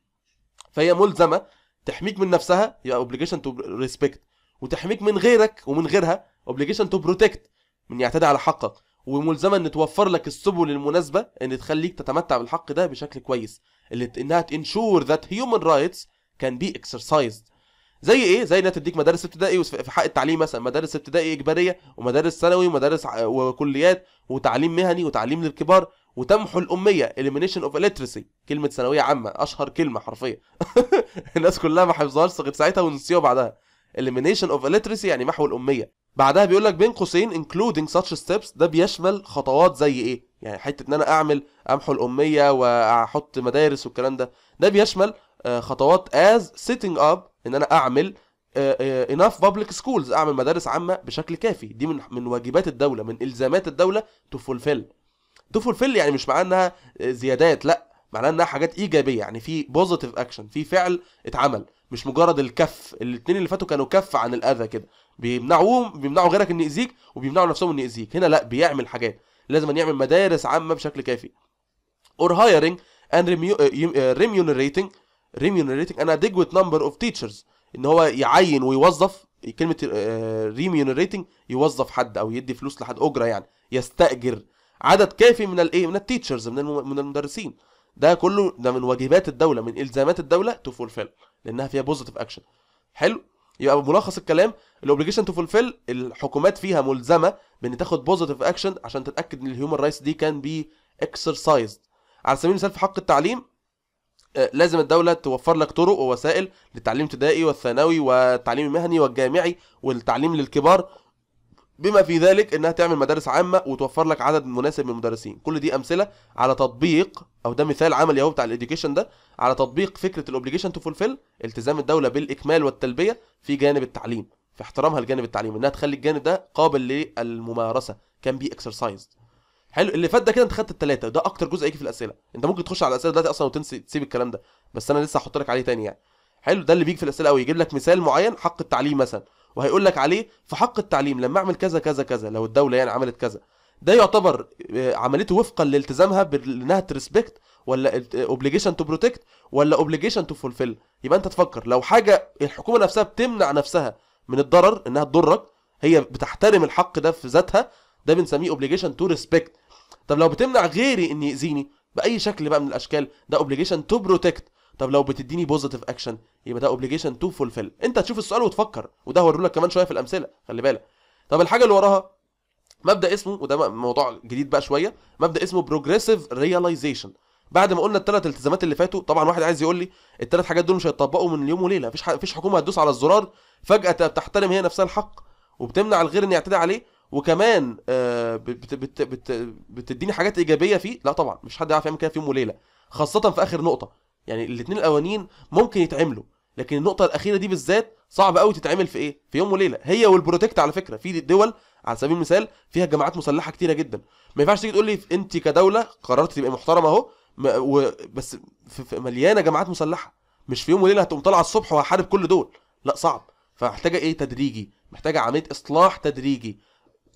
Speaker 1: فهي ملزمه تحميك من نفسها يبقى اوبليجيشن تو ريسبكت وتحميك من غيرك ومن غيرها اوبليجيشن تو بروتكت من يعتدي على حقك وملزمه ان توفر لك السبل المناسبه ان تخليك تتمتع بالحق ده بشكل كويس اللي انها تنشور ذات هيومن رايتس كان بي اكسرسايزد زي ايه زي انها تديك مدارس ابتدائي في حق التعليم مثلا مدارس ابتدائي اجباريه ومدارس ثانوي ومدارس وكليات وتعليم مهني وتعليم للكبار وتمحو الاميه elimination اوف illiteracy كلمه ثانويه عامه اشهر كلمه حرفيا *laughs* الناس كلها ما حفظهاش غير ساعتها ونسيوها بعدها elimination اوف illiteracy يعني محو الاميه بعدها بيقول لك بين قوسين including such steps ده بيشمل خطوات زي ايه يعني حته ان انا اعمل امحو الاميه واحط مدارس والكلام ده ده بيشمل آه، خطوات as setting up ان انا اعمل اناف بابليك سكولز اعمل مدارس عامه بشكل كافي دي من من واجبات الدوله من الزامات الدوله to fulfill يعني مش معناها انها آه، زيادات لا معناها انها حاجات ايجابيه يعني في بوزيتيف اكشن في فعل اتعمل مش مجرد الكف الاثنين اللي فاتوا كانوا كف عن الاذى كده بيمنعوهم بيمنعوا غيرك ان يأذيك وبيمنعوا نفسهم ان يأذيك هنا لا بيعمل حاجات لازم أن يعمل مدارس عامه بشكل كافي اور hiring اند آه، آه، remunerating remunerating an adequate نمبر اوف تيتشرز ان هو يعين ويوظف كلمه ريميونريتنج آه، يوظف حد او يدي فلوس لحد اجره يعني يستاجر عدد كافي من الايه من التيتشرز من من المدرسين ده كله ده من واجبات الدوله من الزامات الدوله تو فولفيل لانها فيها بوزيتيف اكشن حلو يبقى ملخص الكلام الاوبليجيشن تو فولفيل الحكومات فيها ملزمه بان تاخد بوزيتيف اكشن عشان تتاكد ان الهيومن رايتس دي كان بي اكسرسايزد على سبيل المثال في حق التعليم لازم الدوله توفر لك طرق ووسائل للتعليم الابتدائي والثانوي والتعليم المهني والجامعي والتعليم للكبار بما في ذلك انها تعمل مدارس عامه وتوفر لك عدد مناسب من المدرسين كل دي امثله على تطبيق او ده مثال عملي اهو بتاع الاديوكيشن ده على تطبيق فكره الاوبليجيشن تو فولفيل التزام الدوله بالاكمال والتلبيه في جانب التعليم في احترامها لجانب التعليم انها تخلي الجانب ده قابل للممارسه كان بي اكسرسايزد حلو اللي فات ده كده انت خدت التلاته ده اكتر جزء هيجي في الاسئله انت ممكن تخش على الاسئله دلوقتي اصلا وتنسي تسيب الكلام ده بس انا لسه هحط لك عليه تاني يعني حلو ده اللي بيجي في الاسئله قوي يجيب لك مثال معين حق التعليم مثلا وهيقول لك عليه في حق التعليم لما اعمل كذا كذا كذا لو الدوله يعني عملت كذا ده يعتبر آه، عملته وفقا لالتزامها بانها تريسبكت ولا اوبليجيشن تو بروتكت ولا اوبليجيشن تو فولفيل يبقى انت تفكر لو حاجه الحكومه نفسها بتمنع نفسها من الضرر انها تضرك هي بتحترم الحق ده في ذاتها ده بنسميه اوبليجيشن تو ريسبكت طب لو بتمنع غيري ان يأذيني باي شكل بقى من الاشكال ده اوبليجيشن تو بروتكت طب لو بتديني بوزيتيف اكشن يبقى ده اوبليجيشن تو فولفيل انت هتشوف السؤال وتفكر وده هوريه لك كمان شويه في الامثله خلي بالك طب الحاجه اللي وراها مبدا اسمه وده موضوع جديد بقى شويه مبدا اسمه بروجريسيف رياليزيشن بعد ما قلنا الثلاث التزامات اللي فاتوا طبعا واحد عايز يقول لي الثلاث حاجات دول مش هيتطبقوا من يوم وليله مفيش فيش حكومه هتدوس على الزرار فجاه بتحترم هي نفسها الحق وبتمنع الغير ان يعتدي عليه وكمان آه، بتديني حاجات ايجابيه فيه لا طبعا مش حد يعرف يعمل كده في يوم وليله خاصه في اخر نقطه يعني الاثنين الاولانيين ممكن يتعملوا لكن النقطه الاخيره دي بالذات صعب قوي تتعمل في ايه في يوم وليله هي والبروتكت على فكره في دول على سبيل المثال فيها جماعات مسلحه كتيره جدا ما ينفعش تيجي تقول لي انت كدوله قررت تبقى محترمه اهو بس مليانه جماعات مسلحه مش في يوم وليله هتقوم طالعه الصبح وهحارب كل دول لا صعب فمحتاجه ايه تدريجي محتاجه عمليه اصلاح تدريجي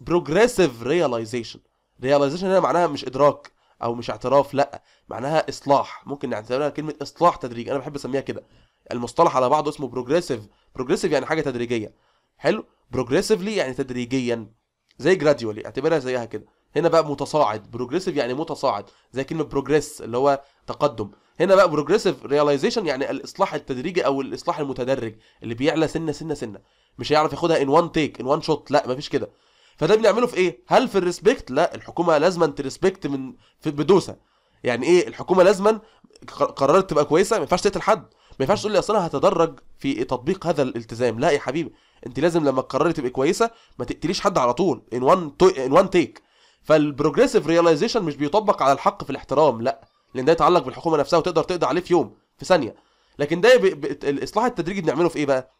Speaker 1: بروجريسيف رياليزيشن رياليزيشن هنا معناها مش ادراك او مش اعتراف لا معناها اصلاح ممكن نعتبرها كلمه اصلاح تدريجي انا بحب اسميها كده المصطلح على بعضه اسمه بروجريسيف بروجريسيف يعني حاجه تدريجيه حلو بروجريسيفلي يعني تدريجيا زي جراديولي اعتبرها زيها كده هنا بقى متصاعد بروجريسيف يعني متصاعد زي كلمه بروجريس اللي هو تقدم هنا بقى بروجريسيف رياليزيشن يعني الاصلاح التدريجي او الاصلاح المتدرج اللي بيعلى سنه سنه سنه مش هيعرف ياخدها ان وان تيك ان وان شوت لا مفيش كده فده بنعمله في ايه هل في الريسبكت لا الحكومه لازما تريسبكت من في بدوسه يعني ايه الحكومه لازما قررت تبقى كويسه ما ينفعش تقتل حد ما ينفعش تقول لي اصل انا هتدرج في تطبيق هذا الالتزام لا يا حبيبي انت لازم لما تقرري تبقي كويسه ما تقتليش حد على طول ان وان ان وان تيك فالبروجريسيف رياليزيشن مش بيطبق على الحق في الاحترام لا لان ده يتعلق بالحكومه نفسها وتقدر تقضي عليه في يوم في ثانيه لكن ده ب... ب... الاصلاح التدريجي بنعمله في ايه بقى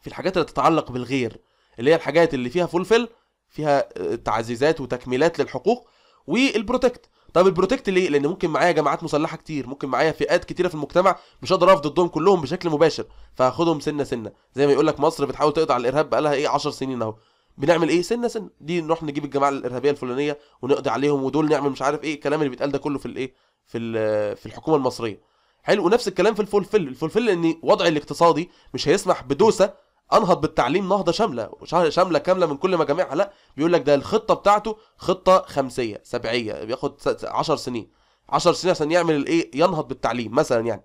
Speaker 1: في الحاجات اللي تتعلق بالغير اللي هي الحاجات اللي فيها فولفل فيها آه، تعزيزات وتكميلات للحقوق والبروتكت طب البروتكت ليه لان ممكن معايا جماعات مسلحه كتير ممكن معايا فئات كتيره في المجتمع مش هقدر اقف ضدهم كلهم بشكل مباشر فهاخدهم سنه سنه زي ما يقول لك مصر بتحاول تقطع الارهاب بقالها ايه 10 سنين اهو بنعمل ايه سنه سنه دي نروح نجيب الجماعه الارهابيه الفلانيه ونقضي عليهم ودول نعمل مش عارف ايه الكلام اللي بيتقال ده كله في الايه في في الحكومه المصريه حلو ونفس الكلام في الفولفيل، الفولفيل ان وضع الاقتصادي مش هيسمح بدوسه انهض بالتعليم نهضه شامله شامله كامله من كل مجاميعها لا بيقول لك ده الخطه بتاعته خطه خمسيه سبعيه بياخد 10 سنين 10 سنين عشان يعمل الايه ينهض بالتعليم مثلا يعني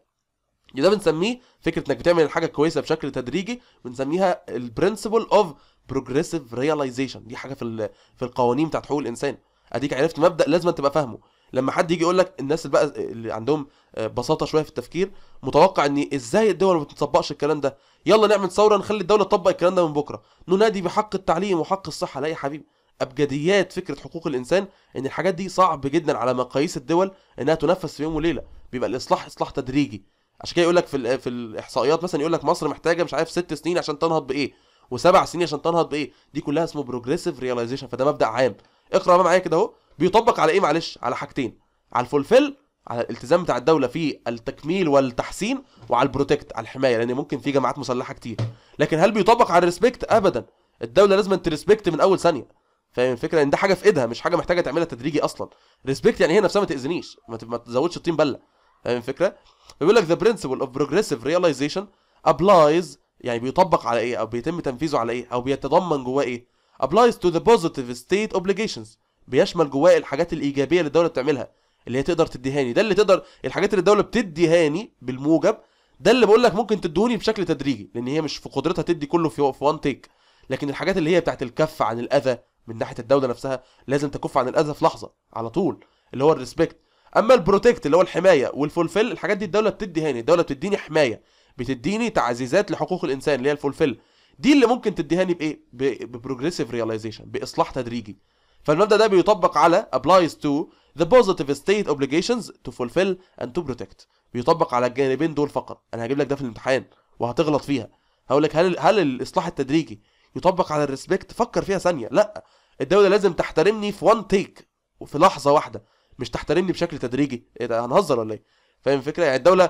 Speaker 1: ده بنسميه فكره انك بتعمل الحاجه كويسه بشكل تدريجي بنسميها البرنسبل اوف بروجريسيف رياليزيشن دي حاجه في في القوانين بتاعت حقوق الانسان اديك عرفت مبدا لازم تبقى فاهمه لما حد يجي يقول لك الناس اللي بقى اللي عندهم آه، بساطه شويه في التفكير متوقع ان ازاي الدول ما بتطبقش الكلام ده يلا نعمل ثوره نخلي الدوله تطبق الكلام ده من بكره ننادي بحق التعليم وحق الصحه لا يا حبيبي ابجديات فكره حقوق الانسان ان الحاجات دي صعب جدا على مقاييس الدول انها تنفذ في يوم وليله بيبقى الاصلاح اصلاح تدريجي عشان كده يقول لك في في الاحصائيات مثلا يقول لك مصر محتاجه مش عارف ست سنين عشان تنهض بايه وسبع سنين عشان تنهض بايه دي كلها اسمه بروجريسيف رياليزيشن فده مبدا عام اقرا بقى معايا كده اهو بيطبق على ايه معلش على حاجتين على الفولفيل على الالتزام بتاع الدوله في التكميل والتحسين وعلى البروتكت على الحمايه لان ممكن في جماعات مسلحه كتير لكن هل بيطبق على الريسبكت ابدا الدوله لازم تريسبكت من اول ثانيه فاهم الفكره ان ده حاجه في ايدها مش حاجه محتاجه تعملها تدريجي اصلا ريسبكت يعني إيه؟ هي نفسها ما تاذنيش ما تزودش الطين بله فاهم الفكره بيقول لك ذا برنسبل اوف بروجريسيف رياليزيشن ابلايز يعني بيطبق على ايه او بيتم تنفيذه على ايه او بيتضمن جواه ايه ابلايز تو ذا بوزيتيف ستيت اوبليجيشنز بيشمل جواه الحاجات الايجابيه اللي الدوله بتعملها اللي هي تقدر تديهاني ده اللي تقدر الحاجات اللي الدوله بتديهاني بالموجب ده اللي بقول لك ممكن تدوني بشكل تدريجي لان هي مش في قدرتها تدي كله في وان تيك لكن الحاجات اللي هي بتاعت الكف عن الاذى من ناحيه الدوله نفسها لازم تكف عن الاذى في لحظه على طول اللي هو الريسبكت اما البروتكت اللي هو الحمايه والفولفيل الحاجات دي الدوله بتديهاني الدوله بتديني حمايه بتديني تعزيزات لحقوق الانسان اللي هي الفولفيل دي اللي ممكن تديهاني بايه ببروجريسيف رياليزيشن باصلاح تدريجي فالمبدا ده بيطبق على applies to the positive state obligations to fulfill and to protect بيطبق على الجانبين دول فقط انا هجيب لك ده في الامتحان وهتغلط فيها هقول لك هل هل الاصلاح التدريجي يطبق على الريسبكت فكر فيها ثانيه لا الدوله لازم تحترمني في وان تيك وفي لحظه واحده مش تحترمني بشكل تدريجي ايه ده هنهزر ولا ايه فاهم الفكره يعني الدوله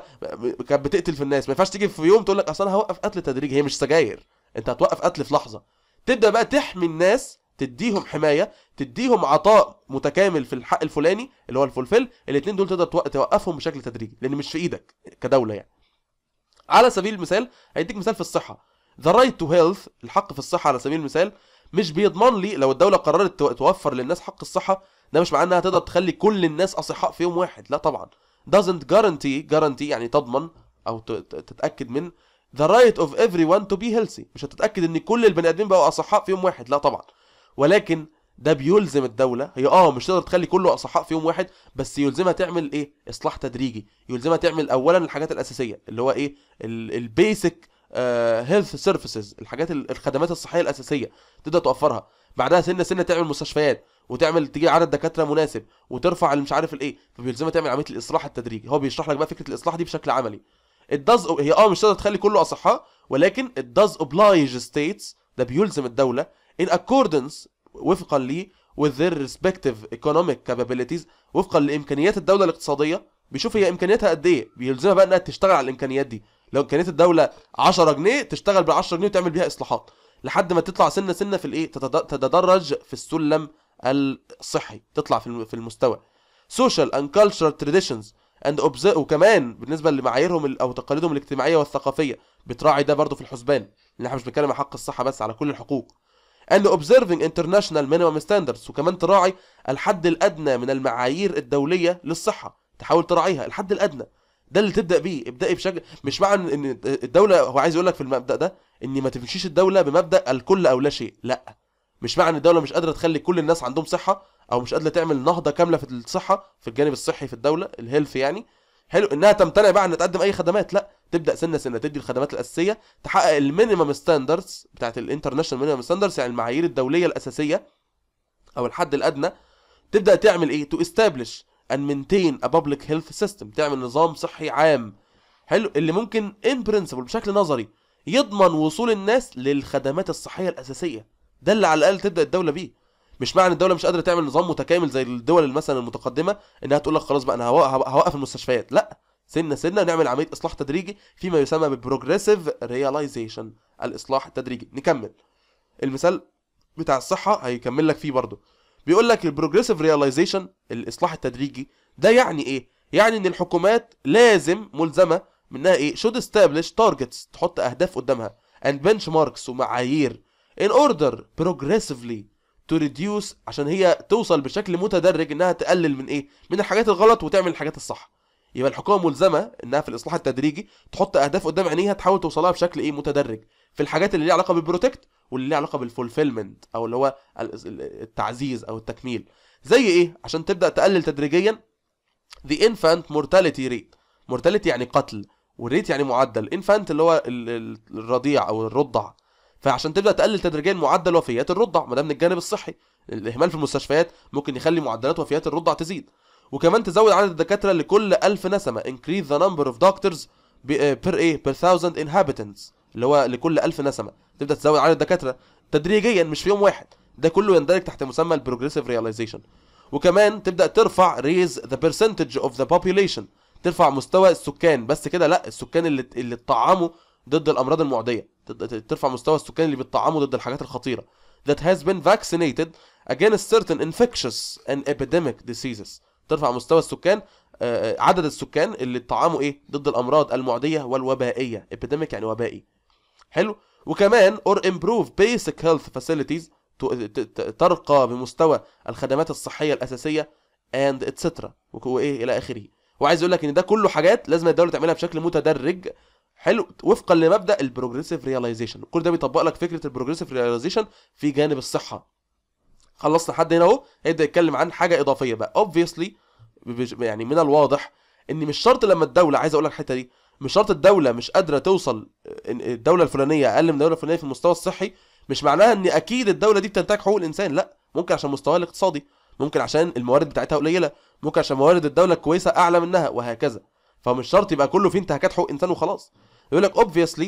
Speaker 1: كانت بتقتل في الناس ما ينفعش تيجي في يوم تقول لك اصل انا هوقف قتل تدريجي هي مش سجاير انت هتوقف قتل في لحظه تبدا بقى تحمي الناس تديهم حمايه تديهم عطاء متكامل في الحق الفلاني اللي هو الفلفل الاثنين دول تقدر توقفهم بشكل تدريجي لان مش في ايدك كدوله يعني على سبيل المثال هيديك مثال في الصحه ذا رايت تو هيلث الحق في الصحه على سبيل المثال مش بيضمن لي لو الدوله قررت توفر للناس حق الصحه ده مش معناه انها تقدر تخلي كل الناس اصحاء في يوم واحد لا طبعا doesn't guarantee guarantee يعني تضمن او تتاكد من the right of everyone to be healthy مش هتتاكد ان كل البني ادمين بقوا اصحاء في يوم واحد لا طبعا ولكن ده بيلزم الدوله هي اه مش تقدر تخلي كله اصحاء في يوم واحد بس يلزمها تعمل ايه اصلاح تدريجي يلزمها تعمل اولا الحاجات الاساسيه اللي هو ايه البيسك هيلث سيرفيسز الحاجات الخدمات الصحيه الاساسيه تبدا توفرها بعدها سنه سنه تعمل مستشفيات وتعمل تجيب عدد دكاتره مناسب وترفع اللي مش عارف الايه فبيلزمها تعمل عمليه الاصلاح التدريجي هو بيشرح لك بقى فكره الاصلاح دي بشكل عملي الدز هي اه مش تقدر تخلي كله اصحاء ولكن الدز اوبلايج ستيتس ده بيلزم الدوله in accordance وفقا ل with their respective economic capabilities وفقا لامكانيات الدوله الاقتصاديه بيشوف هي امكانياتها قد ايه بيلزمها بقى انها تشتغل على الامكانيات دي لو امكانيات الدوله 10 جنيه تشتغل بال 10 جنيه وتعمل بيها اصلاحات لحد ما تطلع سنه سنه في الايه تتدرج في السلم الصحي تطلع في المستوى social and cultural traditions and observe وكمان بالنسبه لمعاييرهم او تقاليدهم الاجتماعيه والثقافيه بتراعي ده برضو في الحسبان لان احنا مش بنتكلم عن حق الصحه بس على كل الحقوق قال له observing international minimum standards وكمان تراعي الحد الادنى من المعايير الدوليه للصحه تحاول تراعيها الحد الادنى ده اللي تبدا بيه ابدأي بشكل مش معنى ان الدوله هو عايز يقول لك في المبدا ده ان ما تمشيش الدوله بمبدا الكل او لا شيء لا مش معنى ان الدوله مش قادره تخلي كل الناس عندهم صحه او مش قادره تعمل نهضه كامله في الصحه في الجانب الصحي في الدوله الهيلث يعني حلو انها تمتنع بقى عن تقدم اي خدمات لا تبدا سنه سنه تدي الخدمات الاساسيه تحقق المينيمم ستاندردز بتاعت الانترناشونال مينيمم ستاندردز يعني المعايير الدوليه الاساسيه او الحد الادنى تبدا تعمل ايه تو استابليش ان مينتين ا بابليك هيلث سيستم تعمل نظام صحي عام حلو اللي ممكن ان برنسبل بشكل نظري يضمن وصول الناس للخدمات الصحيه الاساسيه ده اللي على الاقل تبدا الدوله بيه مش معنى الدوله مش قادره تعمل نظام متكامل زي الدول مثلا المتقدمه انها تقول لك خلاص بقى انا هوقف المستشفيات لا سنه سنه نعمل عمليه اصلاح تدريجي فيما يسمى بالبروجريسيف رياليزيشن الاصلاح التدريجي نكمل المثال بتاع الصحه هيكمل لك فيه برضه بيقول لك البروجريسيف رياليزيشن الاصلاح التدريجي ده يعني ايه يعني ان الحكومات لازم ملزمه منها ايه should establish targets تحط اهداف قدامها and benchmarks ومعايير in order progressively تو ريديوس عشان هي توصل بشكل متدرج انها تقلل من ايه من الحاجات الغلط وتعمل الحاجات الصح يبقى الحكومه ملزمه انها في الاصلاح التدريجي تحط اهداف قدام عينيها تحاول توصلها بشكل ايه متدرج في الحاجات اللي ليها علاقه بالبروتكت واللي ليها علاقه بالفولفيلمنت او اللي هو التعزيز او التكميل زي ايه عشان تبدا تقلل تدريجيا the infant mortality rate مورتاليتي يعني قتل والريت يعني معدل infant اللي هو الرضيع او الرضع فعشان تبدا تقلل تدريجيا معدل وفيات الرضع ما ده من الجانب الصحي الاهمال في المستشفيات ممكن يخلي معدلات وفيات الرضع تزيد وكمان تزود عدد الدكاتره لكل 1000 نسمه increase the number of doctors آه، per ايه per thousand inhabitants اللي هو لكل 1000 نسمه تبدا تزود عدد الدكاتره تدريجيا مش في يوم واحد ده كله يندرج تحت مسمى البروجريسيف رياليزيشن وكمان تبدا ترفع ريز ذا percentage اوف ذا population ترفع مستوى السكان بس كده لا السكان اللي اللي اتطعموا ضد الامراض المعديه ترفع مستوى السكان اللي بيتطعموا ضد الحاجات الخطيره that has been vaccinated against certain infectious and epidemic diseases ترفع مستوى السكان عدد السكان اللي اتطعموا ايه ضد الامراض المعديه والوبائيه epidemic يعني وبائي حلو وكمان or improve basic health facilities ترقى بمستوى الخدمات الصحيه الاساسيه and etc وايه الى اخره وعايز اقول لك ان ده كله حاجات لازم الدوله تعملها بشكل متدرج حلو وفقا لمبدا البروجريسيف رياليزيشن كل ده بيطبق لك فكره البروجريسيف رياليزيشن في جانب الصحه خلصنا لحد هنا اهو هيبدا يتكلم عن حاجه اضافيه بقى اوبفيسلي يعني من الواضح ان مش شرط لما الدوله عايز اقول لك الحته دي مش شرط الدوله مش قادره توصل الدوله الفلانيه اقل من الدوله الفلانيه في المستوى الصحي مش معناها ان اكيد الدوله دي بتنتهك حقوق الانسان لا ممكن عشان مستواها الاقتصادي ممكن عشان الموارد بتاعتها قليله ممكن عشان موارد الدوله الكويسه اعلى منها وهكذا فمش شرط يبقى كله فيه انتهاكات حقوق انسان وخلاص يقول لك obviously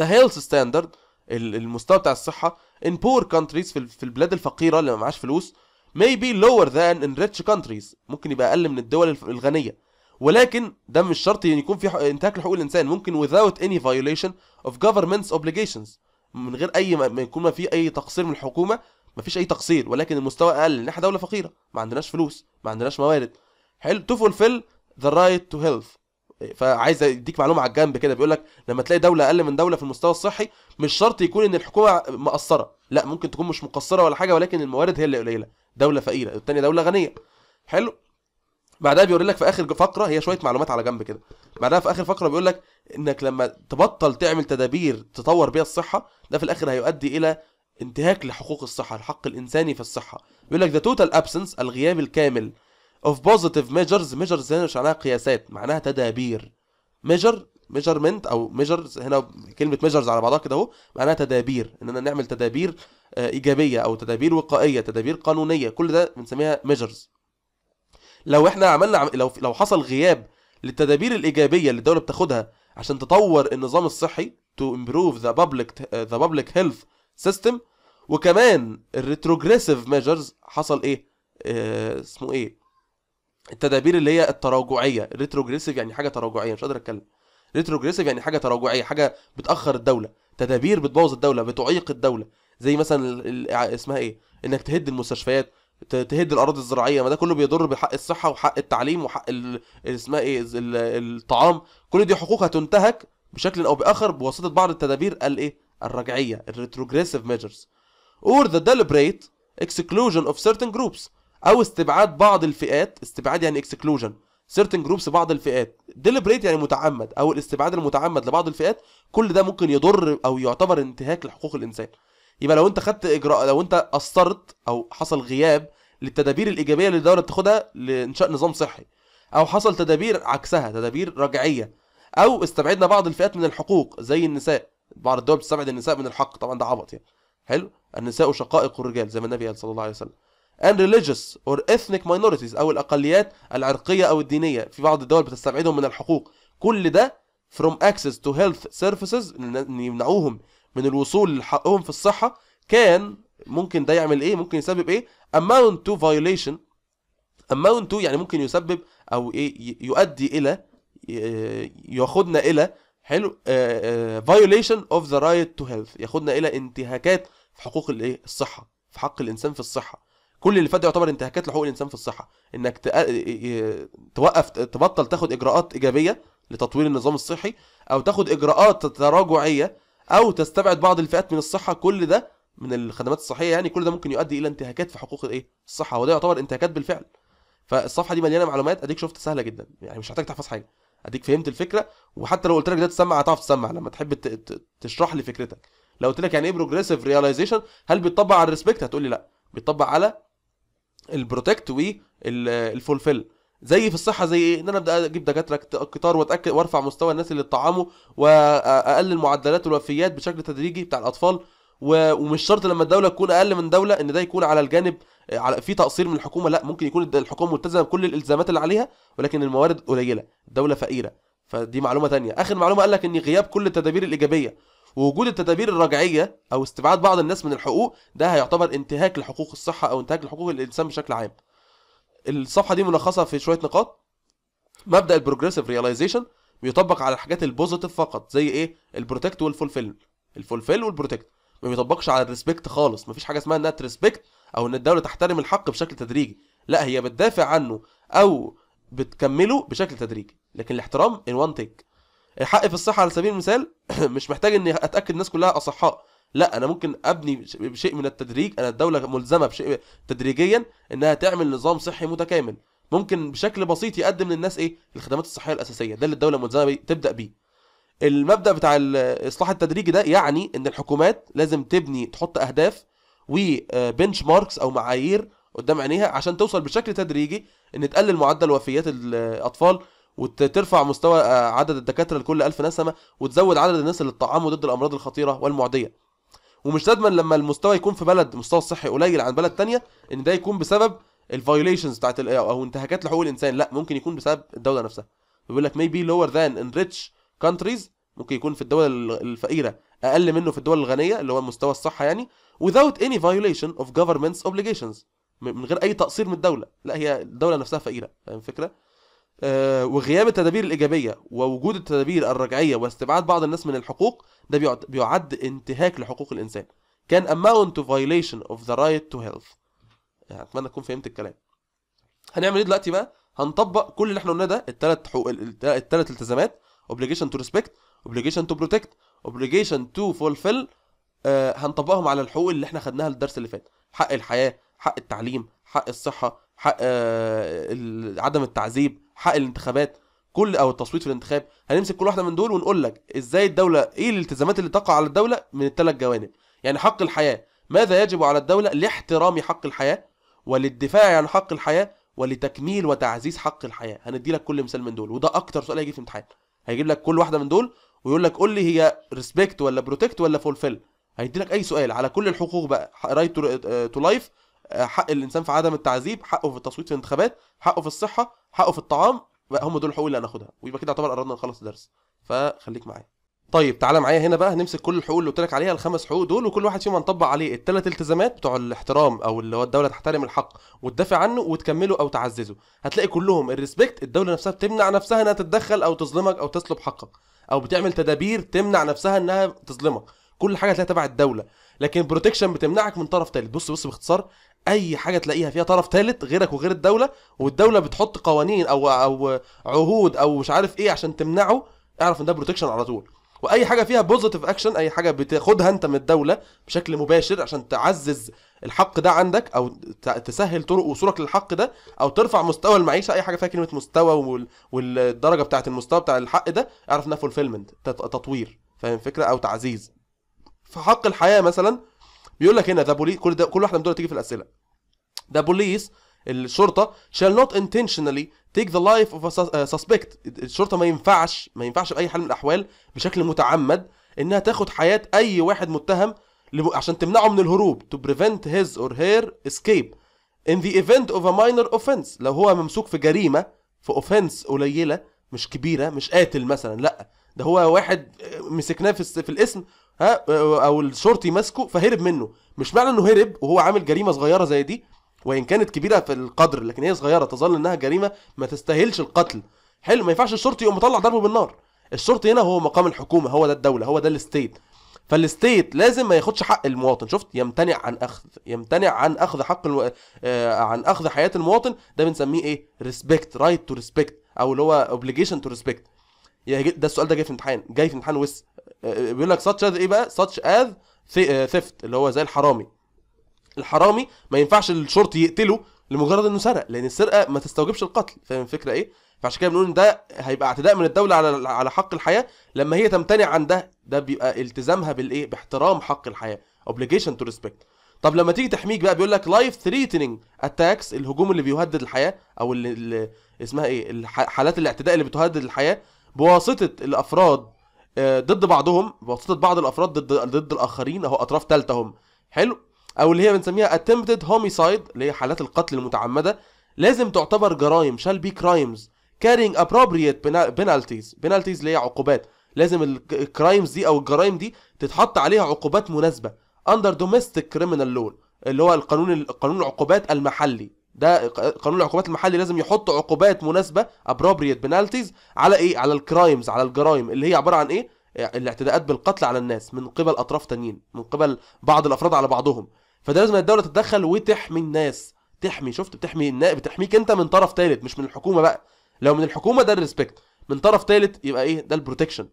Speaker 1: the health standard المستوى بتاع الصحه in poor countries في في البلاد الفقيره اللي ما معهاش فلوس may be lower than in rich countries ممكن يبقى اقل من الدول الغنيه ولكن ده مش شرط يكون في انتهاك لحقوق الانسان ممكن without any violation of government's obligations من غير اي ما يكون ما في اي تقصير من الحكومه ما فيش اي تقصير ولكن المستوى اقل لأن احنا دوله فقيره ما عندناش فلوس ما عندناش موارد حلو to fulfill ذا رايت تو هيلث فعايز اديك معلومه على الجنب كده بيقول لك لما تلاقي دوله اقل من دوله في المستوى الصحي مش شرط يكون ان الحكومه مقصره لا ممكن تكون مش مقصره ولا حاجه ولكن الموارد هي اللي قليله دوله فقيره الثانيه دوله غنيه حلو بعدها بيقول لك في اخر فقره هي شويه معلومات على جنب كده بعدها في اخر فقره بيقول لك انك لما تبطل تعمل تدابير تطور بيها الصحه ده في الاخر هيؤدي الى انتهاك لحقوق الصحه الحق الانساني في الصحه بيقول لك ذا توتال ابسنس الغياب الكامل اوف بوزيتيف ميجرز ميجرز هنا مش معناها قياسات معناها تدابير ميجر ميجرمنت او ميجرز هنا كلمه ميجرز على بعضها كده اهو معناها تدابير اننا نعمل تدابير آه، ايجابيه او تدابير وقائيه تدابير قانونيه كل ده بنسميها ميجرز لو احنا عملنا لو لو حصل غياب للتدابير الايجابيه اللي الدوله بتاخدها عشان تطور النظام الصحي تو امبروف ذا بابليك ذا بابليك هيلث سيستم وكمان الريتروجريسيف ميجرز حصل ايه, إيه اسمه ايه التدابير اللي هي التراجعيه ريتروجريسيف يعني حاجه تراجعيه مش قادر اتكلم ريتروجريسيف يعني حاجه تراجعيه حاجه بتاخر الدوله تدابير بتبوظ الدوله بتعيق الدوله زي مثلا اسمها ايه انك تهد المستشفيات تهد الاراضي الزراعيه ما ده كله بيضر بحق الصحه وحق التعليم وحق اسمها ايه الطعام كل دي حقوق هتنتهك بشكل او باخر بواسطه بعض التدابير الايه الرجعيه الريتروجريسيف ميجرز or the deliberate exclusion of certain groups او استبعاد بعض الفئات استبعاد يعني اكسكلوجن سيرتن جروبس بعض الفئات ديليبريت يعني متعمد او الاستبعاد المتعمد لبعض الفئات كل ده ممكن يضر او يعتبر انتهاك لحقوق الانسان يبقى لو انت خدت اجراء لو انت قصرت او حصل غياب للتدابير الايجابيه اللي الدوله بتاخدها لانشاء نظام صحي او حصل تدابير عكسها تدابير رجعيه او استبعدنا بعض الفئات من الحقوق زي النساء بعض الدول بتستبعد النساء من الحق طبعا ده عبط يعني حلو النساء شقائق الرجال زي ما النبي صلى الله عليه وسلم and religious or ethnic minorities او الاقليات العرقيه او الدينيه في بعض الدول بتستبعدهم من الحقوق كل ده from access to health services ان يمنعوهم من الوصول لحقهم في الصحه كان ممكن ده يعمل ايه ممكن يسبب ايه amount to violation amount to يعني ممكن يسبب او ايه يؤدي الى آه، ياخدنا الى حلو آه، آه، violation اوف ذا رايت تو هيلث ياخدنا الى انتهاكات في حقوق الايه الصحه في حق الانسان في الصحه كل اللي فات ده يعتبر انتهاكات لحقوق الانسان في الصحه انك اه، اه، توقف تبطل تاخد اجراءات ايجابيه لتطوير النظام الصحي او تاخد اجراءات تراجعيه او تستبعد بعض الفئات من الصحه كل ده من الخدمات الصحيه يعني كل ده ممكن يؤدي الى انتهاكات في حقوق الايه الصحه وده يعتبر انتهاكات بالفعل فالصفحه دي مليانه معلومات اديك شفت سهله جدا يعني مش محتاج تحفظ حاجه اديك فهمت الفكره وحتى لو قلت لك ده تسمع هتعرف تسمع لما تحب تشرح لي فكرتك لو قلت لك يعني ايه بروجريسيف رياليزيشن هل بيطبق على الريسبكت هتقول لي لا بيطبق على البروتكت والفولفيل زي في الصحه زي إيه؟ ان انا ابدا اجيب دكاتره كتار واتاكد وارفع مستوى الناس اللي اتطعموا واقلل معدلات الوفيات بشكل تدريجي بتاع الاطفال ومش شرط لما الدوله تكون اقل من دوله ان ده يكون على الجانب على في تقصير من الحكومه لا ممكن يكون الحكومه ملتزمه بكل الالتزامات اللي عليها ولكن الموارد قليله الدوله فقيره فدي معلومه تانية اخر معلومه قال لك ان غياب كل التدابير الايجابيه ووجود التدابير الرجعيه او استبعاد بعض الناس من الحقوق ده هيعتبر انتهاك لحقوق الصحه او انتهاك لحقوق الانسان بشكل عام الصفحه دي ملخصه في شويه نقاط مبدا البروجريسيف رياليزيشن بيطبق على الحاجات البوزيتيف فقط زي ايه البروتكت والفولفيل الفولفيل والبروتكت ما بيطبقش على الريسبكت خالص مفيش حاجه اسمها انها تريسبكت او ان الدوله تحترم الحق بشكل تدريجي لا هي بتدافع عنه او بتكمله بشكل تدريجي لكن الاحترام ان وان تيك الحق في الصحه على سبيل المثال *clears throat* مش محتاج اني اتاكد الناس كلها اصحاء لا انا ممكن ابني بشيء من التدريج انا الدوله ملزمه بشيء تدريجيا انها تعمل نظام صحي متكامل ممكن بشكل بسيط يقدم للناس ايه الخدمات الصحيه الاساسيه ده اللي الدوله ملزمه بي تبدا بيه المبدا بتاع الاصلاح التدريجي ده يعني ان الحكومات لازم تبني تحط اهداف وبنش ماركس آه، او معايير قدام عينيها عشان توصل بشكل تدريجي ان تقلل معدل وفيات الاطفال وترفع مستوى آه، عدد الدكاتره لكل 1000 نسمه وتزود عدد الناس اللي اتطعموا ضد الامراض الخطيره والمعديه ومش تدمن لما المستوى يكون في بلد مستوى الصحي قليل عن بلد تانية ان ده يكون بسبب الفايوليشنز بتاعت او انتهاكات لحقوق الانسان لا ممكن يكون بسبب الدوله نفسها بيقول لك maybe lower than in rich countries ممكن يكون في الدول الفقيره اقل منه في الدول الغنيه اللي هو مستوى الصحه يعني without any violation of government's obligations من غير اي تقصير من الدوله لا هي الدوله نفسها فقيره فاهم الفكره آه، وغياب التدابير الايجابيه ووجود التدابير الرجعيه واستبعاد بعض الناس من الحقوق ده بيعد انتهاك لحقوق الانسان كان amount to violation of the right to health يعني اتمنى تكون فهمت الكلام هنعمل ايه دلوقتي بقى هنطبق كل اللي احنا قلناه ده الثلاث حقوق الثلاث التزامات obligation to respect obligation to protect obligation to fulfill آه هنطبقهم على الحقوق اللي احنا خدناها الدرس اللي فات حق الحياه حق التعليم حق الصحه حق آه عدم التعذيب حق الانتخابات كل او التصويت في الانتخاب هنمسك كل واحده من دول ونقول لك ازاي الدوله ايه الالتزامات اللي تقع على الدوله من الثلاث جوانب يعني حق الحياه ماذا يجب على الدوله لاحترام حق الحياه وللدفاع عن حق الحياه ولتكميل وتعزيز حق الحياه هندي لك كل مثال من دول وده اكتر سؤال هيجي في الامتحان هيجيب لك كل واحده من دول ويقول لك قول لي هي ريسبكت ولا بروتكت ولا فولفيل هيدي لك اي سؤال على كل الحقوق بقى رايت تو لايف آه، حق الانسان في عدم التعذيب حقه في التصويت في الانتخابات حقه في الصحه حقه في الطعام هم دول الحقوق اللي هناخدها ويبقى كده يعتبر قررنا نخلص الدرس فخليك معايا طيب تعالى معايا هنا بقى هنمسك كل الحقوق اللي قلت لك عليها الخمس حقوق دول وكل واحد فيهم هنطبق عليه الثلاث التزامات بتوع الاحترام او اللي هو الدوله تحترم الحق وتدافع عنه وتكمله او تعززه هتلاقي كلهم الريسبكت الدوله نفسها بتمنع نفسها انها تتدخل او تظلمك او تسلب حقك او بتعمل تدابير تمنع نفسها انها تظلمك كل حاجه هتلاقيها تبع الدوله لكن بروتكشن بتمنعك من طرف ثالث بص بص باختصار اي حاجه تلاقيها فيها طرف ثالث غيرك وغير الدوله والدوله بتحط قوانين او او عهود او مش عارف ايه عشان تمنعه اعرف ان ده بروتكشن على طول واي حاجه فيها بوزيتيف اكشن اي حاجه بتاخدها انت من الدوله بشكل مباشر عشان تعزز الحق ده عندك او تسهل طرق وصولك للحق ده او ترفع مستوى المعيشه اي حاجه فيها كلمه مستوى والدرجه بتاعه المستوى بتاع الحق ده اعرف انها فولفيلمنت تطوير فاهم فكره او تعزيز في حق الحياه مثلا بيقول لك هنا ذا بوليس كل ده كل واحده من دول تيجي في الاسئله ذا بوليس الشرطه shall not intentionally take the life of a suspect الشرطه ما ينفعش ما ينفعش باي حال من الاحوال بشكل متعمد انها تاخد حياه اي واحد متهم عشان تمنعه من الهروب to prevent his or her escape in the event of a minor offense لو هو ممسوك في جريمه في offense قليله مش كبيره مش قاتل مثلا لا ده هو واحد مسكناه في في الاسم ها او الشرطي ماسكه فهرب منه مش معنى انه هرب وهو عامل جريمه صغيره زي دي وان كانت كبيره في القدر لكن هي صغيره تظل انها جريمه ما تستاهلش القتل حلو ما ينفعش الشرطي يقوم مطلع ضربه بالنار الشرطي هنا هو مقام الحكومه هو ده الدوله هو ده الستيت فالستيت لازم ما ياخدش حق المواطن شفت يمتنع عن اخذ يمتنع عن اخذ حق الو... آه عن اخذ حياه المواطن ده بنسميه ايه ريسبكت رايت تو ريسبكت او اللي هو اوبليجيشن تو ريسبكت ده السؤال ده جاي في امتحان جاي في امتحان وس آه، بيقول لك ساتش از ايه بقى ساتش از ثيفت اللي هو زي الحرامي الحرامي ما ينفعش الشرطي يقتله لمجرد انه سرق لان السرقه ما تستوجبش القتل فاهم الفكره ايه فعشان كده بنقول ان ده هيبقى اعتداء من الدوله على على حق الحياه لما هي تمتنع عن ده ده بيبقى التزامها بالايه باحترام حق الحياه obligation to respect طب لما تيجي تحميك بقى بيقول لك لايف ثريتنينج اتاكس الهجوم اللي بيهدد الحياه او اللي, اسمها ايه حالات الاعتداء اللي بتهدد الحياه بواسطه الافراد آه، ضد بعضهم بواسطه بعض الافراد ضد ضد الاخرين اهو اطراف تالتة هم حلو او اللي هي بنسميها attempted homicide اللي هي حالات القتل المتعمده لازم تعتبر جرائم shall be crimes carrying appropriate penalties penalties اللي هي عقوبات لازم الكرايمز دي او الجرائم دي تتحط عليها عقوبات مناسبه under domestic criminal law اللي هو القانون القانون العقوبات المحلي ده قانون العقوبات المحلي لازم يحط عقوبات مناسبه ابروبريت بنالتيز على ايه على الكرايمز على الجرائم اللي هي عباره عن ايه الاعتداءات بالقتل على الناس من قبل اطراف تانيين من قبل بعض الافراد على بعضهم فده لازم الدوله تتدخل وتحمي الناس تحمي شفت بتحمي النائب بتحميك انت من طرف ثالث مش من الحكومه بقى لو من الحكومه ده الريسبكت من طرف ثالث يبقى ايه ده البروتكشن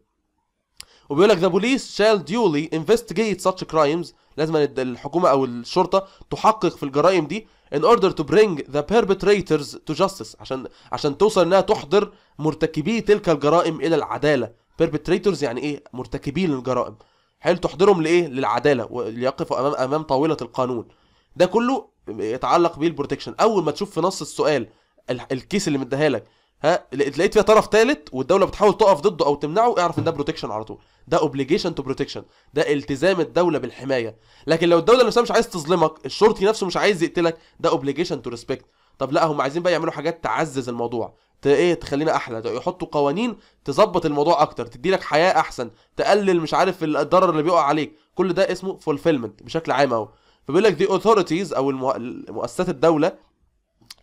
Speaker 1: وبيقول لك ذا بوليس شال ديولي انفستجيت such crimes لازم الحكومه او الشرطه تحقق في الجرائم دي in order to bring the perpetrators to justice عشان عشان توصل انها تحضر مرتكبي تلك الجرائم الى العداله perpetrators يعني ايه مرتكبي الجرائم هل تحضرهم لايه للعداله وليقفوا امام امام طاوله القانون ده كله يتعلق بيه البروتكشن اول ما تشوف في نص السؤال الكيس اللي مديها لك ها لقيت فيها طرف ثالث والدوله بتحاول تقف ضده او تمنعه اعرف ان ده بروتكشن على طول ده اوبليجيشن تو بروتكشن ده التزام الدوله بالحمايه لكن لو الدوله نفسها مش عايز تظلمك الشرطي نفسه مش عايز يقتلك ده اوبليجيشن تو ريسبكت طب لا هم عايزين بقى يعملوا حاجات تعزز الموضوع ايه تخلينا احلى يحطوا قوانين تظبط الموضوع اكتر تدي لك حياه احسن تقلل مش عارف الضرر اللي بيقع عليك كل ده اسمه فولفيلمنت بشكل عام اهو فبيقول لك دي اوثورتيز او مؤسسات الدوله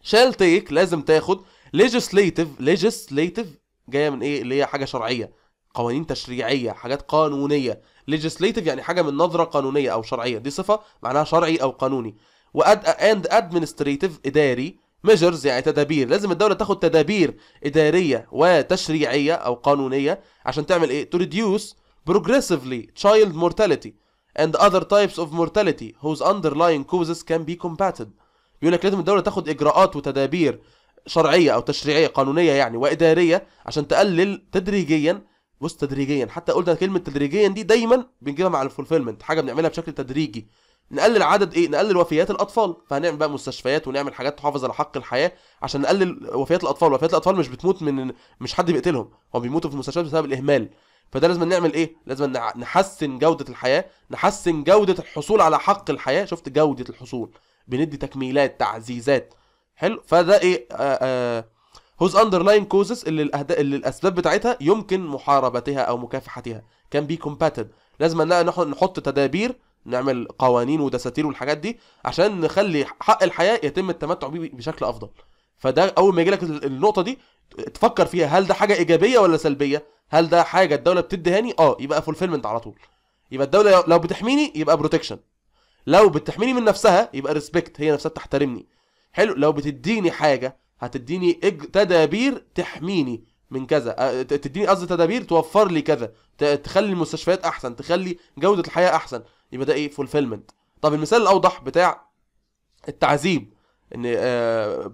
Speaker 1: شال تيك لازم تاخد ليجيسليتيف ليجيسليتيف جايه من ايه اللي هي حاجه شرعيه قوانين تشريعيه حاجات قانونيه legislative يعني حاجه من نظره قانونيه او شرعيه دي صفه معناها شرعي او قانوني واد اند ادمنستريتيف اداري ميجرز يعني تدابير لازم الدوله تاخد تدابير اداريه وتشريعيه او قانونيه عشان تعمل ايه to reduce progressively child mortality and other types of mortality whose underlying causes can be combated بيقول لك لازم الدوله تاخد اجراءات وتدابير شرعيه او تشريعيه قانونيه يعني واداريه عشان تقلل تدريجيا بص تدريجيا حتى قلت كلمه تدريجيا دي دايما بنجيبها مع الفولفيلمنت حاجه بنعملها بشكل تدريجي نقلل عدد ايه نقلل وفيات الاطفال فهنعمل بقى مستشفيات ونعمل حاجات تحافظ على حق الحياه عشان نقلل وفيات الاطفال وفيات الاطفال مش بتموت من مش حد بيقتلهم هم بيموتوا في المستشفيات بسبب الاهمال فده لازم نعمل ايه لازم نحسن جوده الحياه نحسن جوده الحصول على حق الحياه شفت جوده الحصول بندي تكميلات تعزيزات حلو فده ايه آآ آه، آآ آه، هوز اندرلاين كوزز اللي, الأهدا... اللي الاسباب بتاعتها يمكن محاربتها او مكافحتها كان بي كومباتد لازم نحن نحط تدابير نعمل قوانين ودساتير والحاجات دي عشان نخلي حق الحياه يتم التمتع بيه بشكل افضل فده اول ما يجيلك النقطه دي تفكر فيها هل ده حاجه ايجابيه ولا سلبيه هل ده حاجه الدوله بتدهاني اه يبقى فولفيلمنت على طول يبقى الدوله لو بتحميني يبقى بروتكشن لو بتحميني من نفسها يبقى ريسبكت هي نفسها بتحترمني حلو لو بتديني حاجه هتديني إج... تدابير تحميني من كذا تديني قصدي تدابير توفر لي كذا تخلي المستشفيات احسن تخلي جوده الحياه احسن يبقى ده ايه فولفيلمنت طب المثال الاوضح بتاع التعذيب ان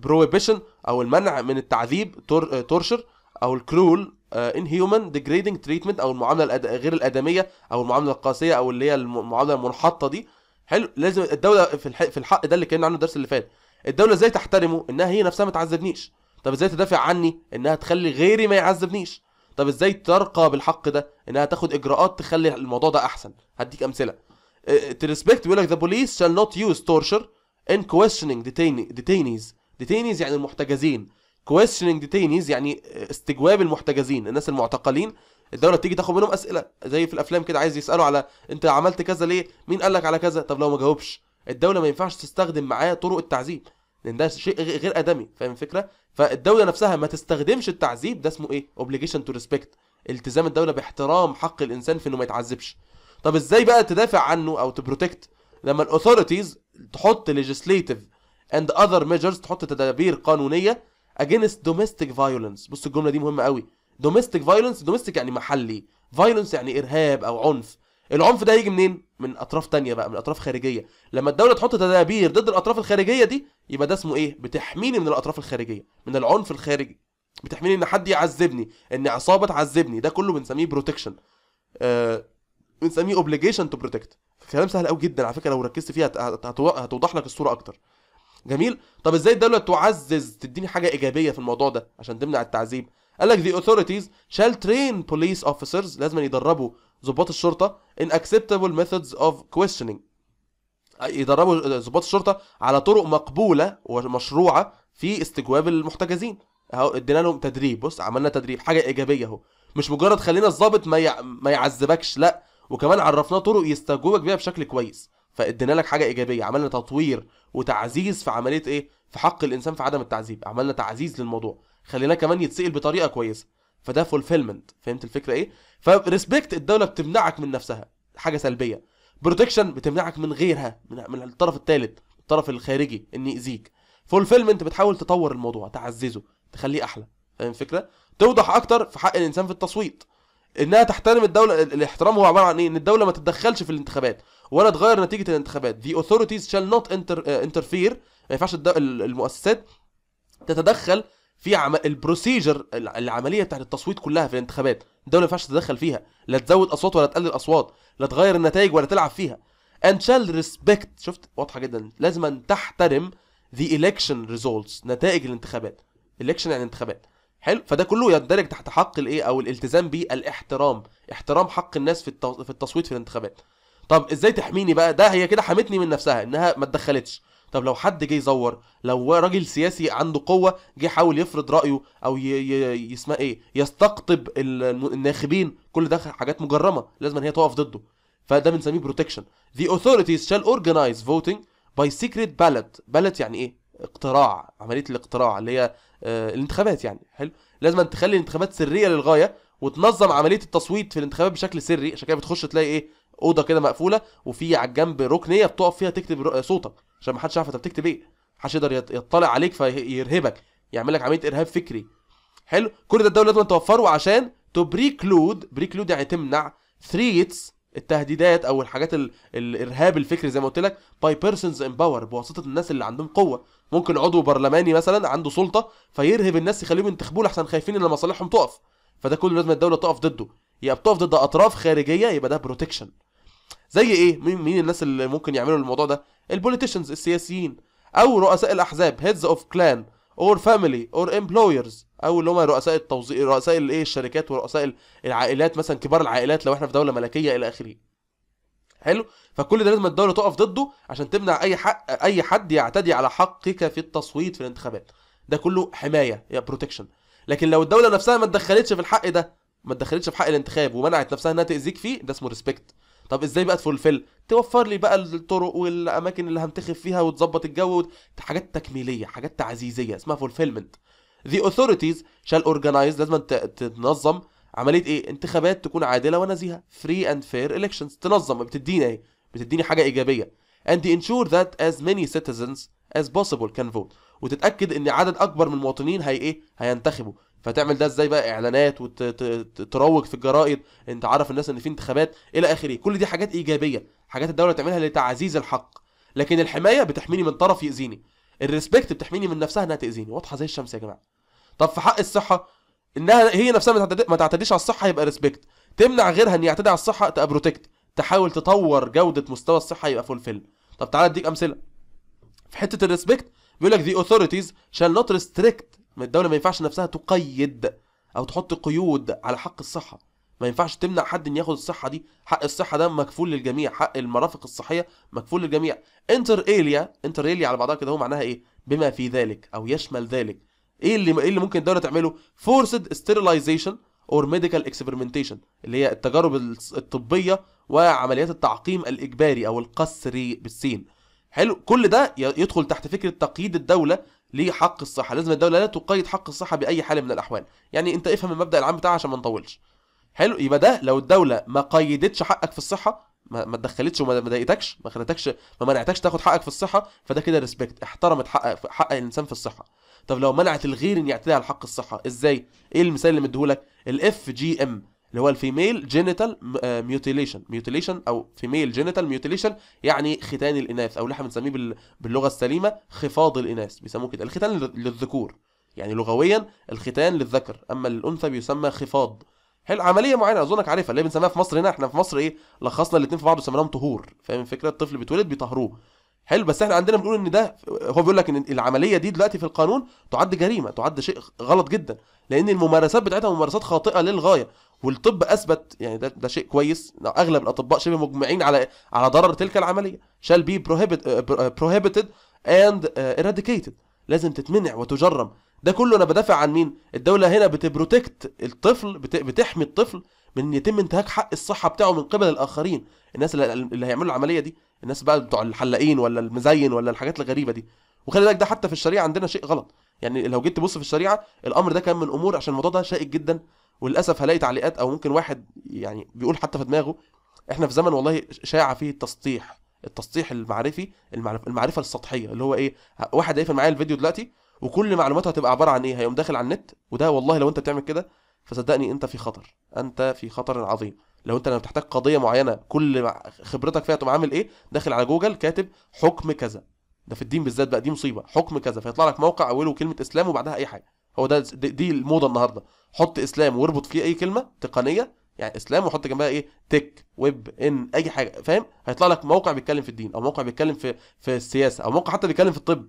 Speaker 1: بروهيبيشن آه، او المنع من التعذيب تورشر آه، او الكرول ان هيومن ديجريدنج تريتمنت او المعامله غير الادميه او المعامله القاسيه او اللي هي المعامله المنحطه دي حلو لازم الدوله في الحق ده اللي كان عنه الدرس اللي فات الدوله ازاي تحترمه انها هي نفسها ما تعذبنيش طب ازاي تدافع عني انها تخلي غيري ما يعذبنيش طب ازاي ترقى بالحق ده انها تاخد اجراءات تخلي الموضوع ده احسن هديك امثله تريسبكت بيقول لك ذا بوليس شال نوت يوز تورشر ان questioning ديتينيز ديتينيز يعني المحتجزين كويشنينج ديتينيز يعني استجواب المحتجزين الناس المعتقلين الدوله بتيجي تاخد منهم اسئله زي في الافلام كده عايز يسالوا على انت عملت كذا ليه مين قال لك على كذا طب لو ما جاوبش الدوله ما ينفعش تستخدم معاه طرق التعذيب لان ده شيء غير ادمي فاهم الفكره فالدوله نفسها ما تستخدمش التعذيب ده اسمه ايه اوبليجيشن تو ريسبكت التزام الدوله باحترام حق الانسان في انه ما يتعذبش طب ازاي بقى تدافع عنه او تبروتكت لما الاثوريتيز تحط ليجيسليتيف اند اذر ميجرز تحط تدابير قانونيه اجينست دوميستيك فايولنس بص الجمله دي مهمه قوي دوميستيك فايولنس دوميستيك يعني محلي فايولنس يعني ارهاب او عنف العنف ده هيجي منين من اطراف تانية بقى من اطراف خارجيه لما الدوله تحط تدابير ضد الاطراف الخارجيه دي يبقى ده اسمه ايه بتحميني من الاطراف الخارجيه من العنف الخارجي بتحميني ان حد يعذبني ان عصابه تعذبني ده كله بنسميه بروتكشن آه بنسميه اوبليجيشن تو بروتكت كلام سهل قوي جدا على فكره لو ركزت فيها هتوضح لك الصوره اكتر جميل طب ازاي الدوله تعزز تديني حاجه ايجابيه في الموضوع ده عشان تمنع التعذيب قال لك the authorities shall train police officers لازم يدربوا ضباط الشرطه acceptable methods of questioning يدربوا ضباط الشرطه على طرق مقبوله ومشروعه في استجواب المحتجزين اهو ادينا لهم تدريب بص عملنا تدريب حاجه ايجابيه اهو مش مجرد خلينا الضابط ما ما يعذبكش لا وكمان عرفناه طرق يستجوبك بيها بشكل كويس فادينا لك حاجه ايجابيه عملنا تطوير وتعزيز في عمليه ايه في حق الانسان في عدم التعذيب عملنا تعزيز للموضوع خليناه كمان يتسال بطريقه كويسه فده فولفيلمنت فهمت الفكره ايه فريسبكت الدوله بتمنعك من نفسها حاجه سلبيه بروتكشن بتمنعك من غيرها من, من الطرف الثالث الطرف الخارجي ان يأذيك فولفيلمنت بتحاول تطور الموضوع تعززه تخليه احلى فاهم الفكره توضح اكتر في حق الانسان في التصويت انها تحترم الدوله الاحترام هو عباره عن ايه ان الدوله ما تتدخلش في الانتخابات ولا تغير نتيجه الانتخابات the authorities shall not انترفير آه، interfere ما ينفعش المؤسسات تتدخل في عم... البروسيجر العمليه بتاعت التصويت كلها في الانتخابات الدوله ما ينفعش تتدخل فيها لا تزود اصوات ولا تقلل اصوات لا تغير النتائج ولا تلعب فيها and shall respect شفت واضحه جدا لازم أن تحترم the election results نتائج الانتخابات election يعني انتخابات حلو فده كله يندرج تحت حق الايه او الالتزام بيه الاحترام احترام حق الناس في في التصويت في الانتخابات طب ازاي تحميني بقى ده هي كده حمتني من نفسها انها ما اتدخلتش طب لو حد جه يزور لو راجل سياسي عنده قوه جه يحاول يفرض رايه او يسمع ايه يستقطب الناخبين كل ده حاجات مجرمه لازم ان هي تقف ضده فده بنسميه بروتكشن the authorities shall organize voting by secret ballot ballot يعني ايه اقتراع عمليه الاقتراع اللي هي آه الانتخابات يعني حلو لازم أن تخلي الانتخابات سريه للغايه وتنظم عمليه التصويت في الانتخابات بشكل سري عشان كده بتخش تلاقي ايه اوضه كده مقفوله وفي على الجنب ركنيه بتقف فيها تكتب صوتك عشان ما حدش يعرف انت بتكتب ايه محدش يقدر يطلع عليك فيرهبك يعمل لك عمليه ارهاب فكري حلو كل ده الدوله لازم توفره عشان تو بريكلود يعني تمنع ثريتس التهديدات او الحاجات ال... الارهاب الفكري زي ما قلت لك باي بيرسونز ان باور بواسطه الناس اللي عندهم قوه ممكن عضو برلماني مثلا عنده سلطه فيرهب الناس يخليهم ينتخبوه احسن خايفين ان مصالحهم تقف فده كله لازم الدوله تقف ضده يا بتقف ضد اطراف خارجيه يبقى ده بروتكشن زي ايه مين مين الناس اللي ممكن يعملوا الموضوع ده البوليتيشنز السياسيين او رؤساء الاحزاب هيدز اوف كلان اور فاميلي اور امبلويرز او اللي هم رؤساء التوظيف رؤساء الايه الشركات ورؤساء العائلات مثلا كبار العائلات لو احنا في دوله ملكيه الى اخره حلو فكل ده لازم الدوله تقف ضده عشان تمنع اي حق اي حد يعتدي على حقك في التصويت في الانتخابات ده كله حمايه يا بروتكشن لكن لو الدوله نفسها ما اتدخلتش في الحق ده ما اتدخلتش في حق الانتخاب ومنعت نفسها انها تاذيك فيه ده اسمه ريسبكت طب ازاي بقى تفلفل توفر لي بقى الطرق والاماكن اللي هنتخب فيها وتظبط الجو حاجات تكميليه حاجات تعزيزيه اسمها فولفيلمنت The authorities shall organize لازم تنظم عمليه ايه انتخابات تكون عادله ونزيهه free and fair elections تنظم بتديني ايه بتديني حاجه ايجابيه and ensure that as many citizens as possible can vote وتتاكد ان عدد اكبر من المواطنين هي ايه هينتخبوا فتعمل ده ازاي بقى اعلانات وتروج في الجرائد انت عارف الناس ان في انتخابات الى اخره كل دي حاجات ايجابيه حاجات الدوله تعملها لتعزيز الحق لكن الحمايه بتحميني من طرف ياذيني الريسبكت بتحميني من نفسها انها تاذيني واضحه زي الشمس يا جماعه طب في حق الصحه انها هي نفسها ما تعتديش على الصحه يبقى ريسبكت تمنع غيرها ان يعتدي على الصحه تبقى بروتكت تحاول تطور جوده مستوى الصحه يبقى فول فيل طب تعالى اديك امثله في حته الريسبكت بيقول لك ذا اوثورتيز شال نوت ريستريكت الدولة ما ينفعش نفسها تقيد أو تحط قيود على حق الصحة ما ينفعش تمنع حد ان ياخد الصحه دي حق الصحه ده مكفول للجميع حق المرافق الصحيه مكفول للجميع انتر ايليا انتر ايليا على بعضها كده هو معناها ايه بما في ذلك او يشمل ذلك ايه اللي ايه اللي ممكن الدوله تعمله فورسد sterilization اور ميديكال اكسبيرمنتيشن اللي هي التجارب الطبيه وعمليات التعقيم الاجباري او القسري بالسين حلو كل ده يدخل تحت فكره تقييد الدوله ليه حق الصحه لازم الدوله لا تقيد حق الصحه باي حال من الاحوال يعني انت افهم المبدا العام بتاعها عشان ما نطولش حلو يبقى ده لو الدوله ما قيدتش حقك في الصحه ما تدخلتش وما ضايقتكش ما خلتكش ما منعتكش تاخد حقك في الصحه فده كده ريسبكت احترمت حق حق الانسان في الصحه طب لو منعت الغير ان يعتدي على حق الصحه ازاي ايه المثال اللي مديهولك الاف جي ام اللي هو الفيميل جينيتال آه، ميوتيليشن ميوتيليشن او فيميل جينيتال ميوتيليشن يعني ختان الاناث او اللي احنا بنسميه باللغه السليمه خفاض الاناث بيسموه كده الختان للذكور يعني لغويا الختان للذكر اما للانثى بيسمى خفاض حلو عمليه معينه اظنك عارفها اللي بنسميها في مصر هنا احنا في مصر ايه لخصنا الاثنين في بعض وسميناهم طهور فاهم الفكره الطفل بيتولد بيطهروه حلو بس احنا عندنا بنقول ان ده هو بيقول لك ان العمليه دي دلوقتي في القانون تعد جريمه تعد شيء غلط جدا لان الممارسات بتاعتها ممارسات خاطئه للغايه والطب اثبت يعني ده, ده شيء كويس نعم، اغلب الاطباء شبه مجمعين على على ضرر تلك العمليه shall be آه، آه، prohibited, اند and آه، eradicated لازم تتمنع وتجرم ده كله انا بدافع عن مين الدوله هنا بتبروتكت الطفل بتحمي الطفل من ان يتم انتهاك حق الصحه بتاعه من قبل الاخرين الناس اللي, اللي هيعملوا العمليه دي الناس بقى بتوع الحلاقين ولا المزين ولا الحاجات الغريبه دي وخلي بالك ده حتى في الشريعه عندنا شيء غلط يعني لو جيت تبص في الشريعه الامر ده كان من امور عشان الموضوع ده شائك جدا وللاسف هلاقي تعليقات او ممكن واحد يعني بيقول حتى في دماغه احنا في زمن والله شاع فيه التسطيح التسطيح المعرفي المعرفه, المعرفة السطحيه اللي هو ايه واحد هيقفل معايا الفيديو دلوقتي وكل معلوماته هتبقى عباره عن ايه هيقوم داخل على النت وده والله لو انت بتعمل كده فصدقني انت في خطر انت في خطر عظيم لو انت لما بتحتاج قضيه معينه كل خبرتك فيها تقوم عامل ايه داخل على جوجل كاتب حكم كذا ده في الدين بالذات بقى دي مصيبه حكم كذا فيطلع لك موقع اوله كلمه اسلام وبعدها اي حاجه هو ده دي الموضه النهارده حط اسلام واربط فيه اي كلمه تقنيه يعني اسلام وحط جنبها ايه تك ويب ان اي حاجه فاهم هيطلع لك موقع بيتكلم في الدين او موقع بيتكلم في في السياسه او موقع حتى بيتكلم في الطب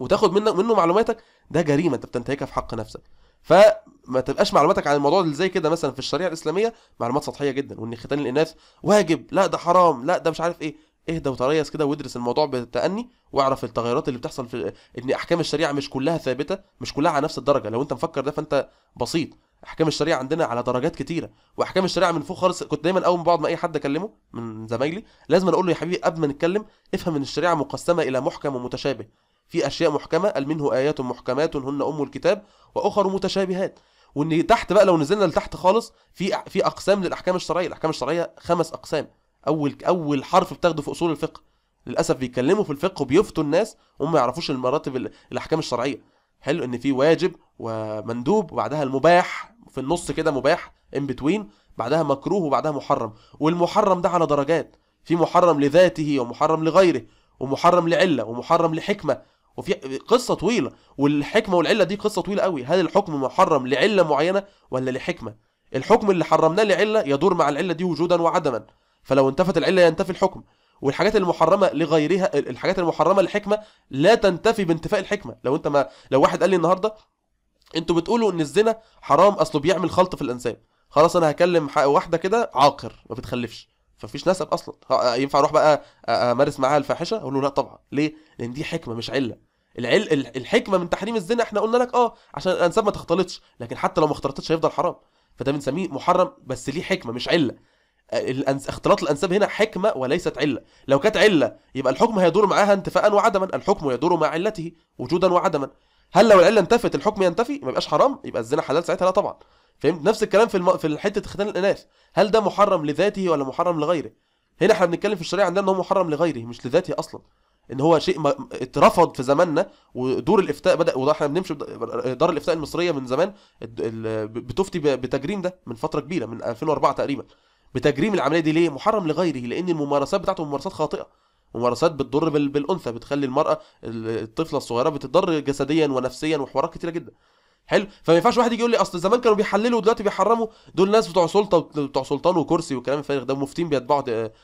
Speaker 1: وتاخد منه منه معلوماتك ده جريمه انت بتنتهكها في حق نفسك فما تبقاش معلوماتك عن الموضوع اللي زي كده مثلا في الشريعه الاسلاميه معلومات سطحيه جدا وان ختان الاناث واجب لا ده حرام لا ده مش عارف ايه اهدى وتريث كده وادرس الموضوع بتأني واعرف التغيرات اللي بتحصل في ان احكام الشريعه مش كلها ثابته مش كلها على نفس الدرجه لو انت مفكر ده فانت بسيط احكام الشريعه عندنا على درجات كتيره واحكام الشريعه من فوق خالص كنت دايما اول ما بقعد مع اي حد اكلمه من زمايلي لازم اقول له يا حبيبي قبل ما نتكلم افهم ان الشريعه مقسمه الى محكم ومتشابه في اشياء محكمه قال منه ايات محكمات هن ام الكتاب واخر متشابهات وان تحت بقى لو نزلنا لتحت خالص في في اقسام للاحكام الشرعيه الاحكام الشرعيه خمس اقسام اول اول حرف بتاخده في اصول الفقه للاسف بيتكلموا في الفقه وبيفتوا الناس وهم ما يعرفوش المراتب الاحكام الشرعيه حلو ان في واجب ومندوب وبعدها المباح في النص كده مباح ان بتوين بعدها مكروه وبعدها محرم والمحرم ده على درجات في محرم لذاته ومحرم لغيره ومحرم لعله ومحرم لحكمه وفي قصه طويله والحكمه والعله دي قصه طويله قوي هل الحكم محرم لعله معينه ولا لحكمه الحكم اللي حرمناه لعله يدور مع العله دي وجودا وعدما فلو انتفت العله ينتفي الحكم والحاجات المحرمه لغيرها الحاجات المحرمه للحكمه لا تنتفي بانتفاء الحكمه لو انت ما لو واحد قال لي النهارده انتوا بتقولوا ان الزنا حرام اصله بيعمل خلط في الانساب خلاص انا هكلم واحده كده عاقر ما بتخلفش فمفيش نسب اصلا ينفع اروح بقى امارس معاها الفاحشه اقول له لا طبعا ليه لان دي حكمه مش عله العل الحكمه من تحريم الزنا احنا قلنا لك اه عشان الانساب ما تختلطش لكن حتى لو ما اختلطتش هيفضل حرام فده بنسميه محرم بس ليه حكمه مش عله الأنس... اختلاط الانساب هنا حكمه وليست عله لو كانت عله يبقى الحكم هيدور معاها انتفاء وعدما الحكم يدور مع علته وجودا وعدما هل لو العله انتفت الحكم ينتفي ما يبقاش حرام يبقى الزنا حلال ساعتها لا طبعا فهمت نفس الكلام في الم... في حته ختان الاناث هل ده محرم لذاته ولا محرم لغيره هنا احنا بنتكلم في الشريعه عندنا ان هو محرم لغيره مش لذاته اصلا ان هو شيء ما اترفض في زماننا ودور الافتاء بدا وده احنا بنمشي دار الافتاء المصريه من زمان بتفتي بتجريم ده من فتره كبيره من 2004 تقريبا بتجريم العمليه دي ليه محرم لغيره لان الممارسات بتاعته ممارسات خاطئه ممارسات بتضر بالانثى بتخلي المراه الطفله الصغيره بتضر جسديا ونفسيا وحوارات كتيره جدا حلو فما ينفعش واحد يجي يقول لي اصل زمان كانوا بيحللوا ودلوقتي بيحرموا دول ناس بتوع سلطه بتوع سلطان وكرسي والكلام الفارغ ده مفتين بيتبعوا آه،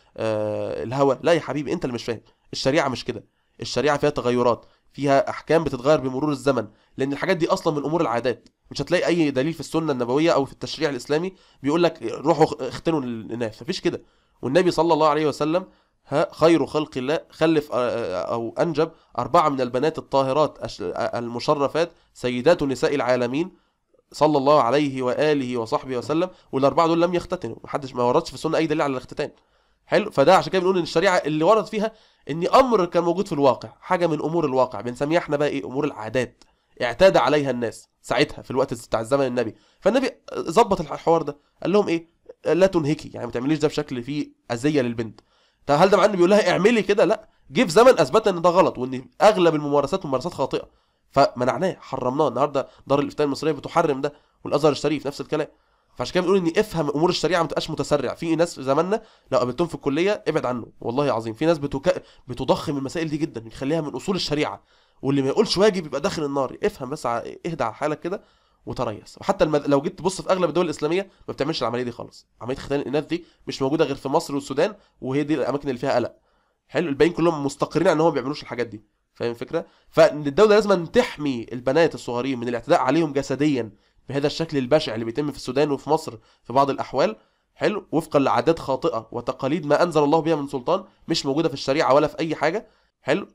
Speaker 1: الهوى لا يا حبيبي انت اللي مش فاهم الشريعه مش كده الشريعه فيها تغيرات فيها احكام بتتغير بمرور الزمن لان الحاجات دي اصلا من امور العادات مش هتلاقي اي دليل في السنه النبويه او في التشريع الاسلامي بيقول لك روحوا اختنوا الاناث مفيش كده والنبي صلى الله عليه وسلم ها خير خلق الله خلف او انجب اربعه من البنات الطاهرات المشرفات سيدات نساء العالمين صلى الله عليه واله وصحبه وسلم والاربعه دول لم يختتنوا محدش ما وردش في السنه اي دليل على الاختتان حلو فده عشان كده بنقول ان الشريعه اللي ورد فيها ان امر كان موجود في الواقع حاجه من امور الواقع بنسميها احنا بقى ايه امور العادات اعتاد عليها الناس ساعتها في الوقت بتاع الزمن النبي فالنبي ظبط الحوار ده قال لهم ايه لا تنهكي يعني ما تعمليش ده بشكل فيه اذيه للبنت طب هل ده معناه بيقول لها اعملي كده لا جه في زمن اثبتنا ان ده غلط وان اغلب الممارسات ممارسات خاطئه فمنعناه حرمناه النهارده دار الافتاء المصريه بتحرم ده والازهر الشريف نفس الكلام فعشان كده بنقول ان افهم امور الشريعه ما تبقاش متسرع في ناس في زماننا لو قابلتهم في الكليه ابعد عنه والله العظيم في ناس بتك... بتضخم المسائل دي جدا بتخليها من اصول الشريعه واللي ما يقولش واجب يبقى داخل النار افهم بس اهدى على حالك كده وتريث وحتى لو جيت تبص في اغلب الدول الاسلاميه ما بتعملش العمليه دي خالص عمليه ختان الاناث دي مش موجوده غير في مصر والسودان وهي دي الاماكن اللي فيها قلق حلو الباقيين كلهم مستقرين ان هم ما بيعملوش الحاجات دي فاهم الفكره فالدوله لازم تحمي البنات الصغيرين من الاعتداء عليهم جسديا بهذا الشكل البشع اللي بيتم في السودان وفي مصر في بعض الاحوال حلو وفقا لعادات خاطئه وتقاليد ما انزل الله بها من سلطان مش موجوده في الشريعه ولا في اي حاجه حلو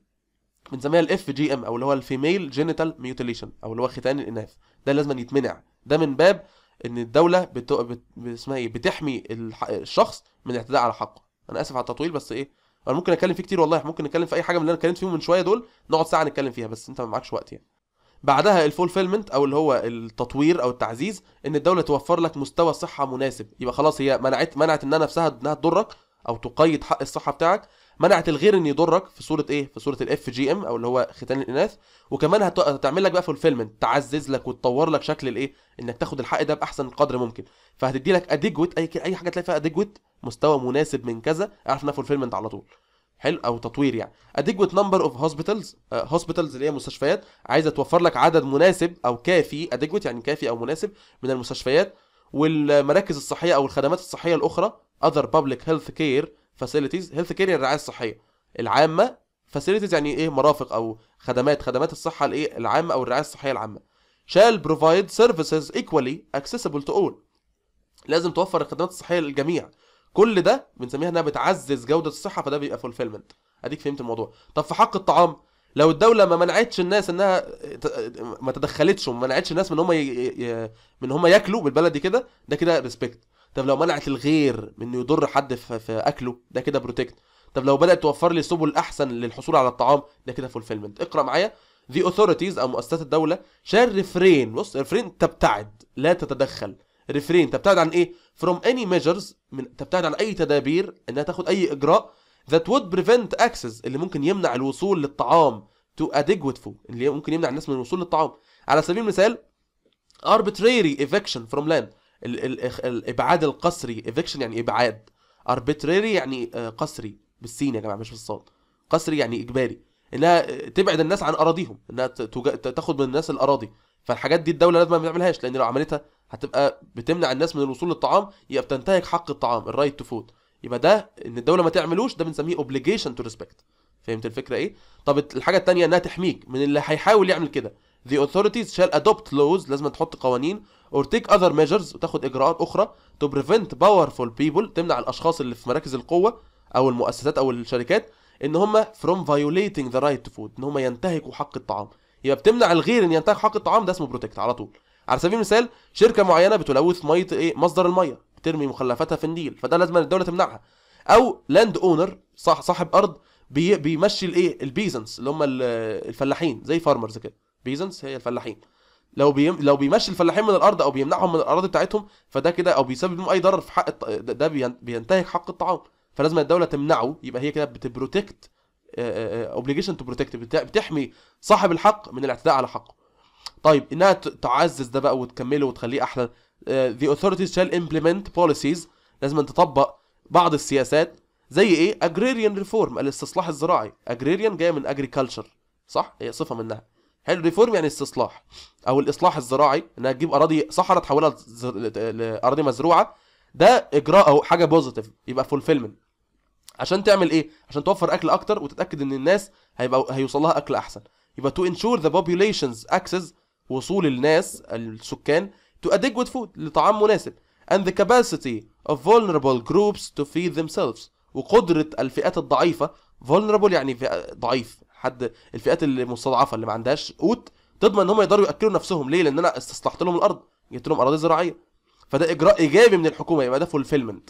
Speaker 1: بنسميها الاف جي ام او اللي هو الفيميل جينيتال ميوتيليشن او اللي هو ختان الاناث ده لازم يتمنع ده من باب ان الدوله بت... بت... اسمها ايه بتحمي الح... الشخص من الاعتداء على حقه انا اسف على التطويل بس ايه انا ممكن اتكلم فيه كتير والله ممكن نتكلم في اي حاجه من اللي انا اتكلمت فيهم من شويه دول نقعد ساعه نتكلم فيها بس انت ما معكش وقت يعني بعدها الفولفيلمنت او اللي هو التطوير او التعزيز ان الدوله توفر لك مستوى صحه مناسب يبقى خلاص هي منعت منعت انها نفسها انها تضرك او تقيد حق الصحه بتاعك منعت الغير ان يضرك في صوره ايه في صوره الاف جي ام او اللي هو ختان الاناث وكمان هتعمل لك بقى فولفيلمنت تعزز لك وتطور لك شكل الايه انك تاخد الحق ده باحسن قدر ممكن فهتدي لك اديجويت اي اي حاجه تلاقي فيها اديجويت مستوى مناسب من كذا اعرف انها فولفيلمنت على طول حلو او تطوير يعني اديجويت نمبر اوف هوسبيتالز هوسبيتالز اللي هي مستشفيات عايزه توفر لك عدد مناسب او كافي اديجويت يعني كافي او مناسب من المستشفيات والمراكز الصحيه او الخدمات الصحيه الاخرى اذر بابليك هيلث كير فاسيلتيز هيلث كير الرعايه الصحيه العامه فاسيلتيز يعني ايه مرافق او خدمات خدمات الصحه الايه العامه او الرعايه الصحيه العامه shall provide services equally accessible to all لازم توفر الخدمات الصحيه للجميع كل ده بنسميها انها بتعزز جوده الصحه فده بيبقى فولفيلمنت اديك فهمت الموضوع طب في حق الطعام لو الدوله ما منعتش الناس انها ما تدخلتش وما منعتش الناس من هم ي... من هم ياكلوا بالبلدي كده ده كده ريسبكت طب لو منعت الغير من انه يضر حد في, اكله ده كده بروتكت طب لو بدات توفر لي سبل احسن للحصول على الطعام ده كده فولفيلمنت اقرا معايا The authorities او مؤسسات الدوله شال ريفرين بص ريفرين تبتعد لا تتدخل ريفرين تبتعد عن ايه from any measures من تبتعد عن اي تدابير انها تاخد اي اجراء that would prevent access اللي ممكن يمنع الوصول للطعام to adequate فو اللي ممكن يمنع الناس من الوصول للطعام على سبيل المثال arbitrary eviction from land ال ال الابعاد القسري ايفيكشن يعني ابعاد اربيتريري يعني آه، قسري بالسين يا جماعه مش بالصاد قسري يعني اجباري انها آه، تبعد الناس عن اراضيهم انها تاخد من الناس الاراضي فالحاجات دي الدوله لازم ما تعملهاش لان لو عملتها هتبقى بتمنع الناس من الوصول للطعام يبقى بتنتهك حق الطعام الرايت تو فود يبقى ده ان الدوله ما تعملوش ده بنسميه اوبليجيشن تو ريسبكت فهمت الفكره ايه طب الحاجه الثانيه انها تحميك من اللي هيحاول يعمل كده The authorities shall adopt laws لازم تحط قوانين or take other measures وتاخد اجراءات اخرى to prevent powerful people تمنع الاشخاص اللي في مراكز القوه او المؤسسات او الشركات ان هم from violating the right to food ان هم ينتهكوا حق الطعام يبقى بتمنع الغير ان ينتهك حق الطعام ده اسمه بروتكت على طول على سبيل المثال شركه معينه بتلوث ميه ايه مصدر الميه بترمي مخلفاتها في النيل فده لازم الدوله تمنعها او لاند اونر صاحب ارض بيمشي الايه البيزنس اللي هم الفلاحين زي فارمرز كده بيزنس هي الفلاحين لو بيم... لو بيمشي الفلاحين من الارض او بيمنعهم من الاراضي بتاعتهم فده كده او بيسبب لهم اي ضرر في حق الط... ده بينتهك حق الطعام فلازم الدوله تمنعه يبقى هي كده بتبروتكت اوبليجيشن تو بروتكت بتحمي صاحب الحق من الاعتداء على حقه طيب انها تعزز ده بقى وتكمله وتخليه احلى the authorities shall implement policies لازم تطبق بعض السياسات زي ايه agrarian reform الاستصلاح الزراعي agrarian جايه من agriculture صح هي صفه منها حلو ريفورم يعني استصلاح او الاصلاح الزراعي انها تجيب اراضي صحراء تحولها لاراضي مزروعه ده اجراء او حاجه بوزيتيف يبقى فولفيلمنت عشان تعمل ايه عشان توفر اكل اكتر وتتاكد ان الناس هيبقى هيوصل لها اكل احسن يبقى تو انشور ذا population's access وصول الناس السكان to adequate food لطعام مناسب and the capacity of vulnerable groups to feed themselves وقدرة الفئات الضعيفة vulnerable يعني ضعيف حد الفئات المستضعفه اللي ما عندهاش قوت تضمن ان هم يقدروا ياكلوا نفسهم ليه لان انا استصلحت لهم الارض جبت لهم اراضي زراعيه فده اجراء ايجابي من الحكومه يبقى ده فولفيلمنت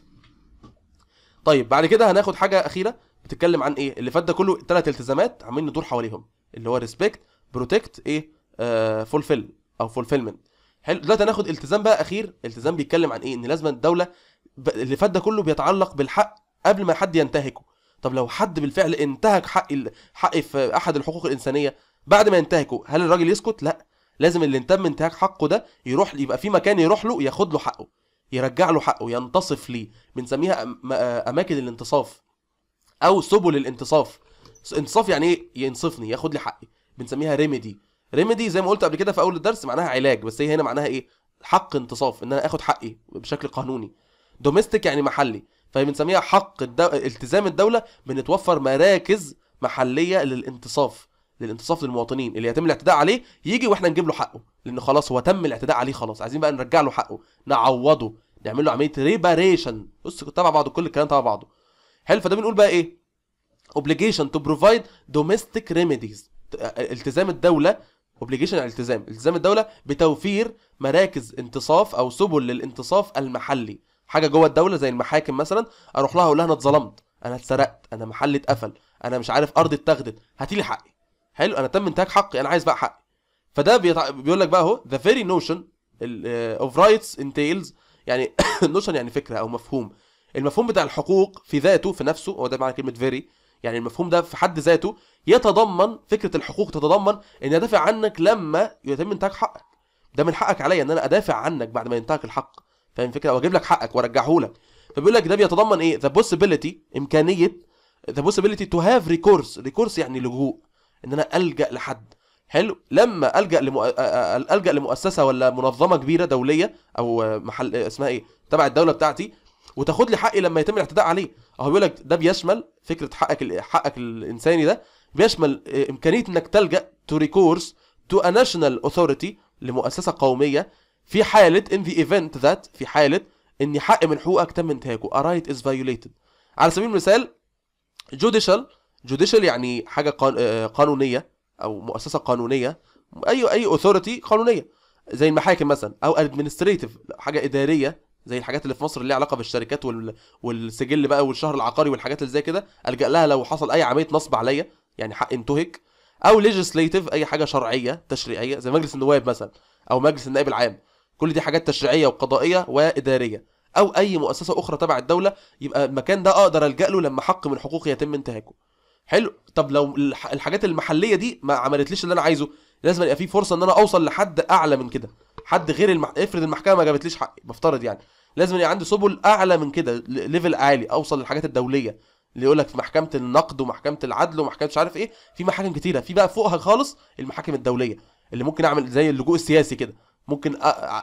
Speaker 1: طيب بعد كده هناخد حاجه اخيره بتتكلم عن ايه اللي فات ده كله ثلاث التزامات عاملين ندور حواليهم اللي هو ريسبكت بروتكت ايه آه او فولفيلمنت حلو دلوقتي هناخد التزام بقى اخير التزام بيتكلم عن ايه ان لازم الدوله اللي فات ده كله بيتعلق بالحق قبل ما حد ينتهكه طب لو حد بالفعل انتهك حق حق في احد الحقوق الانسانيه بعد ما ينتهكه هل الراجل يسكت لا لازم اللي انتم انتهاك حقه ده يروح يبقى في مكان يروح له ياخد له حقه يرجع له حقه ينتصف ليه بنسميها آه، اماكن الانتصاف او سبل الانتصاف انتصاف يعني ايه ينصفني ياخد لي حقي بنسميها ريميدي ريميدي زي ما قلت قبل كده في اول الدرس معناها علاج بس هي هنا معناها ايه حق انتصاف ان انا اخد حقي بشكل قانوني دوميستيك يعني محلي فبنسميها حق الدو... التزام الدوله بان توفر مراكز محليه للانتصاف للانتصاف للمواطنين اللي يتم الاعتداء عليه يجي واحنا نجيب له حقه لان خلاص هو تم الاعتداء عليه خلاص عايزين بقى نرجع له حقه نعوضه نعمل له عمليه ريباريشن بص تبع بعضه كل الكلام تبع بعضه حلو فده بنقول بقى ايه obligation to provide domestic remedies التزام الدوله obligation التزام التزام الدوله بتوفير مراكز انتصاف او سبل للانتصاف المحلي حاجه جوه الدوله زي المحاكم مثلا اروح لها اقول لها انا اتظلمت انا اتسرقت انا محلي اتقفل انا مش عارف ارضي اتاخدت هاتي لي حقي حلو انا تم انتهاك حقي انا عايز بقى حقي فده بيطع... بيقول لك بقى اهو ذا فيري نوشن اوف رايتس انتيلز يعني نوشن *coughs* يعني فكره او مفهوم المفهوم بتاع الحقوق في ذاته في نفسه هو ده معنى كلمه فيري يعني المفهوم ده في حد ذاته يتضمن فكره الحقوق تتضمن ان ادافع عنك لما يتم انتهاك حقك ده من حقك عليا ان انا ادافع عنك بعد ما ينتهك الحق فاهم الفكره واجيب لك حقك وارجعه لك فبيقول لك ده بيتضمن ايه ذا بوسيبيليتي امكانيه ذا بوسيبيليتي تو هاف ريكورس ريكورس يعني لجوء ان انا الجا لحد حلو لما الجا لمؤ... الجا لمؤسسه ولا منظمه كبيره دوليه او محل اسمها ايه تبع الدوله بتاعتي وتاخد لي حقي لما يتم الاعتداء عليه اهو بيقول لك ده بيشمل فكره حقك حقك الانساني ده بيشمل آه، امكانيه انك تلجا تو ريكورس تو ا ناشونال اوثوريتي لمؤسسه قوميه في حاله ان ذا event ذات في حاله ان حق من حقوقك تم انتهاكه a right is violated على سبيل المثال judicial judicial يعني حاجه آه، قانونيه او مؤسسه قانونيه اي اي authority قانونيه زي المحاكم مثلا او administrative حاجه اداريه زي الحاجات اللي في مصر اللي ليها علاقه بالشركات وال... والسجل بقى والشهر العقاري والحاجات اللي زي كده الجا لها لو حصل اي عمليه نصب عليا يعني حق انتهك او ليجسليتيف اي حاجه شرعيه تشريعيه زي مجلس النواب مثلا او مجلس النائب العام كل دي حاجات تشريعيه وقضائيه واداريه او اي مؤسسه اخرى تبع الدوله يبقى المكان ده اقدر الجا له لما حق من حقوقي يتم انتهاكه حلو طب لو الحاجات المحليه دي ما عملتليش اللي انا عايزه لازم يبقى في فرصه ان انا اوصل لحد اعلى من كده حد غير المح... افرض المحكمه ما جابتليش حقي بفترض يعني لازم يبقى عندي سبل اعلى من كده ليفل عالي اوصل للحاجات الدوليه اللي يقول لك في محكمه النقد ومحكمه العدل ومحكمه مش عارف ايه في محاكم كتيره في بقى فوقها خالص المحاكم الدوليه اللي ممكن اعمل زي اللجوء السياسي كده ممكن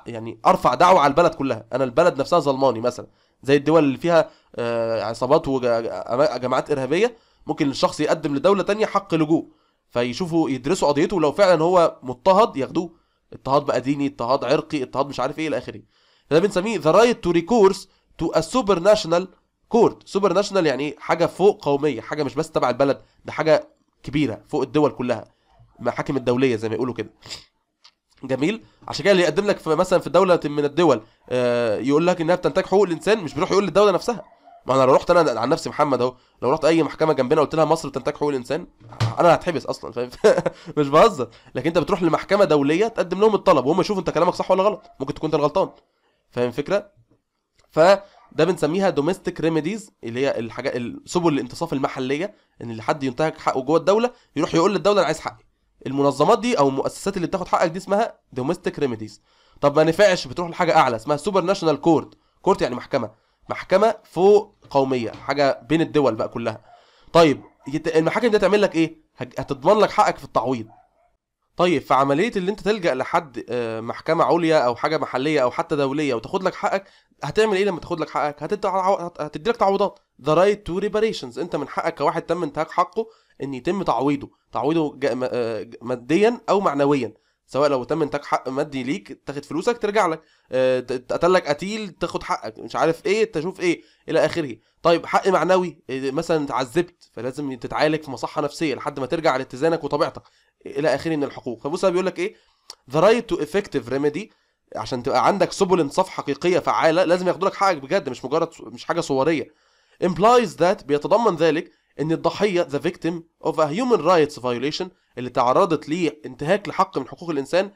Speaker 1: يعني ارفع دعوه على البلد كلها انا البلد نفسها ظلماني مثلا زي الدول اللي فيها آه، عصابات وجماعات ارهابيه ممكن الشخص يقدم لدوله تانية حق لجوء فيشوفوا يدرسوا قضيته ولو فعلا هو مضطهد ياخدوه اضطهاد بقى ديني اضطهاد عرقي اضطهاد مش عارف ايه الى اخره ده بنسميه ذا رايت تو ريكورس تو ا سوبر ناشونال كورت سوبر ناشونال يعني حاجه فوق قوميه حاجه مش بس تبع البلد ده حاجه كبيره فوق الدول كلها محاكم الدوليه زي ما يقولوا كده جميل عشان كده اللي يقدم لك في مثلا في دوله من الدول آه، يقول لك انها بتنتج حقوق الانسان مش بيروح يقول للدوله نفسها ما انا لو رحت انا عن نفسي محمد اهو لو رحت اي محكمه جنبنا قلت لها مصر بتنتج حقوق الانسان انا هتحبس اصلا فاهم *laughs* مش بهزر لكن انت بتروح لمحكمه دوليه تقدم لهم الطلب وهم يشوفوا انت كلامك صح ولا غلط ممكن تكون انت الغلطان فاهم الفكره ف ده بنسميها دوميستيك ريميديز اللي هي الحاجات سبل الانتصاف المحليه ان اللي حد ينتهك حقه جوه الدوله يروح يقول للدوله انا عايز حقي المنظمات دي او المؤسسات اللي بتاخد حقك دي اسمها دوميستيك ريميديز طب ما نفعش بتروح لحاجه اعلى اسمها سوبر ناشونال كورت كورت يعني محكمه محكمه فوق قوميه حاجه بين الدول بقى كلها طيب المحاكم دي هتعمل لك ايه هتضمن لك حقك في التعويض طيب في عمليه اللي انت تلجا لحد آه، محكمه عليا او حاجه محليه او حتى دوليه وتاخد لك حقك هتعمل ايه لما تاخد لك حقك هتدي لك تعويضات ذا رايت تو ريباريشنز انت من حقك كواحد تم انتهاك حقه ان يتم تعويضه تعويضه آه، ماديا او معنويا سواء لو تم انتاج حق مادي ليك تاخد فلوسك ترجع لك آه، اتقتل لك قتيل تاخد حقك مش عارف ايه تشوف ايه الى اخره طيب حق معنوي آه، مثلا اتعذبت فلازم تتعالج في مصحه نفسيه لحد ما ترجع لاتزانك وطبيعتك الى اخره من الحقوق فبص بيقول لك ايه ذا رايت تو افكتيف ريميدي عشان تبقى عندك سبل انصاف حقيقيه فعاله لازم ياخدوا لك حقك بجد مش مجرد مش حاجه صوريه implies that بيتضمن ذلك ان الضحيه ذا فيكتيم اوف ا هيومن رايتس فايوليشن اللي تعرضت لانتهاك لحق من حقوق الانسان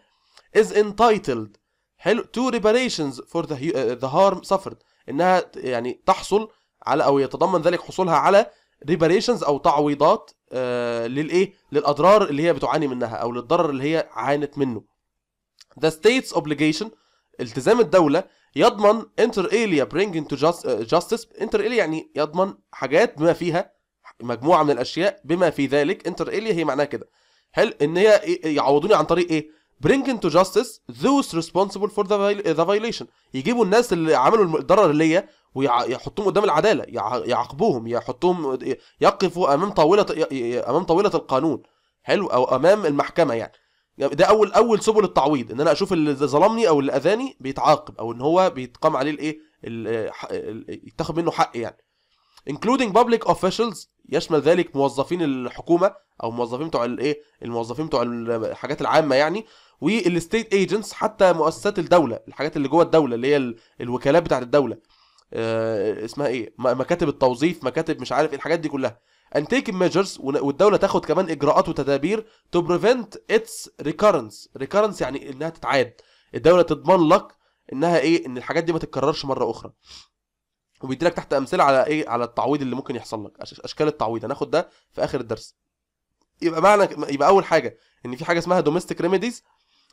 Speaker 1: is entitled حلو to reparations for the, ذا هارم uh, harm suffered انها يعني تحصل على او يتضمن ذلك حصولها على reparations او تعويضات آه للايه للاضرار اللي هي بتعاني منها او للضرر اللي هي عانت منه the state's obligation التزام الدوله يضمن inter alia bringing to جاستس انتر آه، justice inter alia يعني يضمن حاجات بما فيها مجموعه من الاشياء بما في ذلك انتر اليا هي معناها كده حلو ان هي إيه، إيه، يعوضوني عن طريق ايه bring into justice those responsible for the violation يجيبوا الناس اللي عملوا الضرر ليا ويحطوهم قدام العداله يعاقبوهم يحطوهم يقفوا امام طاوله امام طاوله القانون حلو او امام المحكمه يعني ده اول اول سبل التعويض ان انا اشوف اللي ظلمني او اللي اذاني بيتعاقب او ان هو بيتقام عليه الايه يتاخد منه حق يعني including public officials يشمل ذلك موظفين الحكومه او موظفين بتوع الايه الموظفين بتوع الحاجات العامه يعني والستيت ايجنتس حتى مؤسسات الدوله الحاجات اللي جوه الدوله اللي هي الوكالات بتاعه الدوله آه اسمها ايه مكاتب التوظيف مكاتب مش عارف ايه الحاجات دي كلها and take measures والدولة تاخد كمان إجراءات وتدابير to prevent its recurrence recurrence يعني إنها تتعاد الدولة تضمن لك إنها إيه إن الحاجات دي ما تتكررش مرة أخرى وبيديلك تحت امثله على ايه على التعويض اللي ممكن يحصل لك اشكال التعويض هناخد ده في اخر الدرس يبقى معنى يبقى اول حاجه ان في حاجه اسمها دوميستيك ريميديز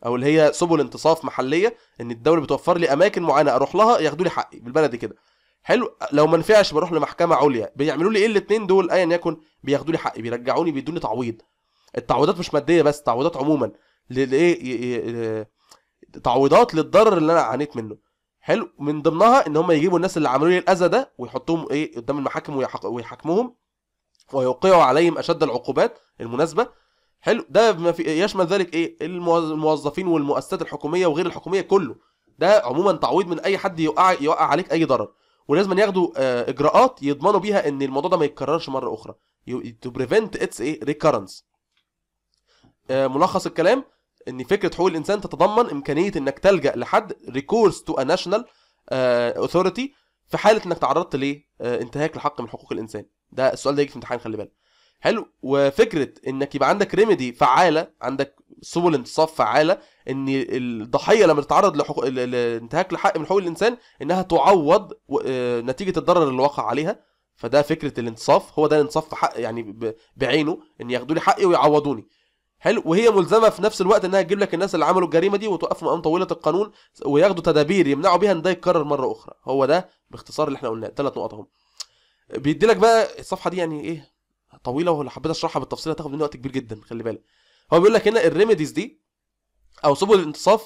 Speaker 1: او اللي هي سبل انتصاف محليه ان الدوله بتوفر لي اماكن معينه اروح لها ياخدوا لي حقي بالبلدي كده حلو لو ما نفعش بروح لمحكمه عليا بيعملوا لي ايه الاثنين دول ايا يكن بياخدوا لي حقي بيرجعوني بيدوني تعويض التعويضات مش ماديه بس تعويضات عموما لايه تعويضات للضرر اللي انا عانيت منه حلو من ضمنها ان هم يجيبوا الناس اللي عملوا لي الاذى ده ويحطوهم ايه قدام المحاكم ويحاكموهم ويوقعوا عليهم اشد العقوبات المناسبه حلو ده ما في يشمل ذلك ايه الموظفين والمؤسسات الحكوميه وغير الحكوميه كله ده عموما تعويض من اي حد يوقع يوقع عليك اي ضرر ولازم ياخدوا آه، اجراءات يضمنوا بيها ان الموضوع ده ما يتكررش مره اخرى تو بريفنت اتس ايه ريكرنس آه، ملخص الكلام ان فكره حقوق الانسان تتضمن امكانيه انك تلجا لحد ريكورس تو ا ناشونال اوثورتي في حاله انك تعرضت لانتهاك لحق من حقوق الانسان ده السؤال ده يجي في امتحان خلي بالك حلو وفكره انك يبقى عندك ريميدي فعاله عندك سبل انتصاف فعاله ان الضحيه لما تتعرض لحقوق لانتهاك لحق من حقوق الانسان انها تعوض آه، نتيجه الضرر اللي وقع عليها فده فكره الانتصاف هو ده الانتصاف في حق يعني بعينه ان ياخدوا لي حقي ويعوضوني حلو وهي ملزمه في نفس الوقت انها تجيب لك الناس اللي عملوا الجريمه دي وتوقفهم مقام طويله القانون وياخدوا تدابير يمنعوا بيها ان ده يتكرر مره اخرى هو ده باختصار اللي احنا قلناه ثلاث نقط اهم بيدي لك بقى الصفحه دي يعني ايه طويله ولو حبيت اشرحها بالتفصيل هتاخد مني وقت كبير جدا خلي بالك هو بيقول لك هنا الريميديز دي او سبل الانتصاف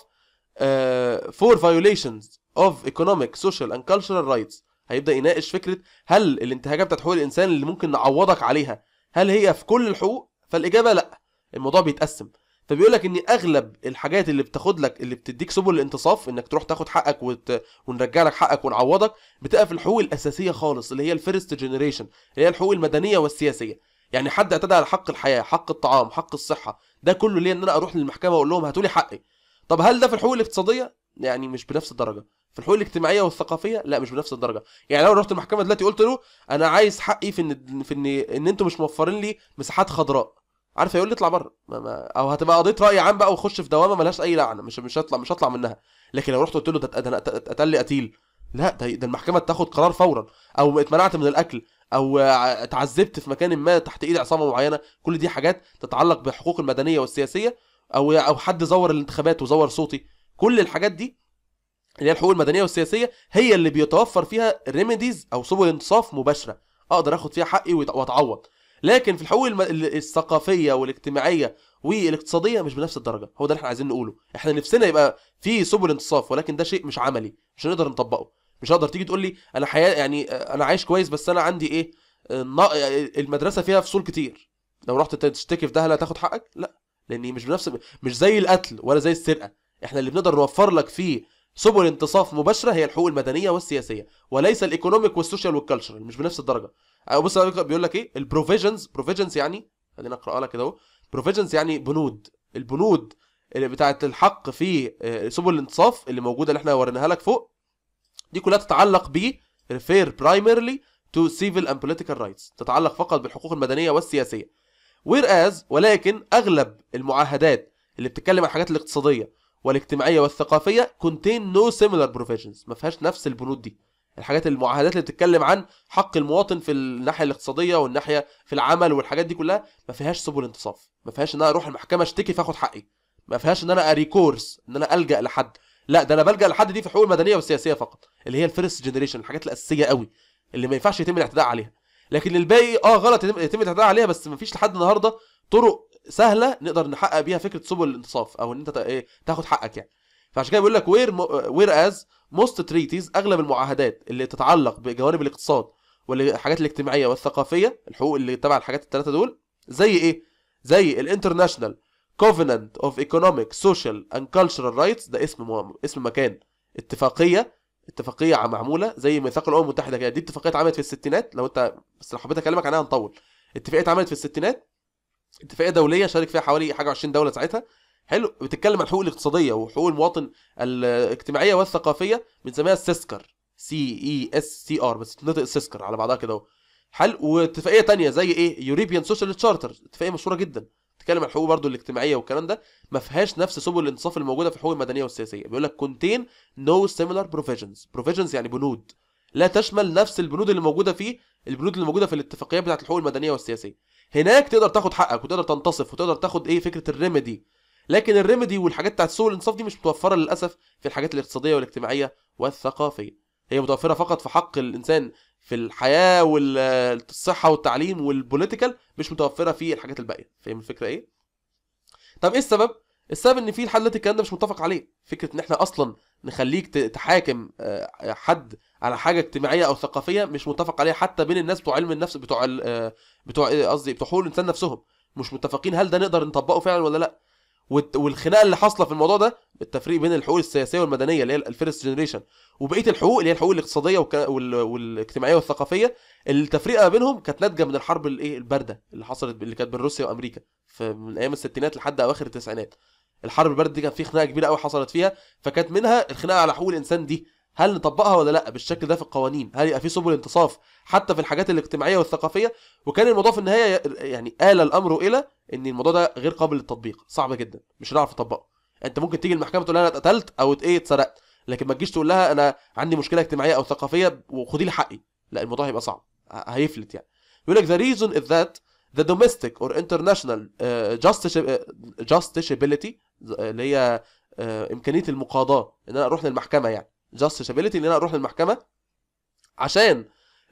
Speaker 1: فور فايوليشنز اوف ايكونوميك سوشيال اند كالتشرال رايتس هيبدا يناقش فكره هل الانتهاكات بتاعت حقوق الانسان اللي ممكن نعوضك عليها هل هي في كل الحقوق فالاجابه لا الموضوع بيتقسم فبيقول لك ان اغلب الحاجات اللي بتاخد لك اللي بتديك سبل الانتصاف انك تروح تاخد حقك وت... ونرجع لك حقك ونعوضك بتبقى في الحقوق الاساسيه خالص اللي هي الفيرست جنريشن اللي هي الحقوق المدنيه والسياسيه يعني حد اعتدى على حق الحياه حق الطعام حق الصحه ده كله ليه ان انا اروح للمحكمه واقول لهم هاتوا لي حقي طب هل ده في الحقوق الاقتصاديه يعني مش بنفس الدرجه في الحقوق الاجتماعيه والثقافيه لا مش بنفس الدرجه يعني لو رحت المحكمه دلوقتي قلت له انا عايز حقي في ان في ان ان انتوا مش موفرين لي مساحات خضراء عارف هيقول لي اطلع بره او هتبقى قضيت راي عام بقى وخش في دوامه ملهاش اي لعنه مش مش هطلع مش هطلع منها لكن لو رحت قلت له ده انا اتقتل لي قتيل لا ده, ده المحكمه تاخد قرار فورا او اتمنعت من الاكل او اتعذبت في مكان ما تحت ايد عصابه معينه كل دي حاجات تتعلق بحقوق المدنيه والسياسيه او او حد زور الانتخابات وزور صوتي كل الحاجات دي اللي هي الحقوق المدنيه والسياسيه هي اللي بيتوفر فيها ريميديز او سبل انتصاف مباشره اقدر اخد فيها حقي واتعوض لكن في الحقوق الثقافيه والاجتماعيه والاقتصاديه مش بنفس الدرجه هو ده اللي احنا عايزين نقوله احنا نفسنا يبقى في سبل انتصاف ولكن ده شيء مش عملي مش هنقدر نطبقه مش هقدر تيجي تقول لي انا حياه يعني آه، انا عايش كويس بس انا عندي ايه آه، آه، المدرسه فيها فصول كتير لو رحت تشتكي في ده هل تاخد حقك لا لان مش بنفس مش زي القتل ولا زي السرقه احنا اللي بنقدر نوفر لك فيه سبل انتصاف مباشره هي الحقوق المدنيه والسياسيه وليس الايكونوميك والسوشيال والكالتشرال مش بنفس الدرجه آه، بص بيقول لك ايه البروفيجنز بروفيجنز يعني خلينا اقراها لك كده اهو بروفيجنز يعني بنود البنود اللي بتاعه الحق في آه، سبل الانتصاف اللي موجوده اللي احنا وريناها لك فوق دي كلها تتعلق ب ريفير برايمرلي تو civil and political rights تتعلق فقط بالحقوق المدنيه والسياسيه whereas ولكن اغلب المعاهدات اللي بتتكلم عن الحاجات الاقتصاديه والاجتماعيه والثقافيه contain no similar provisions ما فيهاش نفس البنود دي الحاجات المعاهدات اللي بتتكلم عن حق المواطن في الناحيه الاقتصاديه والناحيه في العمل والحاجات دي كلها ما فيهاش سبل انتصاف ما فيهاش ان انا اروح المحكمه اشتكي فاخد حقي ما فيهاش ان انا اريكورس ان انا الجا لحد لا ده انا بلجا لحد دي في الحقوق المدنيه والسياسيه فقط اللي هي الفيرست جنريشن الحاجات الاساسيه قوي اللي ما ينفعش يتم الاعتداء عليها لكن الباقي اه غلط يتم الاعتداء عليها بس ما فيش لحد النهارده طرق سهله نقدر نحقق بيها فكره سبل الانتصاف او ان انت ايه تاخد حقك يعني فعشان كده بيقول لك وير وير از موست تريتيز اغلب المعاهدات اللي تتعلق بجوانب الاقتصاد والحاجات الاجتماعيه والثقافيه الحقوق اللي تبع الحاجات الثلاثه دول زي ايه زي الانترناشنال كوفيننت اوف ايكونوميك سوشيال اند كالتشرال رايتس ده اسم مهم. اسم مكان اتفاقيه اتفاقيه معموله زي ميثاق الامم المتحده كده دي اتفاقيه اتعملت في الستينات لو انت بس لو حبيت اكلمك عنها هنطول اتفاقيه اتعملت في الستينات اتفاقيه دوليه شارك فيها حوالي حاجه 20 دوله ساعتها حلو بتتكلم عن حقوق الاقتصاديه وحقوق المواطن الاجتماعيه والثقافيه بنسميها السيسكر سي اي e اس سي ار بس بتنطق السيسكر على بعضها كده اهو حلو واتفاقيه تانية زي ايه يوروبيان سوشيال تشارتر اتفاقيه مشهوره جدا بتتكلم عن الحقوق برضو الاجتماعيه والكلام ده ما فيهاش نفس سبل الانصاف الموجوده في الحقوق المدنيه والسياسيه بيقول لك كونتين نو سيميلار بروفيجنز بروفيجنز يعني بنود لا تشمل نفس البنود اللي موجوده فيه البنود اللي موجوده في الاتفاقيات بتاعه الحقوق المدنيه والسياسيه هناك تقدر تاخد حقك وتقدر تنتصف وتقدر تاخد ايه فكره الريميدي لكن الريميدي والحاجات بتاعت سوء الانصاف دي مش متوفره للاسف في الحاجات الاقتصاديه والاجتماعيه والثقافيه هي متوفره فقط في حق الانسان في الحياه والصحه والتعليم والبوليتيكال مش متوفره في الحاجات الباقيه فاهم الفكره ايه طب ايه السبب السبب ان في لحد دلوقتي الكلام ده مش متفق عليه فكره ان احنا اصلا نخليك تحاكم آه، حد على حاجه اجتماعيه او ثقافيه مش متفق عليها حتى بين الناس بتوع علم النفس بتوع آه، بتوع إيه قصدي بتوع حقوق الانسان نفسهم مش متفقين هل ده نقدر نطبقه فعلا ولا لا والخناقه اللي حاصله في الموضوع ده التفريق بين الحقوق السياسيه والمدنيه اللي هي الفيرست جنريشن وبقيه الحقوق اللي هي الحقوق الاقتصاديه والاجتماعيه والثقافيه ما بينهم كانت ناتجه من الحرب الايه البارده اللي حصلت اللي كانت بين روسيا وامريكا من ايام الستينات لحد اواخر التسعينات الحرب البارده دي كان في خناقه كبيره قوي حصلت فيها فكانت منها الخناقه على حقوق الانسان دي هل نطبقها ولا لا بالشكل ده في القوانين هل يبقى في سبل انتصاف حتى في الحاجات الاجتماعيه والثقافيه وكان الموضوع في النهايه يعني آل الامر الى ان الموضوع ده غير قابل للتطبيق صعب جدا مش هنعرف نطبقه انت ممكن تيجي المحكمه تقول لها انا اتقتلت او ايه اتسرقت لكن ما تجيش تقول لها انا عندي مشكله اجتماعيه او ثقافيه وخدي لي حقي لا الموضوع هيبقى صعب هيفلت يعني يقول لك ذا ريزون از ذات ذا دوميستيك اور انترناشونال جاستيشابيلتي اللي هي آه، امكانيه المقاضاه ان انا اروح للمحكمه يعني جاستشابيلتي ان انا اروح للمحكمه عشان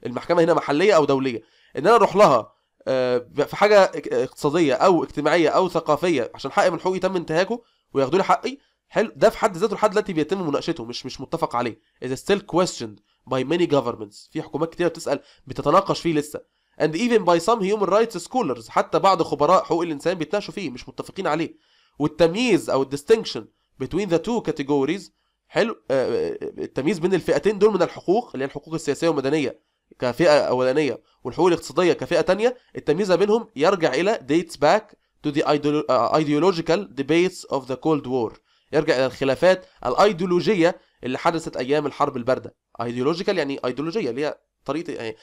Speaker 1: المحكمه هنا محليه او دوليه ان انا اروح لها آه، في حاجه اقتصاديه او اجتماعيه او ثقافيه عشان حقي من حقوقي تم انتهاكه وياخدوا لي حقي حلو ده في حد ذاته لحد دلوقتي بيتم مناقشته مش مش متفق عليه اذا ستيل questioned باي many governments في حكومات كتيره بتسال بتتناقش فيه لسه اند ايفن باي سام هيومن رايتس سكولرز حتى بعض خبراء حقوق الانسان بيتناقشوا فيه مش متفقين عليه والتمييز او الديستنكشن بين ذا تو كاتيجوريز حلو آه، آه، التمييز بين الفئتين دول من الحقوق اللي هي الحقوق السياسيه والمدنيه كفئه اولانيه والحقوق الاقتصاديه كفئه ثانيه التمييز بينهم يرجع الى dates back to the آه، ideological debates of the cold war يرجع الى الخلافات الايديولوجيه اللي حدثت ايام الحرب البارده ايديولوجيكال يعني ايديولوجيه اللي هي طريقه يعني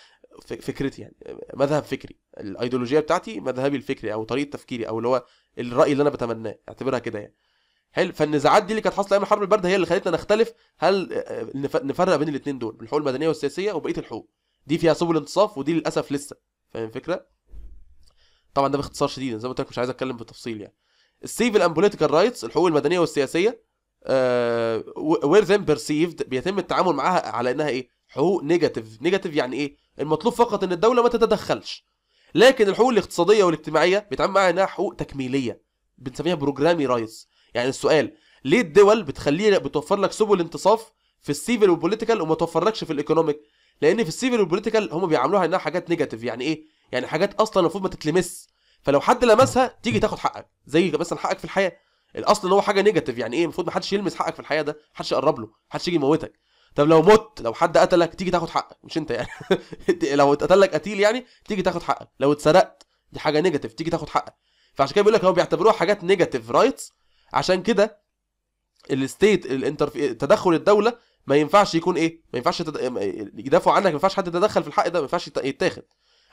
Speaker 1: فكرتي يعني مذهب فكري الايديولوجيه بتاعتي مذهبي الفكري او طريقه تفكيري او اللي هو الراي اللي انا بتمناه اعتبرها كده يعني حلو فالنزاعات دي اللي كانت حاصله ايام الحرب البارده هي اللي خلتنا نختلف هل نفرق بين الاثنين دول الحقوق المدنيه والسياسيه وبقيه الحقوق دي فيها سبل انتصاف ودي للاسف لسه فاهم الفكره طبعا ده باختصار شديد زي ما قلت لك مش عايز اتكلم بالتفصيل يعني السيفل اند بوليتيكال رايتس الحقوق المدنيه والسياسيه وير ذيم بيرسيفد بيتم التعامل معاها على انها ايه حقوق نيجاتيف نيجاتيف يعني ايه المطلوب فقط ان الدوله ما تتدخلش لكن الحقوق الاقتصاديه والاجتماعيه بيتعامل معاها انها حقوق تكميليه بنسميها بروجرامي رايتس يعني السؤال ليه الدول بتخليه بتوفر لك سبل انتصاف في السيفل والبوليتيكال وما توفرلكش في الايكونوميك لان في السيفل والبوليتيكال هم بيعاملوها انها حاجات نيجاتيف يعني ايه يعني حاجات اصلا المفروض ما تتلمس فلو حد لمسها تيجي تاخد حقك زي مثلا حقك في الحياه الاصل ان هو حاجه نيجاتيف يعني ايه المفروض ما حدش يلمس حقك في الحياه ده حدش يقرب له حدش يجي يموتك طب لو مت لو حد قتلك تيجي تاخد حقك مش انت يعني *laughs* لو اتقتلك قتيل يعني تيجي تاخد حقك لو اتسرقت دي حاجه نيجاتيف تيجي تاخد حقك فعشان كده بيقول لك هم بيعتبروها حاجات نيجاتيف رايتس عشان كده الستيت الانترف... تدخل الدوله ما ينفعش يكون ايه ما ينفعش تد... يدافعوا عنك ما ينفعش حد يتدخل في الحق ده ما ينفعش يتاخد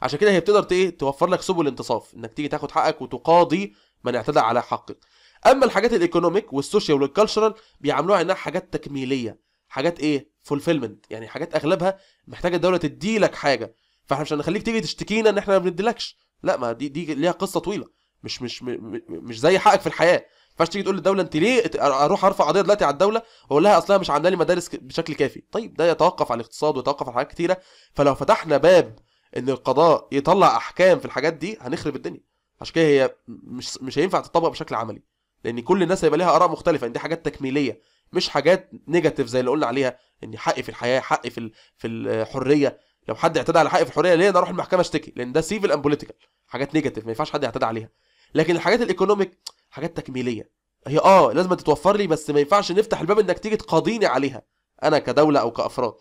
Speaker 1: عشان كده هي بتقدر ايه توفر لك سبل الانتصاف انك تيجي تاخد حقك وتقاضي من اعتدى على حقك اما الحاجات الايكونوميك والسوشيال والكالتشرال بيعاملوها انها حاجات تكميليه حاجات ايه فولفيلمنت يعني حاجات اغلبها محتاجه الدوله تدي لك حاجه فاحنا مش هنخليك تيجي تشتكينا ان احنا ما بنديلكش لا ما دي دي ليها قصه طويله مش مش مش زي حقك في الحياه فاش تيجي تقول للدوله انت ليه اروح ارفع قضيه دلوقتي على الدوله واقول لها اصلها مش عامله لي مدارس بشكل كافي طيب ده يتوقف على الاقتصاد ويتوقف على حاجات كتيره فلو فتحنا باب ان القضاء يطلع احكام في الحاجات دي هنخرب الدنيا عشان كده هي مش مش هينفع تطبق بشكل عملي لان كل الناس هيبقى ليها اراء مختلفه ان يعني دي حاجات تكميليه مش حاجات نيجاتيف زي اللي قلنا عليها ان حقي في الحياه حقي في في الحريه لو حد اعتدى على حقي في الحريه ليه انا اروح المحكمه اشتكي لان ده سيفل اند بوليتيكال حاجات نيجاتيف ما ينفعش حد يعتدى عليها لكن الحاجات الايكونوميك حاجات تكميليه هي اه لازم تتوفر لي بس ما ينفعش نفتح الباب انك تيجي تقاضيني عليها انا كدوله او كافراد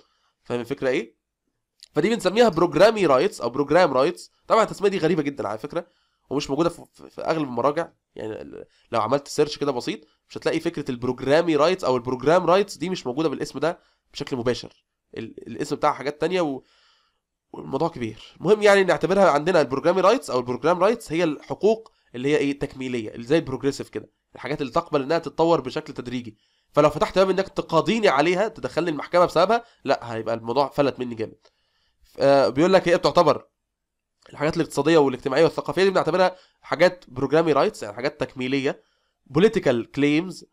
Speaker 1: فاهم الفكره ايه فدي بنسميها بروجرامي رايتس او بروجرام رايتس طبعا التسميه دي غريبه جدا على فكره ومش موجوده في, في اغلب المراجع يعني لو عملت سيرش كده بسيط مش هتلاقي فكره البروجرامي رايتس او البروجرام رايتس دي مش موجوده بالاسم ده بشكل مباشر الاسم بتاعها حاجات تانية و... والموضوع كبير المهم يعني نعتبرها عندنا البروجرامي رايتس او البروجرام رايتس هي الحقوق اللي هي ايه تكميليه زي البروجريسيف كده الحاجات اللي تقبل انها تتطور بشكل تدريجي فلو فتحت باب انك تقاضيني عليها تدخلني المحكمه بسببها لا هيبقى الموضوع فلت مني جامد آه، بيقول لك هي بتعتبر الحاجات الاقتصاديه والاجتماعيه والثقافيه دي بنعتبرها حاجات بروجرامي رايتس يعني حاجات تكميليه بوليتيكال آه، كليمز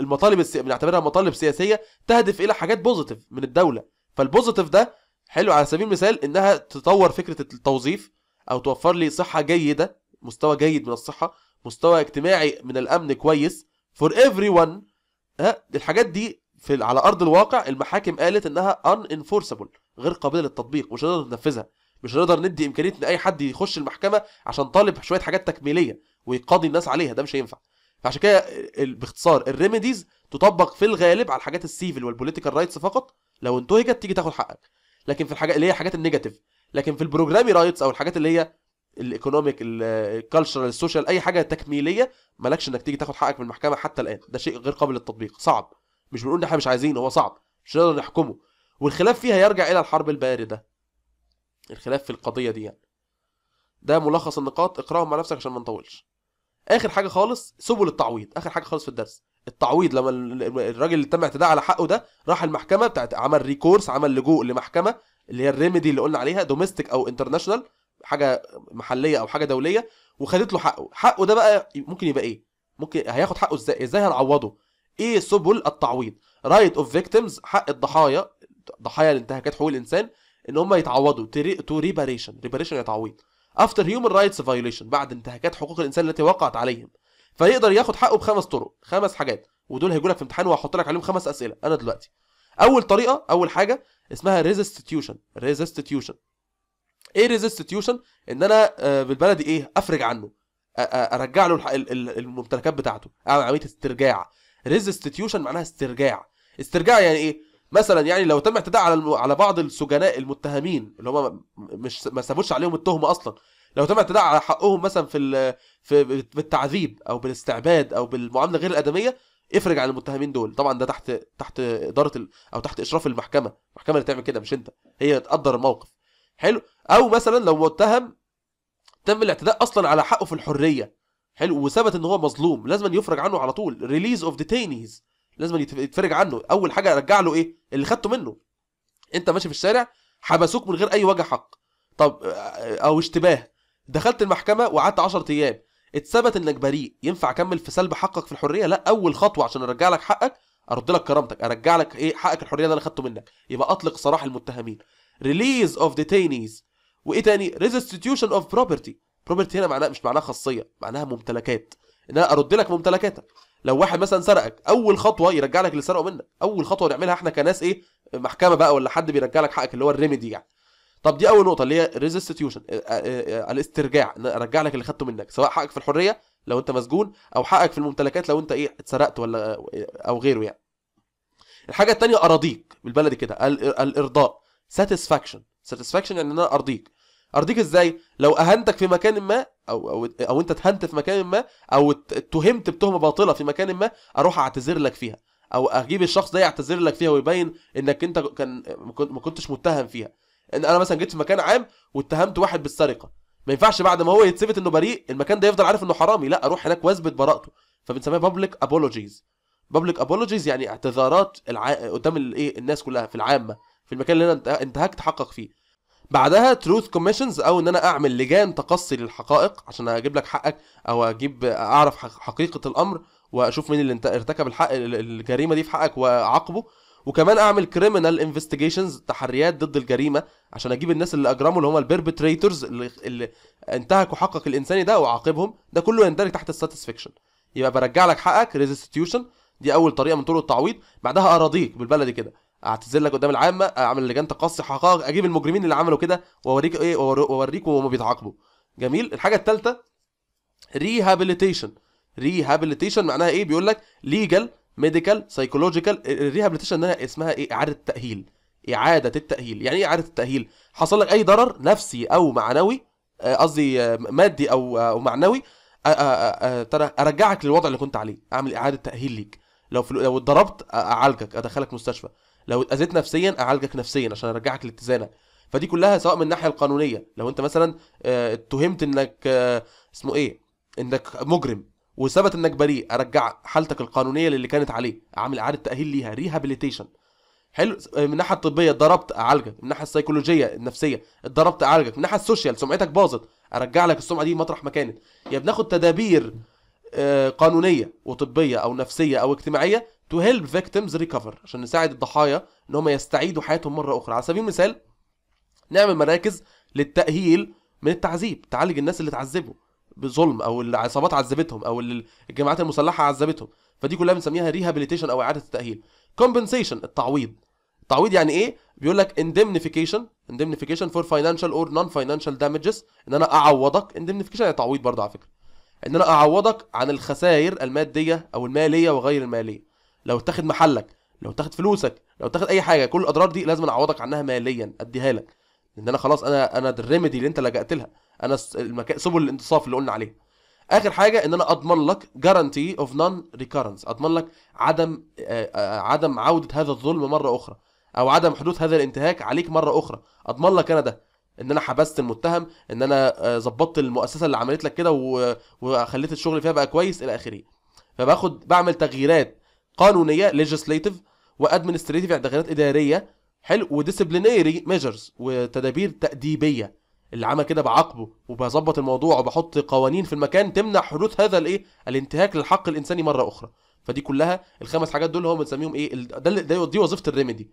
Speaker 1: المطالب السي... بنعتبرها مطالب سياسيه تهدف الى حاجات بوزيتيف من الدوله فالبوزيتيف ده حلو على سبيل المثال انها تطور فكره التوظيف او توفر لي صحه جيده مستوى جيد من الصحه مستوى اجتماعي من الامن كويس فور ايفري ون ها الحاجات دي في على ارض الواقع المحاكم قالت انها ان انفورسبل غير قابله للتطبيق مش هنقدر ننفذها مش هنقدر ندي امكانيه ان اي حد يخش المحكمه عشان طالب شويه حاجات تكميليه ويقاضي الناس عليها ده مش هينفع فعشان كده باختصار الريميديز تطبق في الغالب على الحاجات السيفل والبوليتيكال رايتس فقط لو انتهكت تيجي تاخد حقك لكن في الحاجات اللي هي حاجات النيجاتيف لكن في البروجرامي رايتس او الحاجات اللي هي الايكونوميك الكالتشرال السوشيال اي حاجه تكميليه مالكش انك تيجي تاخد حقك من المحكمه حتى الان ده شيء غير قابل للتطبيق صعب مش بنقول ان احنا مش عايزينه هو صعب مش نقدر نحكمه والخلاف فيها يرجع الى الحرب البارده الخلاف في القضيه دي يعني ده ملخص النقاط اقراهم مع نفسك عشان ما نطولش اخر حاجه خالص سبل التعويض اخر حاجه خالص في الدرس التعويض لما الراجل اللي تم اعتداء على حقه ده راح المحكمه بتاعت عمل ريكورس عمل لجوء لمحكمه اللي هي الريميدي اللي قلنا عليها دوميستيك او انترناشونال حاجه محليه او حاجه دوليه وخدت له حقه حقه ده بقى ممكن يبقى ايه ممكن هياخد حقه ازاي ازاي هنعوضه ايه سبل التعويض رايت اوف فيكتيمز حق الضحايا ضحايا الانتهاكات حقوق الانسان ان هم يتعوضوا تو ريباريشن ريباريشن يتعويض افتر هيومن رايتس فايوليشن بعد انتهاكات حقوق الانسان التي وقعت عليهم فيقدر ياخد حقه بخمس طرق خمس حاجات ودول هيجوا لك في امتحان وهحط لك عليهم خمس اسئله انا دلوقتي اول طريقه اول حاجه اسمها ريزستيوشن ريزستيوشن ايه ريزستيوشن ان انا بالبلدي آه، ايه افرج عنه ارجع له الممتلكات بتاعته اعمل عمليه استرجاع ريزستيوشن معناها استرجاع استرجاع يعني ايه مثلا يعني لو تم اعتداء على على بعض السجناء المتهمين اللي هم مش ما سابوش عليهم التهمه اصلا لو تم اعتداء على حقهم مثلا في في بالتعذيب او بالاستعباد او بالمعامله غير الادميه افرج عن المتهمين دول طبعا ده تحت تحت اداره او تحت اشراف المحكمه المحكمه اللي تعمل كده مش انت هي تقدر الموقف حلو او مثلا لو متهم تم الاعتداء اصلا على حقه في الحريه حلو وثبت ان هو مظلوم لازم يفرج عنه على طول ريليز اوف ديتينيز لازم يتفرج عنه اول حاجه رجع له ايه اللي خدته منه انت ماشي في الشارع حبسوك من غير اي وجه حق طب آه، او اشتباه دخلت المحكمه وقعدت 10 ايام اتثبت انك بريء ينفع اكمل في سلب حقك في الحريه لا اول خطوه عشان ارجع لك حقك ارد لك كرامتك ارجع لك ايه حقك الحريه اللي انا خدته منك يبقى اطلق سراح المتهمين ريليز اوف ديتينيز وايه تاني ريستتيوشن اوف بروبرتي بروبرتي هنا معناها مش معناها خاصيه معناها ممتلكات ان انا ارد لك ممتلكاتك لو واحد مثلا سرقك اول خطوه يرجع لك اللي سرقه منك اول خطوه نعملها احنا كناس ايه محكمه بقى ولا حد بيرجع لك حقك اللي هو الريميدي يعني طب دي اول نقطه اللي هي ريستتيوشن آه، آه، آه، الاسترجاع ان ارجع لك اللي خدته منك سواء حقك في الحريه لو انت مسجون او حقك في الممتلكات لو انت ايه اتسرقت ولا او غيره يعني الحاجه الثانيه اراضيك بالبلدي كده الارضاء ساتسفاكشن ساتسفاكشن يعني ان انا ارضيك ارضيك ازاي لو اهنتك في مكان ما او او او انت اتهنت في مكان ما او اتهمت بتهمه باطله في مكان ما اروح اعتذر لك فيها او اجيب الشخص ده يعتذر لك فيها ويبين انك انت كان ما كنتش متهم فيها ان انا مثلا جيت في مكان عام واتهمت واحد بالسرقه ما ينفعش بعد ما هو يتثبت انه بريء المكان ده يفضل عارف انه حرامي لا اروح هناك واثبت براءته فبنسميها بابليك ابولوجيز بابليك ابولوجيز يعني اعتذارات الع... قدام الايه الناس كلها في العامه في المكان اللي انا انتهكت تحقق فيه بعدها تروث كوميشنز او ان انا اعمل لجان تقصي للحقائق عشان اجيب لك حقك او اجيب اعرف حقيقه الامر واشوف مين اللي ارتكب الحق الجريمه دي في حقك واعاقبه وكمان اعمل كريمنال انفستيجيشنز تحريات ضد الجريمه عشان اجيب الناس اللي اجرموا اللي هم البيربتريتورز اللي, اللي انتهكوا حقك الانساني ده واعاقبهم ده كله يندرج تحت الساتسفكشن يبقى برجع لك حقك ريستيوشن دي اول طريقه من طرق التعويض بعدها اراضيك بالبلدي كده اعتذر لك قدام العامه اعمل لجان تقصي حقائق اجيب المجرمين اللي عملوا كده واوريك ايه واوريك وهم بيتعاقبوا جميل الحاجه الثالثه ريهابيليتيشن ريهابيليتيشن معناها ايه بيقول لك ليجل ميديكال سايكولوجيكال الريهابيليتيشن انها اسمها ايه اعاده تاهيل اعاده التاهيل يعني ايه اعاده التاهيل حصل لك اي ضرر نفسي او معنوي آه، قصدي آه، مادي او آه، او معنوي ترى ارجعك للوضع اللي كنت عليه اعمل اعاده تاهيل ليك لو في لو اتضربت اعالجك ادخلك مستشفى لو اتاذيت نفسيا اعالجك نفسيا عشان ارجعك لاتزانك فدي كلها سواء من الناحيه القانونيه لو انت مثلا آه، اتهمت انك آه، اسمه ايه انك مجرم وثبت انك بريء ارجع حالتك القانونيه للي كانت عليه اعمل اعاده تاهيل ليها ريهابيليتيشن حلو من الناحيه الطبيه اتضربت اعالجك من الناحيه السيكولوجيه النفسيه اتضربت اعالجك من الناحيه السوشيال سمعتك باظت ارجع لك السمعه دي مطرح ما كانت يا بناخد تدابير آه، قانونيه وطبيه او نفسيه او اجتماعيه تو هيلب فيكتيمز ريكفر عشان نساعد الضحايا ان هم يستعيدوا حياتهم مره اخرى على سبيل المثال نعمل مراكز للتاهيل من التعذيب تعالج الناس اللي اتعذبوا بظلم او العصابات عذبتهم او الجماعات المسلحه عذبتهم فدي كلها بنسميها ريهابيليتيشن او اعاده التاهيل كومبنسيشن التعويض التعويض يعني ايه بيقول لك indemnification indemnification for financial or non financial damages ان انا اعوضك indemnification يعني تعويض برضه على فكره ان انا اعوضك عن الخسائر الماديه او الماليه وغير الماليه لو تاخد محلك لو تاخد فلوسك لو تاخد اي حاجه كل الاضرار دي لازم اعوضك عنها ماليا اديها لك لان انا خلاص انا انا الريميدي اللي انت لجأت لها انا سبل الانتصاف اللي قلنا عليها اخر حاجه ان انا اضمن لك جارانتي اوف نون ريكارنس اضمن لك عدم آآ عدم عوده هذا الظلم مره اخرى او عدم حدوث هذا الانتهاك عليك مره اخرى اضمن لك انا ده ان انا حبست المتهم ان انا ظبطت المؤسسه اللي عملت لك كده وخليت الشغل فيها بقى كويس الى اخره فباخد بعمل تغييرات قانونيه ليجسليتيف وادمنستريتيف يعني تغييرات اداريه حلو وديسيبلينيري ميجرز وتدابير تاديبيه اللي عمل كده بعاقبه وبظبط الموضوع وبحط قوانين في المكان تمنع حدوث هذا الايه الانتهاك للحق الانساني مره اخرى فدي كلها الخمس حاجات دول هو بنسميهم ايه ده دي, دي وظيفه الريميدي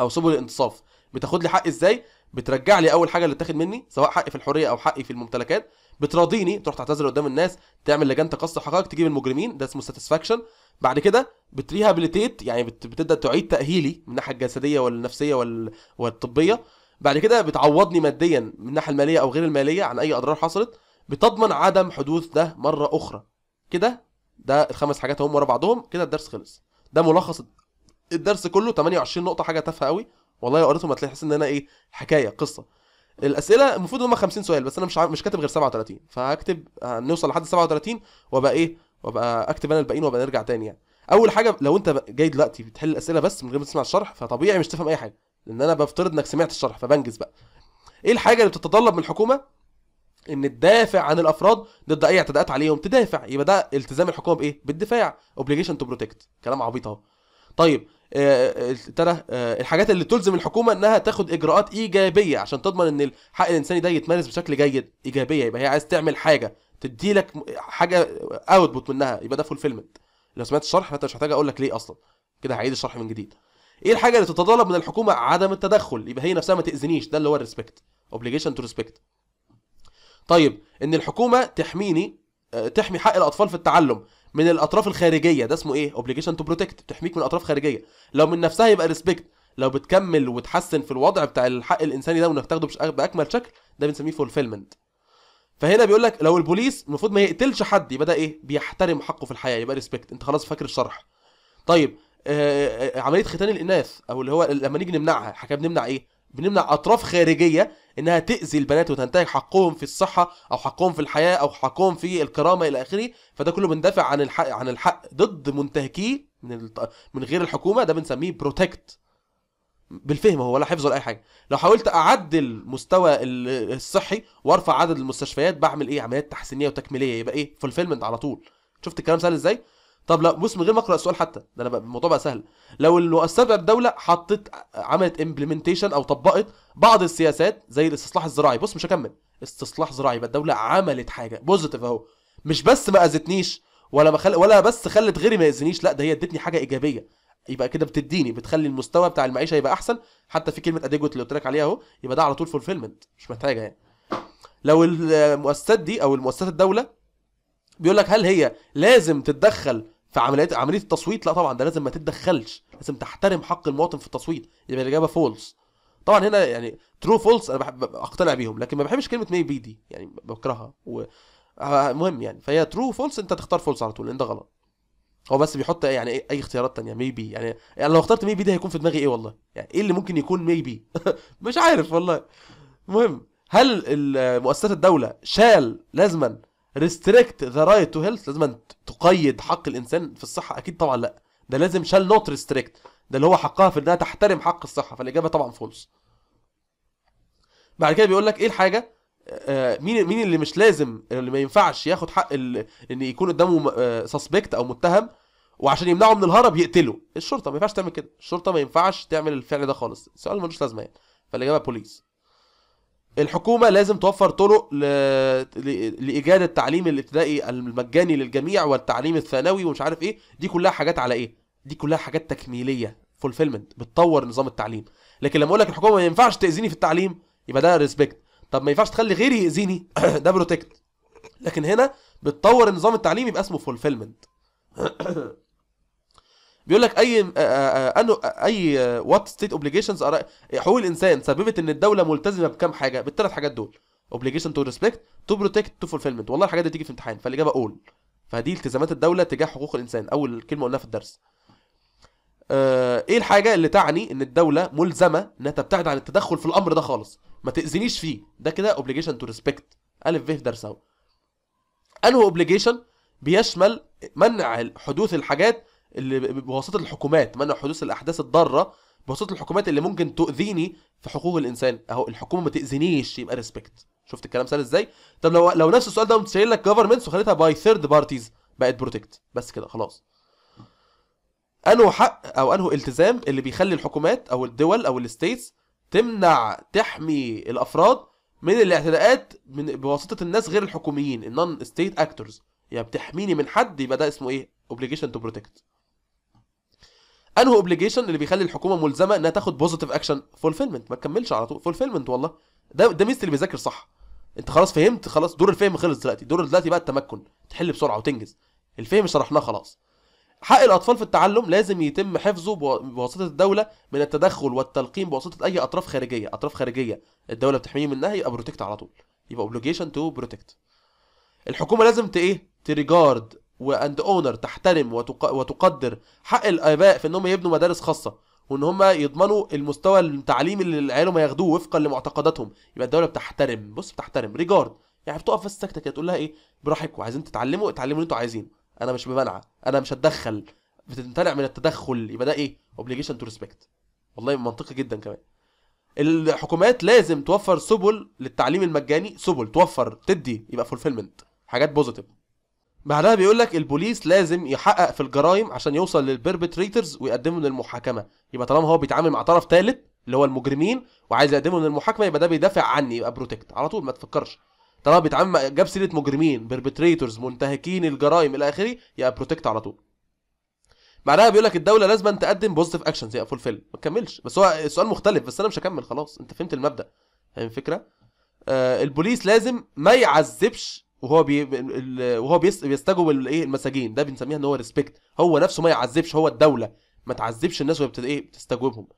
Speaker 1: او سبل الانتصاف بتاخد لي حقي ازاي بترجع لي اول حاجه اللي اتاخد مني سواء حقي في الحريه او حقي في الممتلكات بتراضيني تروح تعتذر قدام الناس تعمل لجان تقصي حقائق تجيب المجرمين ده اسمه ساتسفاكشن بعد كده بتريهابيليتيت يعني بتبدا تعيد تاهيلي من الناحيه الجسديه والنفسيه والطبيه بعد كده بتعوضني ماديا من الناحيه الماليه او غير الماليه عن اي اضرار حصلت بتضمن عدم حدوث ده مره اخرى كده ده الخمس حاجات هم ورا بعضهم كده الدرس خلص ده ملخص الدرس كله 28 نقطه حاجه تافهه قوي والله لو قريتهم هتلاقي حاسس ان انا ايه حكايه قصه الاسئله المفروض هم 50 سؤال بس انا مش مش كاتب غير 37 فهكتب هنوصل لحد 37 وابقى ايه وابقى اكتب انا الباقيين وابقى نرجع تاني يعني اول حاجه لو انت جاي دلوقتي بتحل الاسئله بس من غير ما تسمع الشرح فطبيعي مش تفهم اي حاجه لان انا بفترض انك سمعت الشرح فبنجز بقى ايه الحاجه اللي بتتطلب من الحكومه ان تدافع عن الافراد ضد اي اعتداءات عليهم تدافع يبقى ده التزام الحكومه بايه بالدفاع اوبليجيشن تو بروتكت كلام عبيط اهو طيب آه، آه، ابتدى آه، الحاجات اللي تلزم الحكومه انها تاخد اجراءات ايجابيه عشان تضمن ان الحق الانساني ده يتمارس بشكل جيد ايجابيه يبقى هي عايز تعمل حاجه تدي لك حاجه اوتبوت منها يبقى ده فولفيلمنت لو سمعت الشرح فانت مش محتاج اقول لك ليه اصلا كده هعيد الشرح من جديد ايه الحاجه اللي تتطلب من الحكومه عدم التدخل يبقى هي نفسها ما تاذنيش ده اللي هو الريسبكت اوبليجيشن تو ريسبكت طيب ان الحكومه تحميني آه، تحمي حق الاطفال في التعلم من الاطراف الخارجيه ده اسمه ايه اوبليجيشن تو بروتكت تحميك من اطراف خارجيه لو من نفسها يبقى ريسبكت لو بتكمل وتحسن في الوضع بتاع الحق الانساني ده وانك تاخده باكمل شكل ده بنسميه فولفيلمنت فهنا بيقول لك لو البوليس المفروض ما يقتلش حد يبقى ده ايه بيحترم حقه في الحياه يبقى ريسبكت انت خلاص فاكر الشرح طيب آه،, آه،, آه عمليه ختان الاناث او اللي هو لما نيجي نمنعها حكايه بنمنع ايه بنمنع اطراف خارجيه انها تاذي البنات وتنتهك حقهم في الصحه او حقهم في الحياه او حقهم في الكرامه الى اخره فده كله بندافع عن الحق عن الحق ضد منتهكيه من من غير الحكومه ده بنسميه بروتكت بالفهم هو ولا حفظ ولا اي حاجه لو حاولت اعدل مستوى الصحي وارفع عدد المستشفيات بعمل ايه عمليات تحسينيه وتكميليه يبقى ايه فولفيلمنت على طول شفت الكلام سهل ازاي طب لا بص من غير ما اقرا السؤال حتى ده انا الموضوع بقى سهل لو المؤسسات الدوله حطت عملت امبلمنتيشن او طبقت بعض السياسات زي الاستصلاح الزراعي بص مش هكمل استصلاح زراعي يبقى الدوله عملت حاجه بوزيتيف اهو مش بس ما اذتنيش ولا ما خل... ولا بس خلت غيري ما يأذنيش لا ده هي ادتني حاجه ايجابيه يبقى كده بتديني بتخلي المستوى بتاع المعيشه يبقى احسن حتى في كلمه اديجوت اللي قلت لك عليها اهو يبقى ده على طول فولفيلمنت مش محتاجه يعني لو المؤسسات دي او المؤسسات الدوله بيقول لك هل هي لازم تتدخل في عمليه عمليه التصويت لا طبعا ده لازم ما تتدخلش لازم تحترم حق المواطن في التصويت يبقى الاجابه فولس طبعا هنا يعني ترو فولس انا بحب اقتنع بيهم لكن ما بحبش كلمه مي بي دي يعني بكرهها و... آه، مهم يعني فهي ترو فولس انت تختار فولس على طول لان ده غلط هو بس بيحط يعني ايه اي اختيارات تانية ميبي يعني, يعني لو اخترت ميبي ده هيكون في دماغي ايه والله يعني ايه اللي ممكن يكون ميبي *laughs* مش عارف والله المهم هل مؤسسات الدوله شال لازما ريستريكت ذا رايت تو هيلث لازما تقيد حق الانسان في الصحه اكيد طبعا لا ده لازم شال نوت ريستريكت ده اللي هو حقها في انها تحترم حق الصحه فالاجابه طبعا فولس بعد كده بيقول لك ايه الحاجه آه، مين مين اللي مش لازم اللي ما ينفعش ياخد حق ان يكون قدامه سسبكت آه، او متهم وعشان يمنعه من الهرب يقتله الشرطه ما ينفعش تعمل كده الشرطه ما ينفعش تعمل الفعل ده خالص السؤال ملوش لازمه يعني فالاجابه بوليس الحكومه لازم توفر طرق ل... ل... لايجاد التعليم الابتدائي المجاني للجميع والتعليم الثانوي ومش عارف ايه دي كلها حاجات على ايه دي كلها حاجات تكميليه فولفيلمنت بتطور نظام التعليم لكن لما اقول لك الحكومه ما ينفعش تاذيني في التعليم يبقى ده ريسبكت طب ما ينفعش تخلي غيري يأذيني ده *clears throat* بروتكت لكن هنا بتطور النظام التعليمي يبقى اسمه فولفيلمنت *clears throat* بيقول لك اي آه، آه، آه، انه اي وات ستيت اوبليجيشنز حقوق الانسان سببت ان الدوله ملتزمه بكام حاجه بالثلاث حاجات دول اوبليجيشن تو ريسبكت تو بروتكت تو فولفيلمنت والله الحاجات دي تيجي في امتحان فالاجابه اول فدي التزامات الدوله تجاه حقوق الانسان اول كلمه قلناها في الدرس آه، ايه الحاجه اللي تعني ان الدوله ملزمه انها تبتعد عن التدخل في الامر ده خالص ما تاذنيش فيه ده كده اوبليجيشن تو ريسبكت الف ب درس اهو انه اوبليجيشن بيشمل منع حدوث الحاجات اللي بواسطه الحكومات منع حدوث الاحداث الضاره بواسطه الحكومات اللي ممكن تؤذيني في حقوق الانسان اهو الحكومه ما تاذينيش يبقى ريسبكت شفت الكلام سهل ازاي طب لو لو نفس السؤال ده قمت شايل لك جفرمنتس وخليتها باي ثيرد بارتيز بقت بروتكت بس كده خلاص انه حق او انه التزام اللي بيخلي الحكومات او الدول او الستيتس تمنع تحمي الافراد من الاعتداءات من بواسطه الناس غير الحكوميين النون ستيت اكتورز يعني بتحميني من حد يبقى ده اسمه ايه اوبليجيشن تو بروتكت انه اوبليجيشن اللي بيخلي الحكومه ملزمه انها تاخد بوزيتيف اكشن فولفيلمنت ما تكملش على طول فولفيلمنت والله ده ده ميزه اللي بيذاكر صح انت خلاص فهمت خلاص دور الفهم خلص دلوقتي دور دلوقتي بقى التمكن تحل بسرعه وتنجز الفهم شرحناه خلاص حق الاطفال في التعلم لازم يتم حفظه بواسطه الدوله من التدخل والتلقين بواسطه اي اطراف خارجيه اطراف خارجيه الدوله بتحميه منها يبقى بروتكت على طول يبقى اوبليجيشن تو بروتكت الحكومه لازم تايه تريجارد واند اونر تحترم وتق... وتقدر حق الاباء في ان هم يبنوا مدارس خاصه وان هم يضمنوا المستوى التعليمي اللي عيالهم هياخدوه وفقا لمعتقداتهم يبقى الدوله بتحترم بص بتحترم ريجارد يعني بتقف في السكته كده تقول لها ايه براحتكم عايزين تتعلموا اتعلموا اللي انتوا عايزينه انا مش ممانعه انا مش هتدخل بتمتنع من التدخل يبقى ده ايه اوبليجيشن تو ريسبكت والله منطقي جدا كمان الحكومات لازم توفر سبل للتعليم المجاني سبل توفر تدي يبقى فولفيلمنت حاجات بوزيتيف بعدها بيقول لك البوليس لازم يحقق في الجرائم عشان يوصل للبربتريترز ويقدمهم للمحاكمه يبقى طالما هو بيتعامل مع طرف ثالث اللي هو المجرمين وعايز يقدمهم للمحاكمه يبقى ده بيدافع عني يبقى بروتكت على طول ما تفكرش طالما بيتعامل جاب سيره مجرمين بيربتريتورز منتهكين الجرائم الى اخره يبقى بروتكت على طول معناها بيقول لك الدوله لازم أن تقدم بوزيتيف اكشنز يبقى فولفيل ما تكملش بس هو السؤال مختلف بس انا مش هكمل خلاص انت فهمت المبدا فاهم الفكره آه البوليس لازم ما يعذبش وهو بي وهو بيستجوب الايه المساجين ده بنسميها ان هو ريسبكت هو نفسه ما يعذبش هو الدوله ما تعذبش الناس وهي ايه بتستجوبهم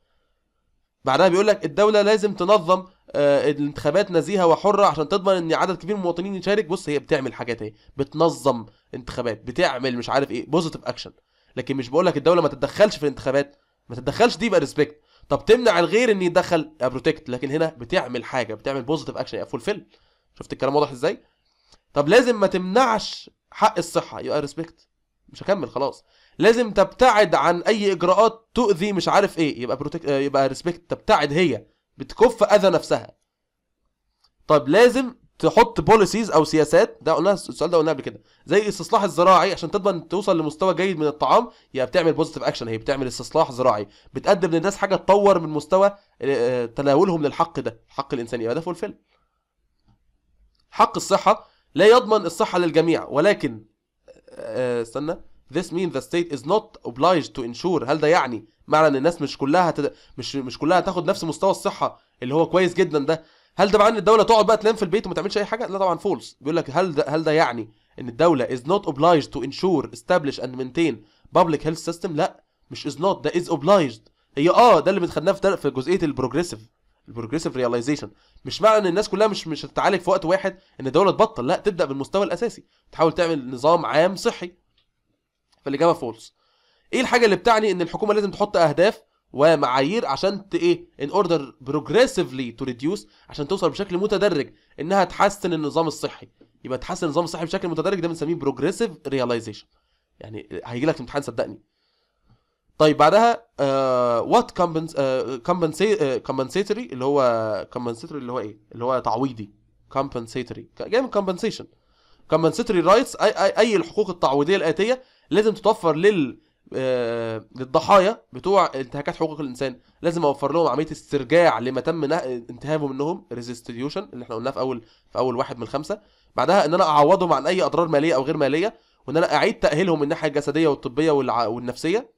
Speaker 1: بعدها بيقول لك الدوله لازم تنظم آه، الانتخابات نزيهه وحره عشان تضمن ان عدد كبير من المواطنين يشارك بص هي بتعمل حاجات اهي بتنظم انتخابات بتعمل مش عارف ايه بوزيتيف اكشن لكن مش بقول لك الدوله ما تتدخلش في الانتخابات ما تتدخلش دي يبقى ريسبكت طب تمنع الغير ان يتدخل بروتكت لكن هنا بتعمل حاجه بتعمل بوزيتيف اكشن يبقى فولفيل شفت الكلام واضح ازاي طب لازم ما تمنعش حق الصحه يبقى ريسبكت مش هكمل خلاص لازم تبتعد عن اي اجراءات تؤذي مش عارف ايه يبقى بروتك... آه، يبقى ريسبكت تبتعد هي بتكف اذى نفسها طب لازم تحط بوليسيز او سياسات ده قلناها السؤال ده قلناه قبل كده زي الاستصلاح الزراعي عشان تضمن توصل لمستوى جيد من الطعام هي بتعمل بوزيتيف اكشن هي بتعمل استصلاح زراعي بتقدم للناس حاجه تطور من مستوى آه، تناولهم للحق ده الحق الانساني يبقى ده فولفيل حق الصحه لا يضمن الصحه للجميع ولكن آه، آه، استنى this means the state is not obliged to ensure هل ده يعني معنى ان الناس مش كلها هتد... مش مش كلها هتاخد نفس مستوى الصحه اللي هو كويس جدا ده هل ده معناه ان الدوله تقعد بقى تنام في البيت وما تعملش اي حاجه لا طبعا فولس بيقول لك هل ده هل ده يعني ان الدوله is not obliged to ensure establish and maintain public health system لا مش is not ده is obliged هي اه ده اللي بنخدناه في في جزئيه البروجريسيف البروجريسيف رياليزيشن مش معنى ان الناس كلها مش مش هتتعالج في وقت واحد ان الدوله تبطل لا تبدا بالمستوى الاساسي تحاول تعمل نظام عام صحي فالاجابه فولس ايه الحاجه اللي بتعني ان الحكومه لازم تحط اهداف ومعايير عشان ت ايه ان اوردر بروجريسيفلي تو ريديوس عشان توصل بشكل متدرج انها تحسن النظام الصحي يبقى تحسن النظام الصحي بشكل متدرج ده بنسميه بروجريسيف رياليزيشن يعني هيجي لك امتحان صدقني طيب بعدها وات آه، كومبنسيتوري آه، آه، اللي هو كومبنسيتوري اللي هو ايه اللي هو تعويضي كومبنسيتوري جاي من كومبنسيشن كومبنسيتوري رايتس اي اي الحقوق التعويضيه الاتيه لازم تتوفر لل للضحايا آه، بتوع انتهاكات حقوق الانسان لازم اوفر لهم عمليه استرجاع لما تم انتهابه منهم ريزستيوشن اللي احنا قلناه في اول في اول واحد من الخمسه بعدها ان انا اعوضهم عن اي اضرار ماليه او غير ماليه وان انا اعيد تاهيلهم من الناحيه الجسديه والطبيه والع... والنفسيه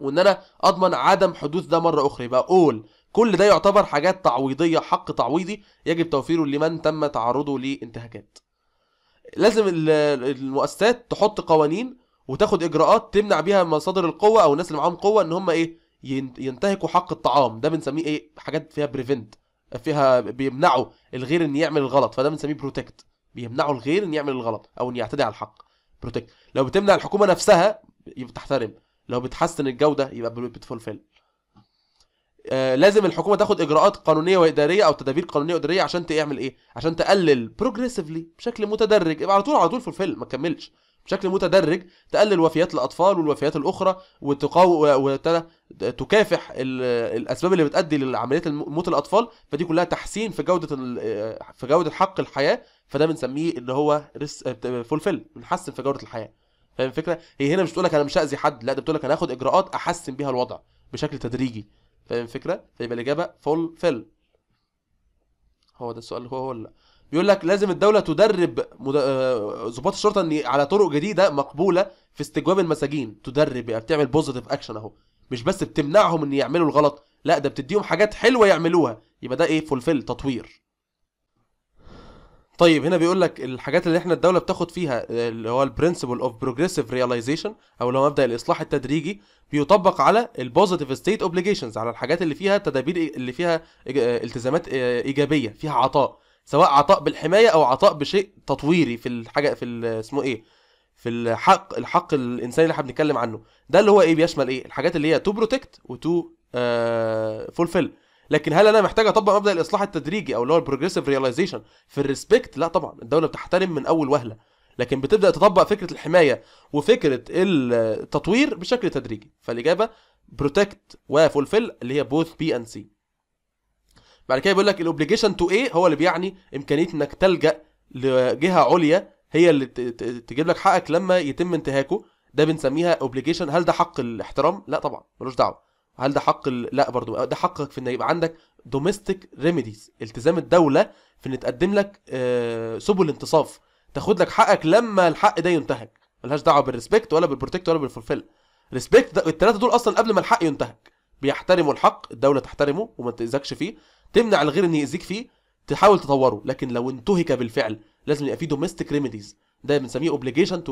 Speaker 1: وان انا اضمن عدم حدوث ده مره اخرى يبقى اول كل ده يعتبر حاجات تعويضيه حق تعويضي يجب توفيره لمن تم تعرضه لانتهاكات لازم المؤسسات تحط قوانين وتاخد اجراءات تمنع بيها مصادر القوه او الناس اللي معاهم قوه ان هم ايه ينتهكوا حق الطعام ده بنسميه ايه حاجات فيها بريفنت فيها بيمنعوا الغير ان يعمل الغلط فده بنسميه بروتكت بيمنعوا الغير ان يعمل الغلط او ان يعتدي على الحق بروتكت لو بتمنع الحكومه نفسها يبقى تحترم لو بتحسن الجوده يبقى بتفولفيل آه لازم الحكومه تاخد اجراءات قانونيه واداريه او تدابير قانونيه واداريه عشان تعمل ايه عشان تقلل بروجريسيفلي بشكل متدرج يبقى على طول على طول فولفل ما تكملش بشكل متدرج تقلل وفيات الاطفال والوفيات الاخرى وتقاو وتكافح الاسباب اللي بتؤدي لعمليه موت الاطفال فدي كلها تحسين في جوده في جوده حق الحياه فده بنسميه ان هو فولفيل بنحسن في جوده الحياه فاهم الفكره هي هنا مش بتقول لك انا مش هاذي حد لا ده بتقول لك انا هاخد اجراءات احسن بيها الوضع بشكل تدريجي فاهم الفكره فيبقى الاجابه فولفيل هو ده السؤال هو ولا لا بيقول لك لازم الدوله تدرب آه، ضباط الشرطه ان على طرق جديده مقبوله في استجواب المساجين تدرب يعني بتعمل بوزيتيف اكشن اهو مش بس بتمنعهم ان يعملوا الغلط لا ده بتديهم حاجات حلوه يعملوها يبقى ده ايه فولفيل تطوير طيب هنا بيقول لك الحاجات اللي احنا الدوله بتاخد فيها اللي هو البرنسبل اوف بروجريسيف رياليزيشن او اللي هو مبدا الاصلاح التدريجي بيطبق على البوزيتيف ستيت اوبليجيشنز على الحاجات اللي فيها تدابير اللي فيها آه، التزامات آه، ايجابيه فيها عطاء سواء عطاء بالحمايه او عطاء بشيء تطويري في الحاجه في اسمه ايه في الحق الحق الانساني اللي احنا بنتكلم عنه ده اللي هو ايه بيشمل ايه الحاجات اللي هي تو بروتكت وتو فولفيل لكن هل انا محتاج اطبق مبدا الاصلاح التدريجي او اللي هو البروجريسيف رياليزيشن في الريسبكت لا طبعا الدوله بتحترم من اول وهله لكن بتبدا تطبق فكره الحمايه وفكره التطوير بشكل تدريجي فالاجابه بروتكت وفولفيل اللي هي بوث بي اند سي بعد كده بيقول لك الاوبليجيشن تو ايه هو اللي بيعني امكانيه انك تلجا لجهه عليا هي اللي تجيب لك حقك لما يتم انتهاكه ده بنسميها اوبليجيشن هل ده حق الاحترام لا طبعا ملوش دعوه هل ده حق ال... لا برضو ده حقك في ان يبقى عندك دوميستيك ريميديز التزام الدوله في ان تقدم لك آه، سبل انتصاف تاخد لك حقك لما الحق ده ينتهك ملهاش دعوه بالريسبكت ولا بالبروتكت ولا بالفولفيل ريسبكت الثلاثه دول اصلا قبل ما الحق ينتهك بيحترموا الحق الدوله تحترمه وما تاذكش فيه تمنع الغير ان ياذيك فيه تحاول تطوره لكن لو انتهك بالفعل لازم يبقى في دوميستيك ريميديز ده بنسميه اوبليجيشن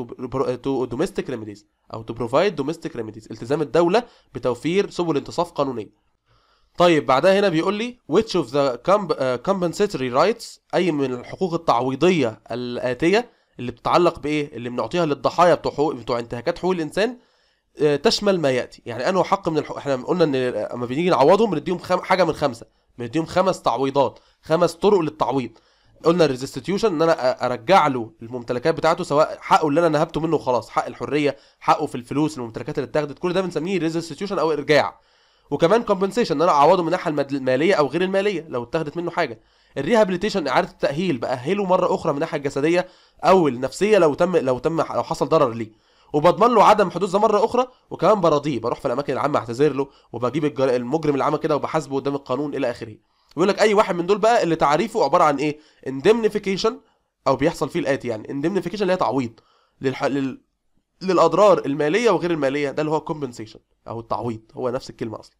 Speaker 1: تو دوميستيك ريميديز او تو بروفايد دوميستيك ريميديز التزام الدوله بتوفير سبل انتصاف قانونيه طيب بعدها هنا بيقول لي which of the آه، compensatory rights أي من الحقوق التعويضية الآتية اللي بتتعلق بإيه؟ اللي بنعطيها للضحايا بتوع حقوق بتوع انتهاكات حقوق الإنسان آه، تشمل ما ياتي يعني انه حق من الحق احنا قلنا ان لما بنيجي نعوضهم بنديهم خم... حاجه من خمسه بنديهم خمس تعويضات خمس طرق للتعويض قلنا الريزستيوشن ان انا ارجع له الممتلكات بتاعته سواء حقه اللي انا نهبته منه وخلاص حق الحريه حقه في الفلوس الممتلكات اللي اتاخدت كل ده بنسميه ريزستيوشن او ارجاع وكمان كومبنسيشن ان انا اعوضه من الناحيه الماليه او غير الماليه لو اتاخدت منه حاجه الريهابيليتيشن اعاده التاهيل باهله مره اخرى من الناحيه الجسديه او النفسيه لو تم لو تم لو حصل ضرر ليه وبضمن له عدم حدوث ده مره اخرى وكمان براضيه بروح في الاماكن العامه اعتذر له وبجيب المجرم اللي عمل كده وبحاسبه قدام القانون الى اخره بيقول لك اي واحد من دول بقى اللي تعريفه عباره عن ايه اندمنيفيكيشن او بيحصل فيه الاتي يعني اندمنيفيكيشن اللي هي تعويض للح... لل... للاضرار الماليه وغير الماليه ده اللي هو كومبنسيشن او التعويض هو نفس الكلمه اصلا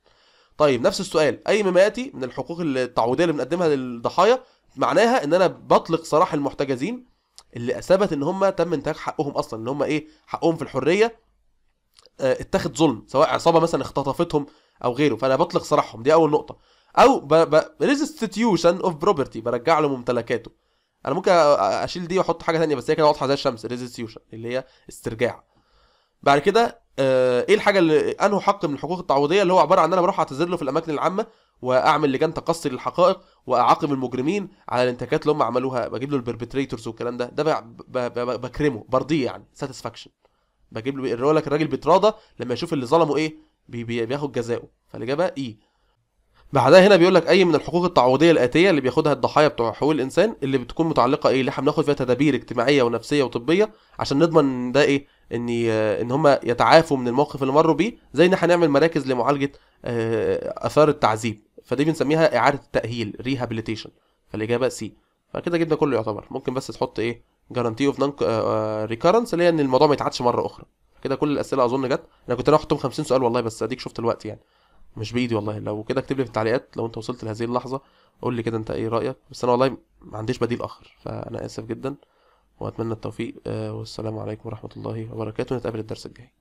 Speaker 1: طيب نفس السؤال اي مما ياتي من الحقوق التعويضيه اللي بنقدمها للضحايا معناها ان انا بطلق سراح المحتجزين اللي اثبت ان هم تم انتهاك حقهم اصلا ان هم ايه حقهم في الحريه اه اتخذ ظلم سواء عصابه مثلا اختطفتهم او غيره فانا بطلق سراحهم دي اول نقطه او ريزستيوشن اوف بروبرتي برجع له ممتلكاته انا ممكن اشيل دي واحط حاجه ثانيه بس هي كده واضحه زي الشمس ريزستيوشن اللي هي استرجاع بعد كده آه، ايه الحاجه اللي انه حق من الحقوق التعويضيه اللي هو عباره عن ان انا بروح اعتذر له في الاماكن العامه واعمل لجان تقصي للحقائق واعاقب المجرمين على الانتكات اللي هم عملوها بجيب له البربتريتورز والكلام ده ده بكرمه برضيه يعني ساتسفاكشن بجيب له يقول لك الراجل بيتراضى لما يشوف اللي ظلمه ايه بي بي بياخد جزاؤه فالاجابه اي e. بعدها هنا بيقول لك اي من الحقوق التعويضيه الاتيه اللي بياخدها الضحايا بتوع حقوق الانسان اللي بتكون متعلقه ايه اللي احنا بناخد فيها تدابير اجتماعيه ونفسيه وطبيه عشان نضمن ده ايه ان ان هم يتعافوا من الموقف اللي مروا بيه زي ان احنا نعمل مراكز لمعالجه آه، اثار التعذيب فدي بنسميها اعاده التاهيل ريهابيليتيشن فالاجابه سي فكده جبنا كله يعتبر ممكن بس تحط ايه جارانتي اوف نون ريكارنس اللي هي ان الموضوع ما يتعادش مره اخرى كده كل الاسئله اظن جت انا كنت انا احطهم 50 سؤال والله بس اديك شفت الوقت يعني مش بايدي والله لو كده اكتب لي في التعليقات لو انت وصلت لهذه اللحظه قول لي كده انت ايه رايك بس انا والله ما عنديش بديل اخر فانا اسف جدا واتمنى التوفيق آه، والسلام عليكم ورحمه الله وبركاته نتقابل الدرس الجاي